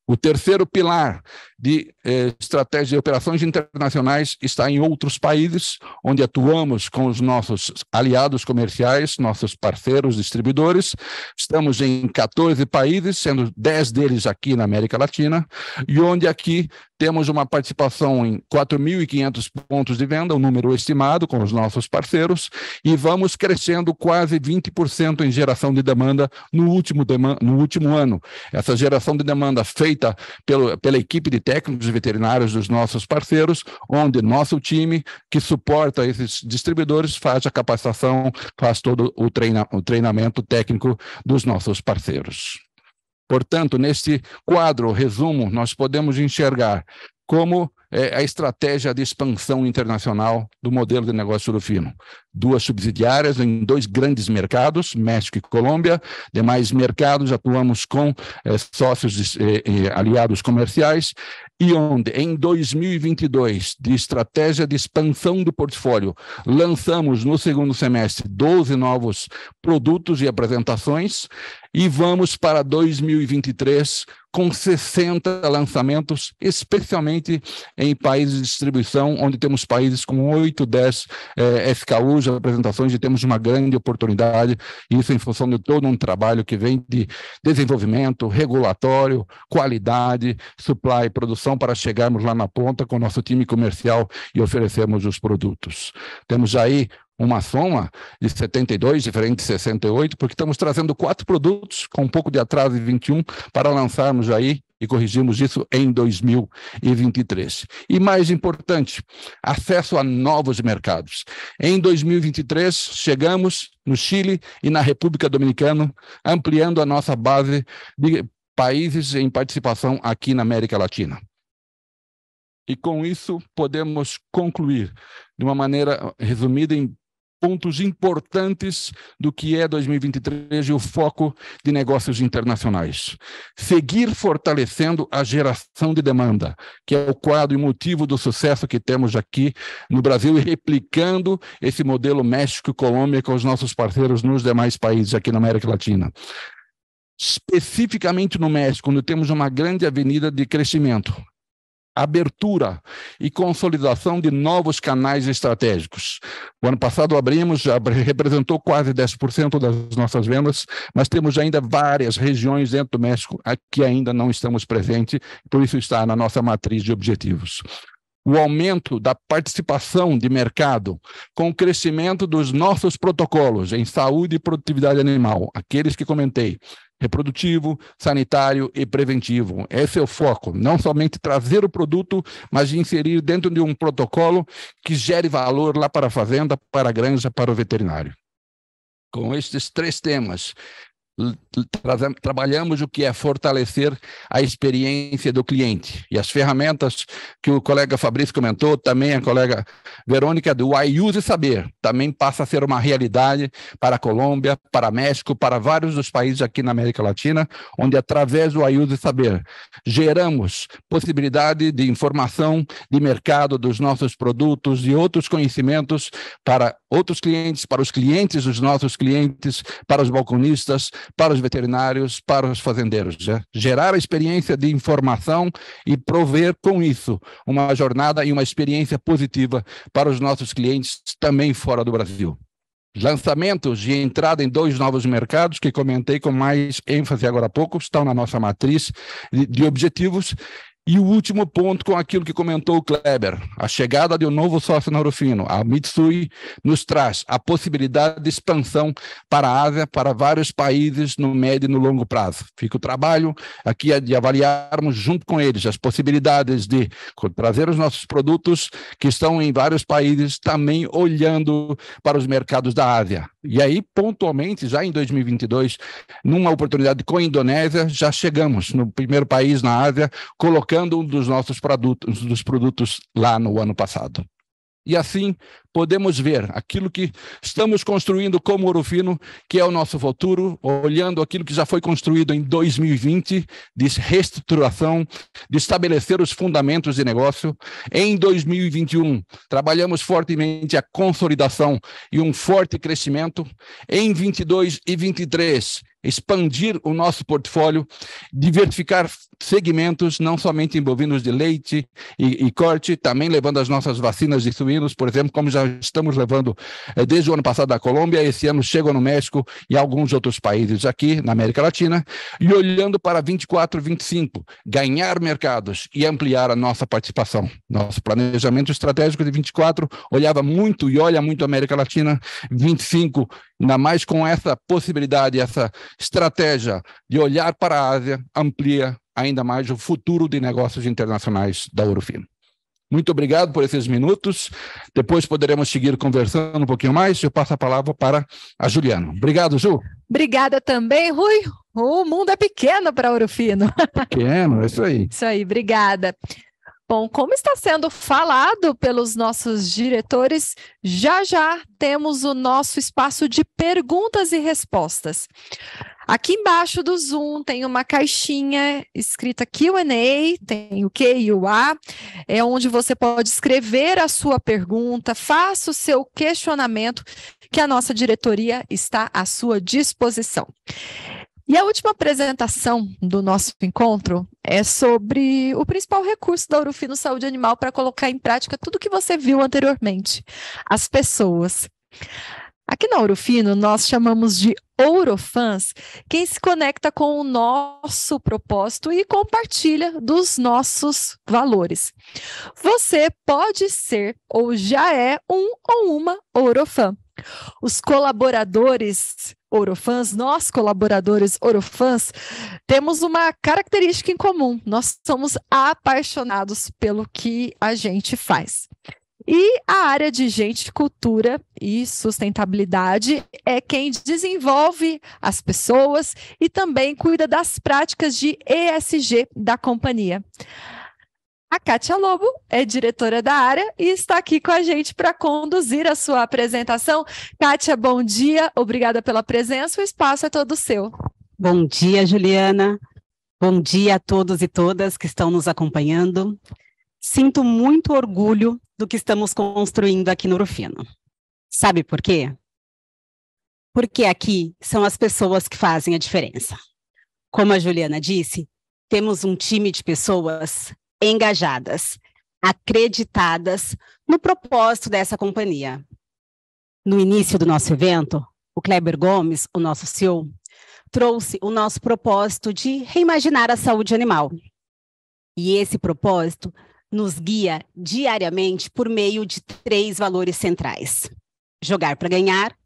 O terceiro pilar de eh, estratégias e operações internacionais está em outros países, onde atuamos com os nossos aliados comerciais, nossos parceiros, distribuidores. Estamos em 14 países, sendo 10 deles aqui na América Latina, e onde aqui temos uma participação em 4.500 pontos de venda, o um número estimado com os nossos parceiros, e vamos crescendo quase 20% em geração de demanda no último, no último ano. Essa geração de demanda feita pelo, pela equipe de técnicos veterinários dos nossos parceiros, onde nosso time que suporta esses distribuidores faz a capacitação, faz todo o, treina, o treinamento técnico dos nossos parceiros. Portanto, neste quadro, resumo, nós podemos enxergar como é, a estratégia de expansão internacional do modelo de negócio surufino. Duas subsidiárias em dois grandes mercados, México e Colômbia, demais mercados atuamos com é, sócios é, é, aliados comerciais, e onde, em 2022, de estratégia de expansão do portfólio, lançamos no segundo semestre 12 novos produtos e apresentações, e vamos para 2023 com 60 lançamentos, especialmente em países de distribuição, onde temos países com 8, 10 eh, SKUs, apresentações, e temos uma grande oportunidade, isso em função de todo um trabalho que vem de desenvolvimento, regulatório, qualidade, supply, produção, para chegarmos lá na ponta com o nosso time comercial e oferecermos os produtos. Temos aí uma soma de 72, diferente de 68, porque estamos trazendo quatro produtos, com um pouco de atraso em 21, para lançarmos aí e corrigimos isso em 2023. E mais importante, acesso a novos mercados. Em 2023, chegamos no Chile e na República Dominicana, ampliando a nossa base de países em participação aqui na América Latina. E com isso podemos concluir de uma maneira resumida em pontos importantes do que é 2023 e o foco de negócios internacionais. Seguir fortalecendo a geração de demanda, que é o quadro e motivo do sucesso que temos aqui no Brasil e replicando esse modelo México e Colômbia com os nossos parceiros nos demais países aqui na América Latina especificamente no México, onde temos uma grande avenida de crescimento abertura e consolidação de novos canais estratégicos. O ano passado abrimos, já representou quase 10% das nossas vendas, mas temos ainda várias regiões dentro do México que ainda não estamos presentes, por isso está na nossa matriz de objetivos o aumento da participação de mercado com o crescimento dos nossos protocolos em saúde e produtividade animal, aqueles que comentei, reprodutivo, sanitário e preventivo. Esse é o foco, não somente trazer o produto, mas de inserir dentro de um protocolo que gere valor lá para a fazenda, para a granja, para o veterinário. Com estes três temas, trabalhamos o que é fortalecer a experiência do cliente. E as ferramentas que o colega Fabrício comentou, também a colega Verônica, do I Use Saber, também passa a ser uma realidade para a Colômbia, para México, para vários dos países aqui na América Latina, onde através do I Use Saber geramos possibilidade de informação de mercado dos nossos produtos e outros conhecimentos para outros clientes, para os clientes dos nossos clientes, para os balconistas, para os veterinários para os fazendeiros. Né? Gerar a experiência de informação e prover com isso uma jornada e uma experiência positiva para os nossos clientes também fora do Brasil. Lançamentos e entrada em dois novos mercados, que comentei com mais ênfase agora há pouco, estão na nossa matriz de objetivos e o último ponto com aquilo que comentou o Kleber, a chegada de um novo sócio neurofino, a Mitsui, nos traz a possibilidade de expansão para a Ásia, para vários países no médio e no longo prazo. Fica o trabalho aqui de avaliarmos junto com eles as possibilidades de trazer os nossos produtos que estão em vários países, também olhando para os mercados da Ásia. E aí, pontualmente, já em 2022, numa oportunidade com a Indonésia, já chegamos no primeiro país na Ásia, colocando um dos nossos produtos, dos produtos lá no ano passado. E assim podemos ver aquilo que estamos construindo como ouro fino, que é o nosso futuro, olhando aquilo que já foi construído em 2020, de reestruturação, de estabelecer os fundamentos de negócio. Em 2021, trabalhamos fortemente a consolidação e um forte crescimento. Em 22 e 23, expandir o nosso portfólio, diversificar segmentos, não somente em bovinos de leite e, e, corte, também levando as nossas vacinas de suínos, por exemplo, como já estamos levando eh, desde o ano passado da Colômbia, esse ano chegam no México e alguns outros países aqui na América Latina, e olhando para 24, 25, ganhar mercados e ampliar a nossa participação. Nosso planejamento estratégico de 24 olhava muito e olha muito a América Latina, 25 ainda mais com essa possibilidade, essa estratégia de olhar para a Ásia, amplia ainda mais o futuro de negócios internacionais da Ourofino. Muito obrigado por esses minutos. Depois poderemos seguir conversando um pouquinho mais. Eu passo a palavra para a Juliana. Obrigado, Ju. Obrigada também, Rui. O mundo é pequeno para Ourofino. Pequeno, é isso aí. Isso aí, obrigada. Bom, como está sendo falado pelos nossos diretores, já já temos o nosso espaço de perguntas e respostas. Aqui embaixo do Zoom tem uma caixinha escrita QA, tem o Q e o A, é onde você pode escrever a sua pergunta, faça o seu questionamento, que a nossa diretoria está à sua disposição. E a última apresentação do nosso encontro é sobre o principal recurso da Urufino Saúde Animal para colocar em prática tudo que você viu anteriormente: as pessoas. Aqui na Ourofino, nós chamamos de Ourofãs quem se conecta com o nosso propósito e compartilha dos nossos valores. Você pode ser ou já é um ou uma Ourofã. Os colaboradores ourofãs, nós colaboradores ourofãs temos uma característica em comum: nós somos apaixonados pelo que a gente faz. E a área de gente, cultura e sustentabilidade é quem desenvolve as pessoas e também cuida das práticas de ESG da companhia. A Kátia Lobo é diretora da área e está aqui com a gente para conduzir a sua apresentação. Kátia, bom dia, obrigada pela presença, o espaço é todo seu. Bom dia, Juliana. Bom dia a todos e todas que estão nos acompanhando. Sinto muito orgulho do que estamos construindo aqui no Rufino. Sabe por quê? Porque aqui são as pessoas que fazem a diferença. Como a Juliana disse, temos um time de pessoas engajadas, acreditadas no propósito dessa companhia. No início do nosso evento, o Kleber Gomes, o nosso CEO, trouxe o nosso propósito de reimaginar a saúde animal. E esse propósito nos guia diariamente por meio de três valores centrais: jogar para ganhar,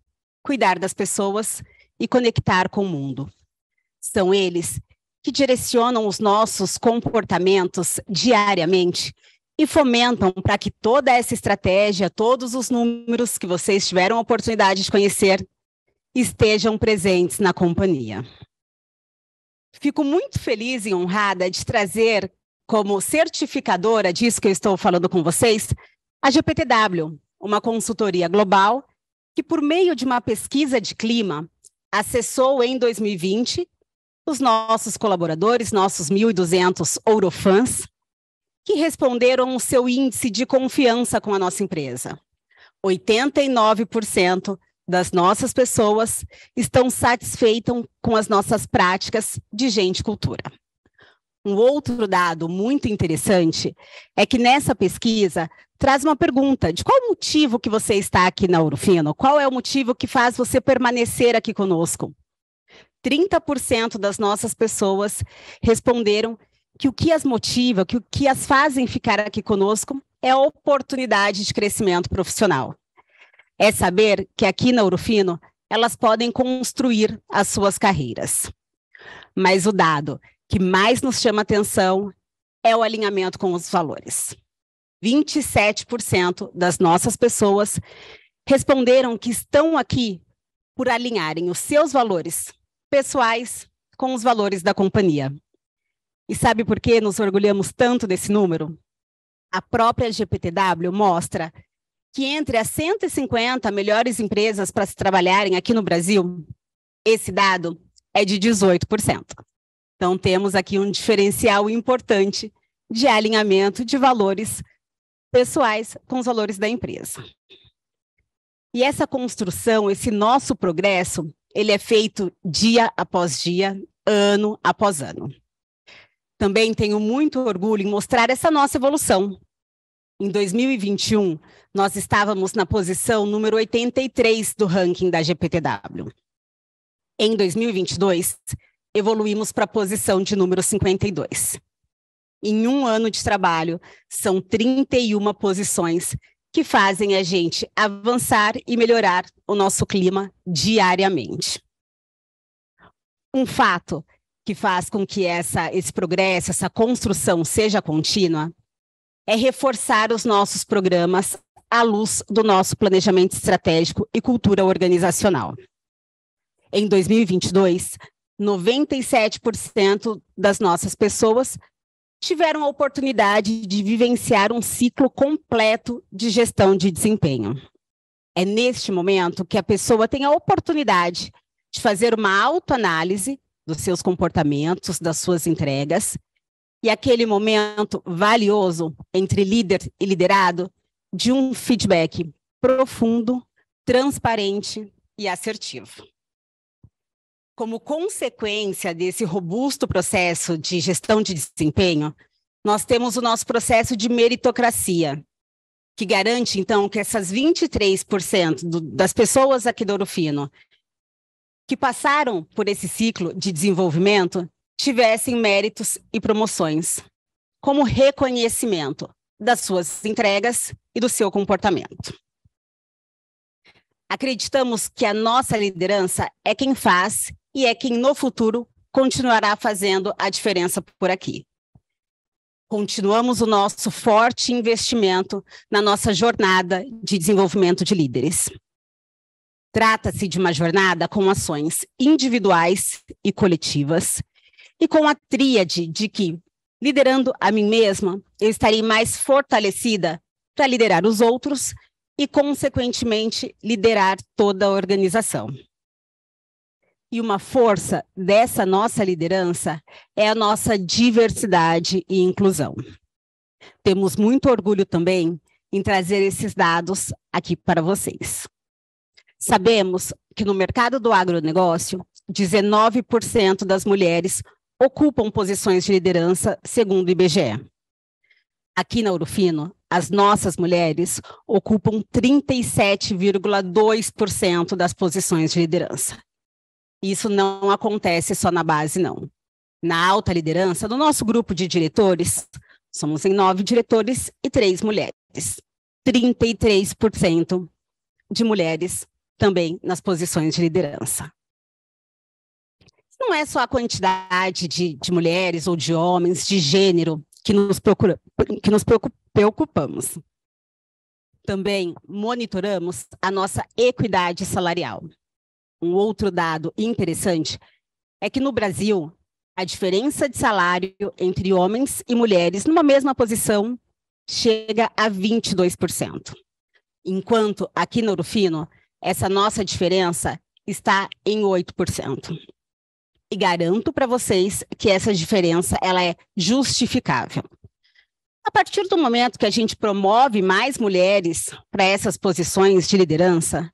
cuidar das pessoas e conectar com o mundo. São eles que direcionam os nossos comportamentos diariamente e fomentam para que toda essa estratégia, todos os números que vocês tiveram a oportunidade de conhecer, estejam presentes na companhia. Fico muito feliz e honrada de trazer como certificadora disso que eu estou falando com vocês, a GPTW, uma consultoria global que, por meio de uma pesquisa de clima, acessou em 2020 os nossos colaboradores, nossos 1.200 ourofãs, que responderam o seu índice de confiança com a nossa empresa. 89% das nossas pessoas estão satisfeitas com as nossas práticas de gente cultura. Um outro dado muito interessante é que nessa pesquisa traz uma pergunta de qual motivo que você está aqui na Urufino? Qual é o motivo que faz você permanecer aqui conosco? 30% das nossas pessoas responderam que o que as motiva, que o que as fazem ficar aqui conosco é a oportunidade de crescimento profissional. É saber que aqui na Urufino elas podem construir as suas carreiras. Mas o dado que mais nos chama atenção é o alinhamento com os valores. 27% das nossas pessoas responderam que estão aqui por alinharem os seus valores pessoais com os valores da companhia. E sabe por que nos orgulhamos tanto desse número? A própria GPTW mostra que entre as 150 melhores empresas para se trabalharem aqui no Brasil, esse dado é de 18%. Então, temos aqui um diferencial importante de alinhamento de valores pessoais com os valores da empresa. E essa construção, esse nosso progresso, ele é feito dia após dia, ano após ano. Também tenho muito orgulho em mostrar essa nossa evolução. Em 2021, nós estávamos na posição número 83 do ranking da GPTW. Em 2022, evoluímos para a posição de número 52. Em um ano de trabalho, são 31 posições que fazem a gente avançar e melhorar o nosso clima diariamente. Um fato que faz com que essa, esse progresso, essa construção seja contínua, é reforçar os nossos programas à luz do nosso planejamento estratégico e cultura organizacional. Em 2022, 97% das nossas pessoas tiveram a oportunidade de vivenciar um ciclo completo de gestão de desempenho. É neste momento que a pessoa tem a oportunidade de fazer uma autoanálise dos seus comportamentos, das suas entregas, e aquele momento valioso entre líder e liderado de um feedback profundo, transparente e assertivo como consequência desse robusto processo de gestão de desempenho, nós temos o nosso processo de meritocracia, que garante, então, que essas 23% do, das pessoas aqui do Ouro Fino que passaram por esse ciclo de desenvolvimento tivessem méritos e promoções, como reconhecimento das suas entregas e do seu comportamento. Acreditamos que a nossa liderança é quem faz e é quem no futuro continuará fazendo a diferença por aqui. Continuamos o nosso forte investimento na nossa jornada de desenvolvimento de líderes. Trata-se de uma jornada com ações individuais e coletivas, e com a tríade de que, liderando a mim mesma, eu estarei mais fortalecida para liderar os outros e, consequentemente, liderar toda a organização e uma força dessa nossa liderança é a nossa diversidade e inclusão. Temos muito orgulho também em trazer esses dados aqui para vocês. Sabemos que no mercado do agronegócio, 19% das mulheres ocupam posições de liderança, segundo o IBGE. Aqui na Urufino, as nossas mulheres ocupam 37,2% das posições de liderança. Isso não acontece só na base, não. Na alta liderança, do nosso grupo de diretores, somos em nove diretores e três mulheres. 33% de mulheres também nas posições de liderança. Não é só a quantidade de, de mulheres ou de homens, de gênero, que nos, procura, que nos preocupamos. Também monitoramos a nossa equidade salarial um outro dado interessante é que no Brasil, a diferença de salário entre homens e mulheres numa mesma posição chega a 22%. Enquanto aqui no Urufino essa nossa diferença está em 8%. E garanto para vocês que essa diferença ela é justificável. A partir do momento que a gente promove mais mulheres para essas posições de liderança,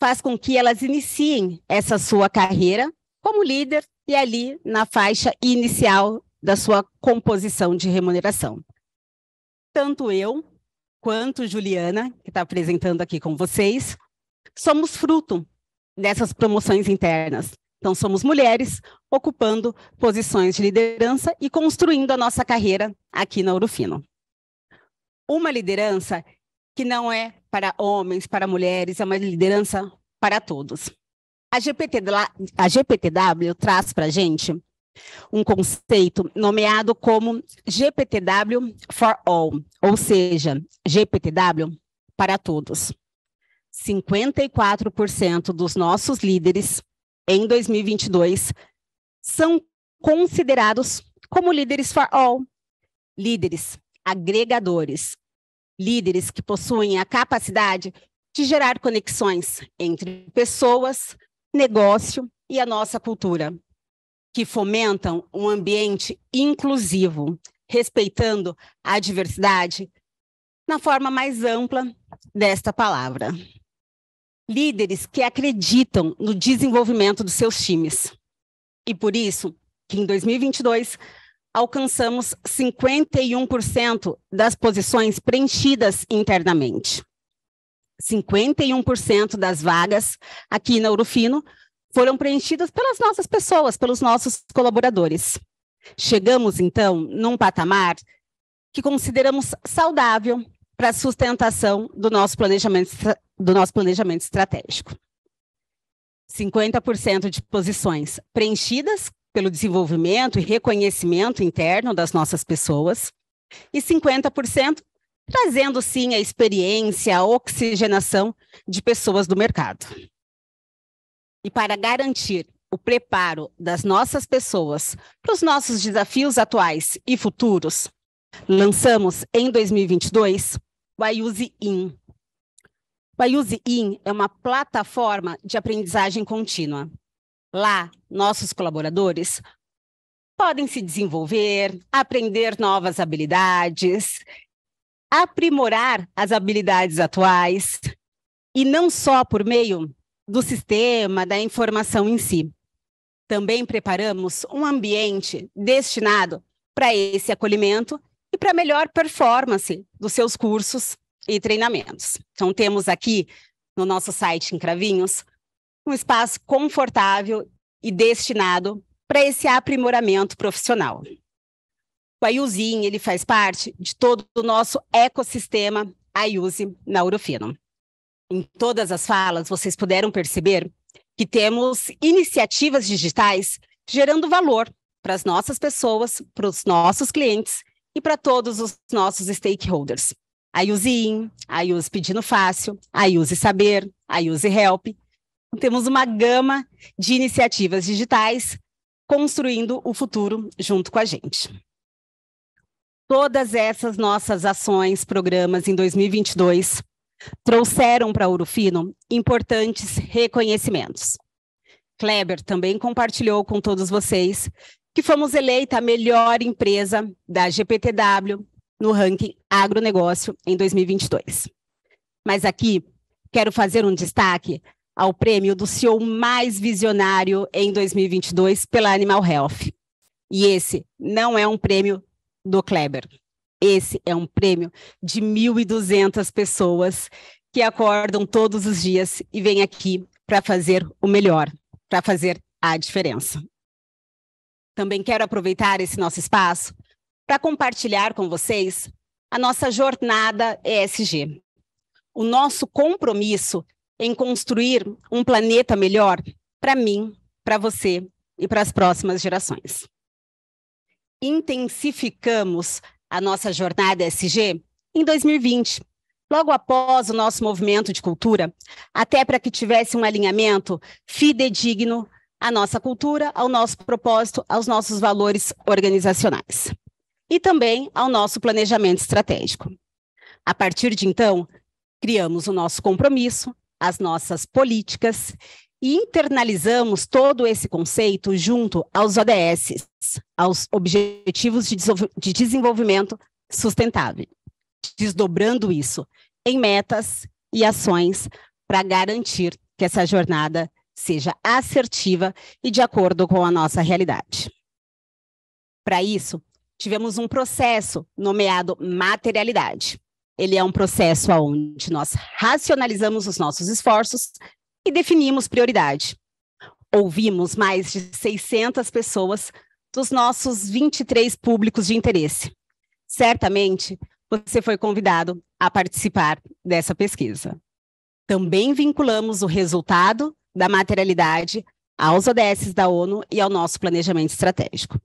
faz com que elas iniciem essa sua carreira como líder e ali na faixa inicial da sua composição de remuneração. Tanto eu quanto Juliana, que está apresentando aqui com vocês, somos fruto dessas promoções internas. Então, somos mulheres ocupando posições de liderança e construindo a nossa carreira aqui na Ourofino. Uma liderança que não é para homens, para mulheres, é uma liderança para todos. A, GPT, a GPTW traz para a gente um conceito nomeado como GPTW for All, ou seja, GPTW para todos. 54% dos nossos líderes em 2022 são considerados como líderes for all, líderes agregadores, líderes que possuem a capacidade de gerar conexões entre pessoas, negócio e a nossa cultura, que fomentam um ambiente inclusivo, respeitando a diversidade na forma mais ampla desta palavra. Líderes que acreditam no desenvolvimento dos seus times. E por isso que em 2022 alcançamos 51% das posições preenchidas internamente. 51% das vagas aqui na Urufino foram preenchidas pelas nossas pessoas, pelos nossos colaboradores. Chegamos, então, num patamar que consideramos saudável para a sustentação do nosso planejamento, do nosso planejamento estratégico. 50% de posições preenchidas pelo desenvolvimento e reconhecimento interno das nossas pessoas, e 50% trazendo sim a experiência, a oxigenação de pessoas do mercado. E para garantir o preparo das nossas pessoas para os nossos desafios atuais e futuros, lançamos em 2022 o IUSE In. O IUSE In é uma plataforma de aprendizagem contínua Lá, nossos colaboradores podem se desenvolver, aprender novas habilidades, aprimorar as habilidades atuais, e não só por meio do sistema, da informação em si. Também preparamos um ambiente destinado para esse acolhimento e para melhor performance dos seus cursos e treinamentos. Então, temos aqui no nosso site em Cravinhos um espaço confortável e destinado para esse aprimoramento profissional. O IUZIN, ele faz parte de todo o nosso ecossistema IUZI na Urofino. Em todas as falas, vocês puderam perceber que temos iniciativas digitais gerando valor para as nossas pessoas, para os nossos clientes e para todos os nossos stakeholders. A IUZIN, Pedindo Fácil, a Saber, a Help temos uma gama de iniciativas digitais construindo o futuro junto com a gente. Todas essas nossas ações, programas em 2022 trouxeram para Ouro importantes reconhecimentos. Kleber também compartilhou com todos vocês que fomos eleita a melhor empresa da GPTW no ranking agronegócio em 2022. Mas aqui quero fazer um destaque ao prêmio do CEO mais visionário em 2022 pela Animal Health. E esse não é um prêmio do Kleber. Esse é um prêmio de 1.200 pessoas que acordam todos os dias e vêm aqui para fazer o melhor, para fazer a diferença. Também quero aproveitar esse nosso espaço para compartilhar com vocês a nossa jornada ESG. O nosso compromisso em construir um planeta melhor para mim, para você e para as próximas gerações. Intensificamos a nossa jornada SG em 2020, logo após o nosso movimento de cultura, até para que tivesse um alinhamento fidedigno à nossa cultura, ao nosso propósito, aos nossos valores organizacionais e também ao nosso planejamento estratégico. A partir de então, criamos o nosso compromisso as nossas políticas e internalizamos todo esse conceito junto aos ODS, aos Objetivos de Desenvolvimento Sustentável, desdobrando isso em metas e ações para garantir que essa jornada seja assertiva e de acordo com a nossa realidade. Para isso, tivemos um processo nomeado materialidade, ele é um processo onde nós racionalizamos os nossos esforços e definimos prioridade. Ouvimos mais de 600 pessoas dos nossos 23 públicos de interesse. Certamente, você foi convidado a participar dessa pesquisa. Também vinculamos o resultado da materialidade aos ODSs da ONU e ao nosso planejamento estratégico.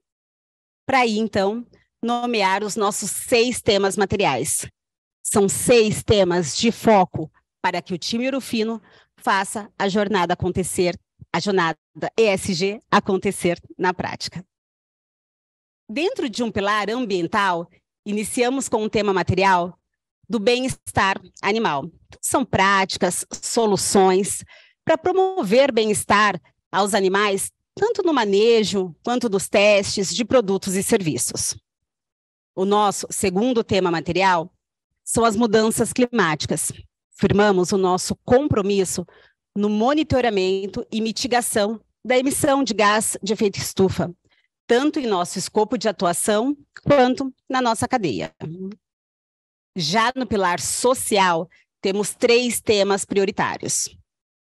Para aí, então, nomear os nossos seis temas materiais, são seis temas de foco para que o time Urufino faça a jornada acontecer, a jornada ESG acontecer na prática. Dentro de um pilar ambiental, iniciamos com um tema material do bem-estar animal. São práticas, soluções para promover bem-estar aos animais, tanto no manejo quanto nos testes de produtos e serviços. O nosso segundo tema material são as mudanças climáticas. Firmamos o nosso compromisso no monitoramento e mitigação da emissão de gás de efeito estufa, tanto em nosso escopo de atuação quanto na nossa cadeia. Já no pilar social, temos três temas prioritários.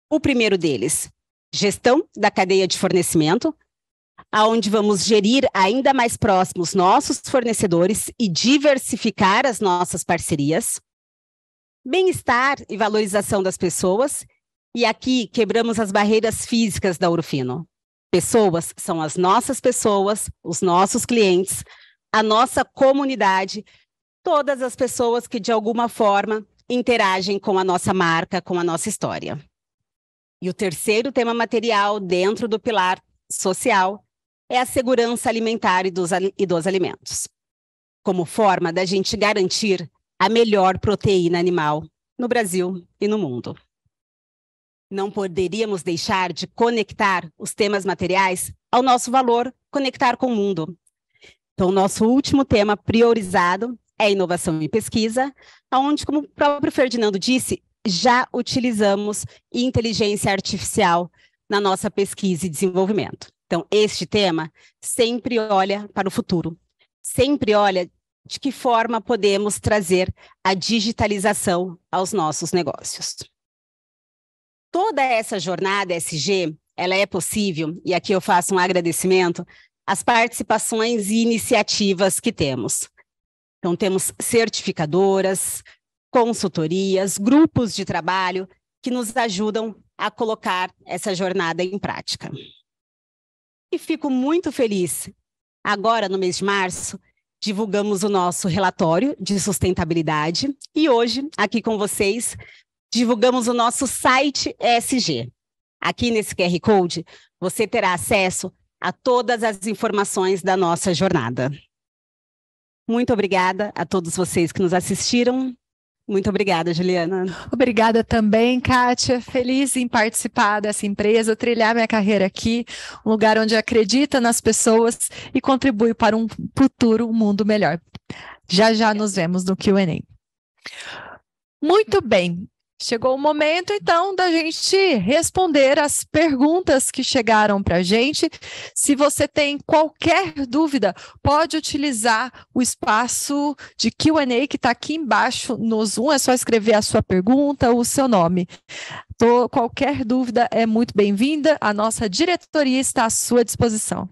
O primeiro deles, gestão da cadeia de fornecimento, aonde vamos gerir ainda mais próximos nossos fornecedores e diversificar as nossas parcerias, bem-estar e valorização das pessoas, e aqui quebramos as barreiras físicas da Urufino. Pessoas são as nossas pessoas, os nossos clientes, a nossa comunidade, todas as pessoas que de alguma forma interagem com a nossa marca, com a nossa história. E o terceiro tema material dentro do pilar social é a segurança alimentar e dos, e dos alimentos, como forma da gente garantir a melhor proteína animal no Brasil e no mundo. Não poderíamos deixar de conectar os temas materiais ao nosso valor conectar com o mundo. Então, nosso último tema priorizado é inovação e pesquisa, onde, como o próprio Ferdinando disse, já utilizamos inteligência artificial na nossa pesquisa e desenvolvimento. Então, este tema sempre olha para o futuro, sempre olha de que forma podemos trazer a digitalização aos nossos negócios. Toda essa jornada SG, ela é possível, e aqui eu faço um agradecimento às participações e iniciativas que temos. Então, temos certificadoras, consultorias, grupos de trabalho que nos ajudam a colocar essa jornada em prática. E fico muito feliz. Agora, no mês de março, divulgamos o nosso relatório de sustentabilidade e hoje, aqui com vocês, divulgamos o nosso site ESG. Aqui nesse QR Code, você terá acesso a todas as informações da nossa jornada. Muito obrigada a todos vocês que nos assistiram muito obrigada, Juliana. Obrigada também, Kátia. Feliz em participar dessa empresa, trilhar minha carreira aqui, um lugar onde acredita nas pessoas e contribui para um futuro, um mundo melhor. Já já nos vemos no QA. Muito bem. Chegou o momento, então, da gente responder as perguntas que chegaram para a gente. Se você tem qualquer dúvida, pode utilizar o espaço de QA que está aqui embaixo no Zoom. É só escrever a sua pergunta, ou o seu nome. Tô, qualquer dúvida é muito bem-vinda. A nossa diretoria está à sua disposição.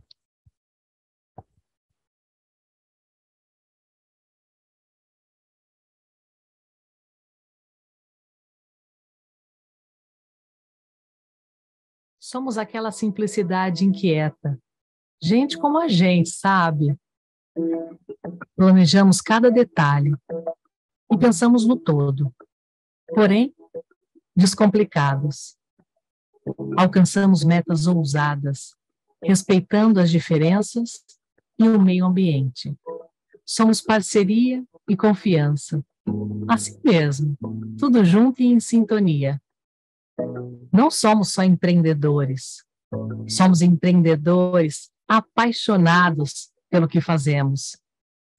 somos aquela simplicidade inquieta. Gente como a gente, sabe? Planejamos cada detalhe e pensamos no todo. Porém, descomplicados. Alcançamos metas ousadas, respeitando as diferenças e o meio ambiente. Somos parceria e confiança. Assim mesmo, tudo junto e em sintonia. Não somos só empreendedores, somos empreendedores apaixonados pelo que fazemos.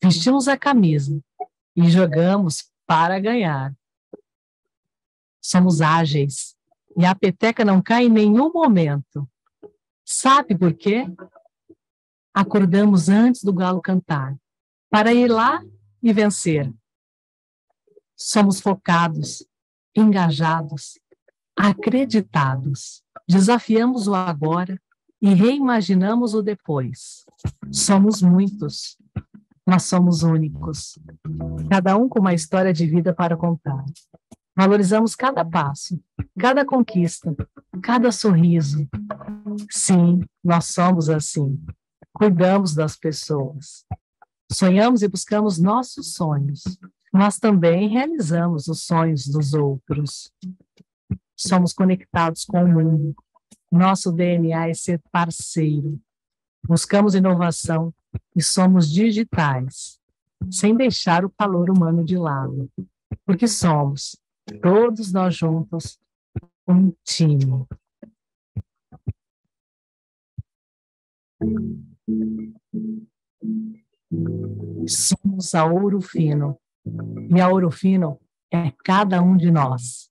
Vestimos a camisa e jogamos para ganhar. Somos ágeis e a peteca não cai em nenhum momento. Sabe por quê? Acordamos antes do galo cantar, para ir lá e vencer. Somos focados, engajados, acreditados. Desafiamos o agora e reimaginamos o depois. Somos muitos, mas somos únicos. Cada um com uma história de vida para contar. Valorizamos cada passo, cada conquista, cada sorriso. Sim, nós somos assim. Cuidamos das pessoas. Sonhamos e buscamos nossos sonhos, mas também realizamos os sonhos dos outros somos conectados com o mundo. Nosso DNA é ser parceiro. Buscamos inovação e somos digitais, sem deixar o calor humano de lado, porque somos, todos nós juntos, um time. Somos a ouro fino, e a ouro fino é cada um de nós.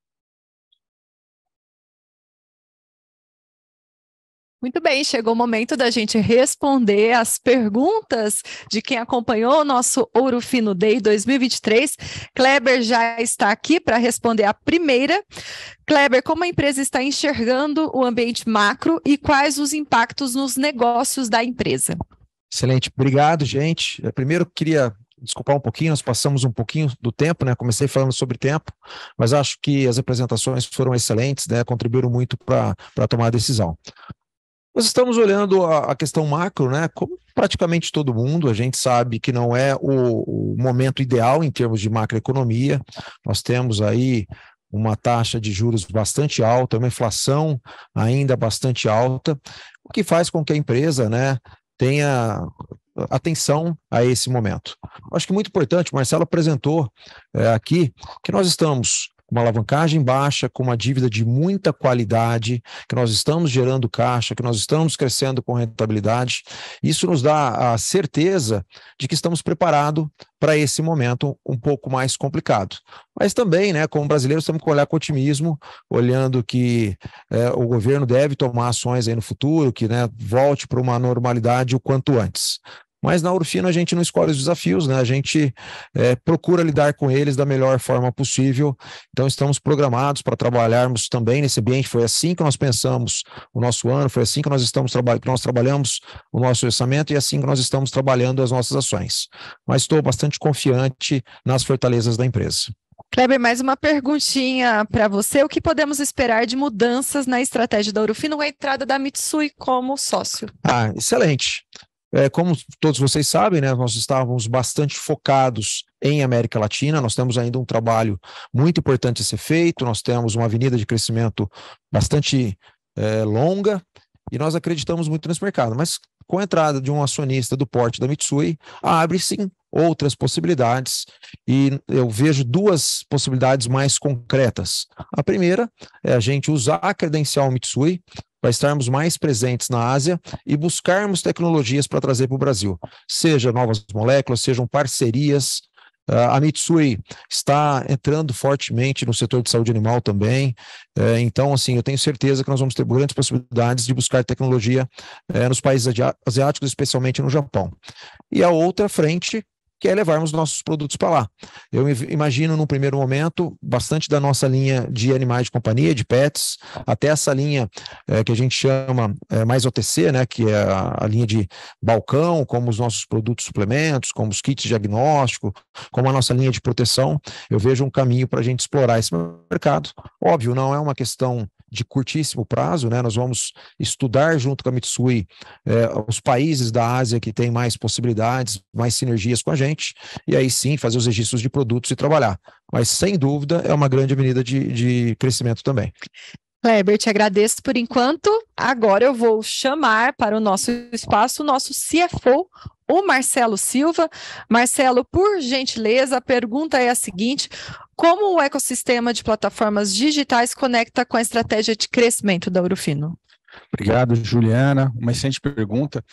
Muito bem, chegou o momento da gente responder as perguntas de quem acompanhou o nosso Ouro Fino Day 2023. Kleber já está aqui para responder a primeira. Kleber, como a empresa está enxergando o ambiente macro e quais os impactos nos negócios da empresa? Excelente, obrigado, gente. É, primeiro, queria desculpar um pouquinho, nós passamos um pouquinho do tempo, né? Comecei falando sobre tempo, mas acho que as apresentações foram excelentes, né? Contribuíram muito para tomar a decisão. Nós estamos olhando a, questão macro, né? Como praticamente todo mundo, a gente sabe que não é o, o momento ideal em termos de macroeconomia. Nós temos aí uma taxa de juros bastante alta, uma inflação ainda bastante alta, o que faz com que a empresa, né, tenha atenção a esse momento. Acho que muito importante, o Marcelo apresentou é, aqui que nós estamos uma alavancagem baixa, com uma dívida de muita qualidade, que nós estamos gerando caixa, que nós estamos crescendo com rentabilidade. Isso nos dá a certeza de que estamos preparados para esse momento um pouco mais complicado. Mas também, né, como brasileiros, temos que olhar com otimismo, olhando que é, o governo deve tomar ações aí no futuro, que né, volte para uma normalidade o quanto antes. Mas na Urfina a gente não escolhe os desafios, né? A gente é, procura lidar com eles da melhor forma possível. Então estamos programados para trabalharmos também nesse ambiente. Foi assim que nós pensamos o nosso ano, foi assim que nós estamos que nós trabalhamos o nosso orçamento e assim que nós estamos trabalhando as nossas ações. Mas estou bastante confiante nas fortalezas da empresa. Kleber, mais uma perguntinha para você. O que podemos esperar de mudanças na estratégia da Urufino com a entrada da Mitsui como sócio? Ah, excelente. É, como todos vocês sabem, né, nós estávamos bastante focados em América Latina, nós temos ainda um trabalho muito importante a ser feito, nós temos uma avenida de crescimento bastante é, longa e nós acreditamos muito nesse mercado. Mas com a entrada de um acionista do porte da Mitsui, abre-se outras possibilidades e eu vejo duas possibilidades mais concretas. A primeira é a gente usar a credencial Mitsui para estarmos mais presentes na Ásia e buscarmos tecnologias para trazer para o Brasil, seja novas moléculas, sejam parcerias. Ah, a Mitsui está entrando fortemente no setor de saúde animal também. É, então, assim, eu tenho certeza que nós vamos ter grandes possibilidades de buscar tecnologia é, nos países asiáticos, especialmente no Japão. E a outra frente que é levarmos nossos produtos para lá. Eu imagino, num primeiro momento, bastante da nossa linha de animais de companhia, de pets, até essa linha é, que a gente chama é, mais OTC, né, que é a, a, linha de balcão, como os nossos produtos suplementos, como os kits de diagnóstico, como a nossa linha de proteção. Eu vejo um caminho para a gente explorar esse mercado. Óbvio, não é uma questão de curtíssimo prazo, né? Nós vamos estudar junto com a Mitsui eh, os países da Ásia que têm mais possibilidades, mais sinergias com a gente, e aí sim fazer os registros de produtos e trabalhar. Mas sem dúvida é uma grande avenida de, de crescimento também. Kleber, te agradeço por enquanto. Agora eu vou chamar para o nosso espaço o nosso CFO, o Marcelo Silva. Marcelo, por gentileza, a pergunta é a seguinte: como o ecossistema de plataformas digitais conecta com a estratégia de crescimento da Urufino? Obrigado, Juliana. Uma excelente pergunta.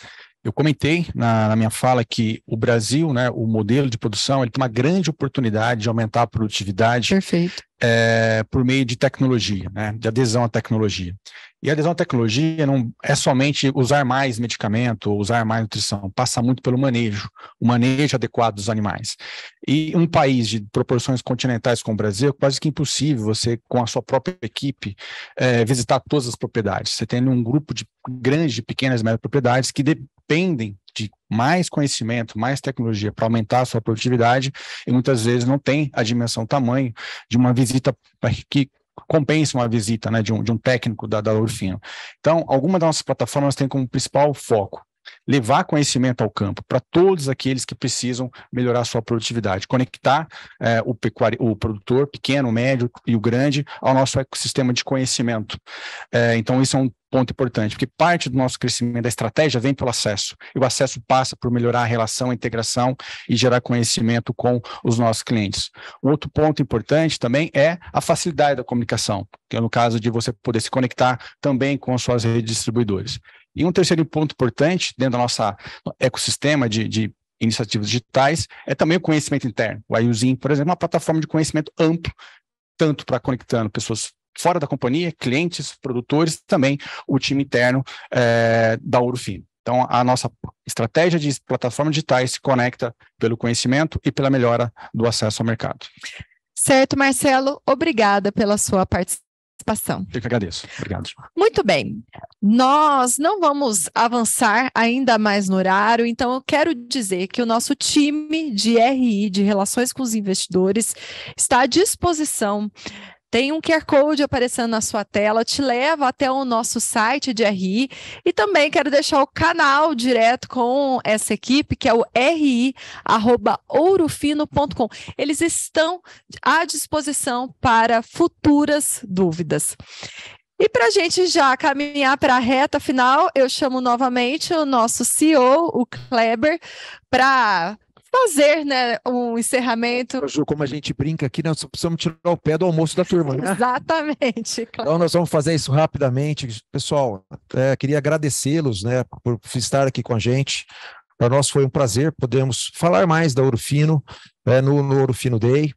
Eu comentei na, na, minha fala que o Brasil, né, o modelo de produção, ele tem uma grande oportunidade de aumentar a produtividade é, por meio de tecnologia, né, de adesão à tecnologia. E a adesão à tecnologia não é somente usar mais medicamento, usar mais nutrição, passa muito pelo manejo, o manejo adequado dos animais. E um país de proporções continentais como o Brasil, é quase que impossível você, com a sua própria equipe, é, visitar todas as propriedades. Você tem um grupo de grandes, de pequenas e médias propriedades que dependem de mais conhecimento, mais tecnologia para aumentar a sua produtividade e muitas vezes não tem a dimensão tamanho de uma visita que compensa uma visita né, de, um, de um técnico da, da Urfino. Então, algumas das nossas plataformas têm como principal foco levar conhecimento ao campo para todos aqueles que precisam melhorar sua produtividade, conectar é, o, pecuari, o produtor pequeno, médio e o grande ao nosso ecossistema de conhecimento. É, então, isso é um ponto importante, porque parte do nosso crescimento da estratégia vem pelo acesso, e o acesso passa por melhorar a relação, a integração e gerar conhecimento com os nossos clientes. Um outro ponto importante também é a facilidade da comunicação, que é no caso de você poder se conectar também com as suas redes distribuidoras. E um terceiro ponto importante dentro do nosso ecossistema de, de iniciativas digitais é também o conhecimento interno. O IUZIN, por exemplo, é uma plataforma de conhecimento amplo, tanto para conectando pessoas fora da companhia, clientes, produtores, também o time interno é, da Ourofino. Então, a nossa estratégia de plataformas digitais se conecta pelo conhecimento e pela melhora do acesso ao mercado. Certo, Marcelo, obrigada pela sua participação participação. Eu que agradeço. Obrigado. Muito bem. Nós não vamos avançar ainda mais no horário, então eu quero dizer que o nosso time de RI, de Relações com os Investidores, está à disposição tem um QR Code aparecendo na sua tela, te leva até o nosso site de RI e também quero deixar o canal direto com essa equipe, que é o ri@ourofino.com. Eles estão à disposição para futuras dúvidas. E para a gente já caminhar para a reta final, eu chamo novamente o nosso CEO, o Kleber, para fazer né, um encerramento. Como a gente brinca aqui, nós precisamos tirar o pé do almoço da turma. Né? Exatamente. Então, claro. Então, nós vamos fazer isso rapidamente. Pessoal, é, queria agradecê-los né, por estar aqui com a gente. Para nós foi um prazer, podemos falar mais da Urufino, é, no, no Ouro Fino Day,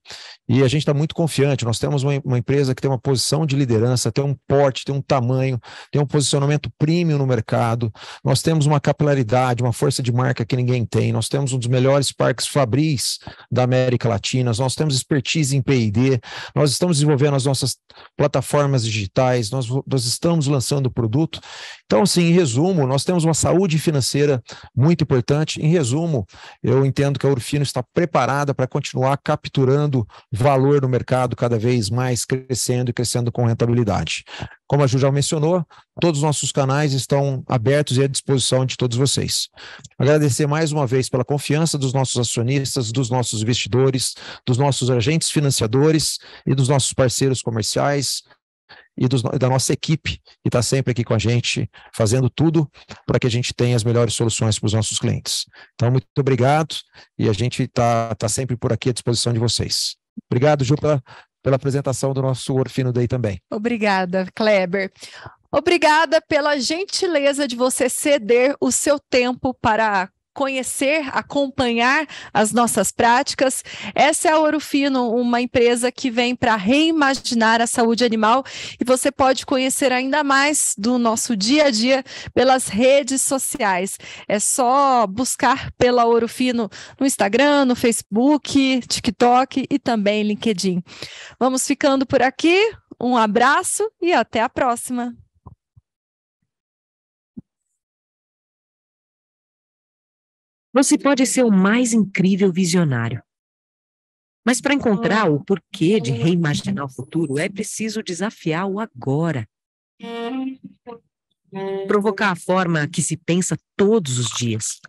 e a gente está muito confiante. Nós temos uma, uma, empresa que tem uma posição de liderança, tem um porte, tem um tamanho, tem um posicionamento premium no mercado, nós temos uma capilaridade, uma força de marca que ninguém tem, nós temos um dos melhores parques fabris da América Latina, nós temos expertise em P&D, nós estamos desenvolvendo as nossas plataformas digitais, nós, nós estamos lançando o produto. Então, assim, em resumo, nós temos uma saúde financeira muito importante. Em resumo, eu entendo que a Urfino está preparada para continuar capturando valor no mercado cada vez mais, crescendo e crescendo com rentabilidade. Como a Ju já mencionou, todos os nossos canais estão abertos e à disposição de todos vocês. Agradecer mais uma vez pela confiança dos nossos acionistas, dos nossos investidores, dos nossos agentes financiadores e dos nossos parceiros comerciais, e dos, da nossa equipe, que está sempre aqui com a gente, fazendo tudo para que a gente tenha as melhores soluções para os nossos clientes. Então, muito obrigado e a gente está tá sempre por aqui à disposição de vocês. Obrigado, Ju, pela, pela apresentação do nosso Orfino Day também. Obrigada, Kleber. Obrigada pela gentileza de você ceder o seu tempo para conhecer, acompanhar as nossas práticas. Essa é a Orofino, uma empresa que vem para reimaginar a saúde animal e você pode conhecer ainda mais do nosso dia a dia pelas redes sociais. É só buscar pela Orofino no Instagram, no Facebook, TikTok e também LinkedIn. Vamos ficando por aqui. Um abraço e até a próxima. Você pode ser o mais incrível visionário. Mas para encontrar o porquê de reimaginar o futuro, é preciso desafiar o agora. Provocar a forma que se pensa todos os dias.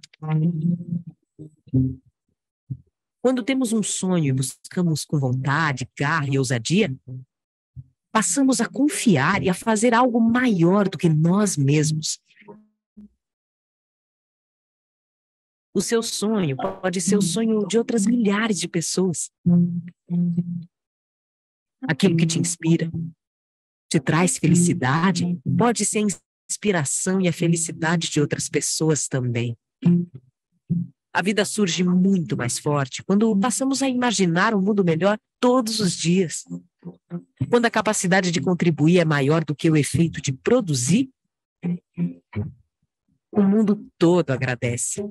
Quando temos um sonho e buscamos com vontade, garra e ousadia, passamos a confiar e a fazer algo maior do que nós mesmos. O seu sonho pode ser o hum. sonho de outras milhares de pessoas. Aquilo que te inspira, te traz felicidade, pode ser a inspiração e a felicidade de outras pessoas também. A vida surge muito mais forte quando passamos a imaginar um mundo melhor todos os dias. Quando a capacidade de contribuir é maior do que o efeito de produzir, o mundo todo agradece.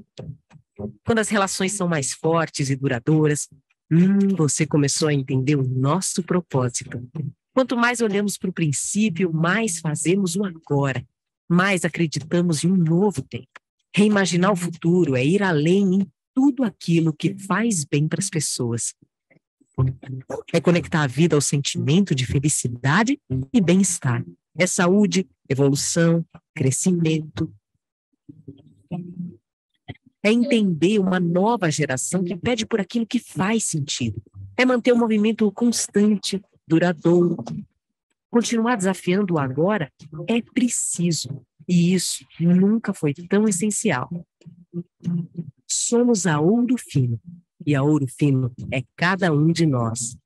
Quando as relações são mais fortes e duradouras, hum, você começou a entender o nosso propósito. Quanto mais olhamos para o princípio, mais fazemos o agora, mais acreditamos em um novo tempo. Reimaginar o futuro é ir além em tudo aquilo que faz bem para as pessoas. É conectar a vida ao sentimento de felicidade e bem-estar. É saúde, evolução, crescimento, é entender uma nova geração que pede por aquilo que faz sentido. É manter o um movimento constante, duradouro. Continuar desafiando o agora é preciso. E isso nunca foi tão essencial. Somos a ouro fino. E a ouro fino é cada um de nós.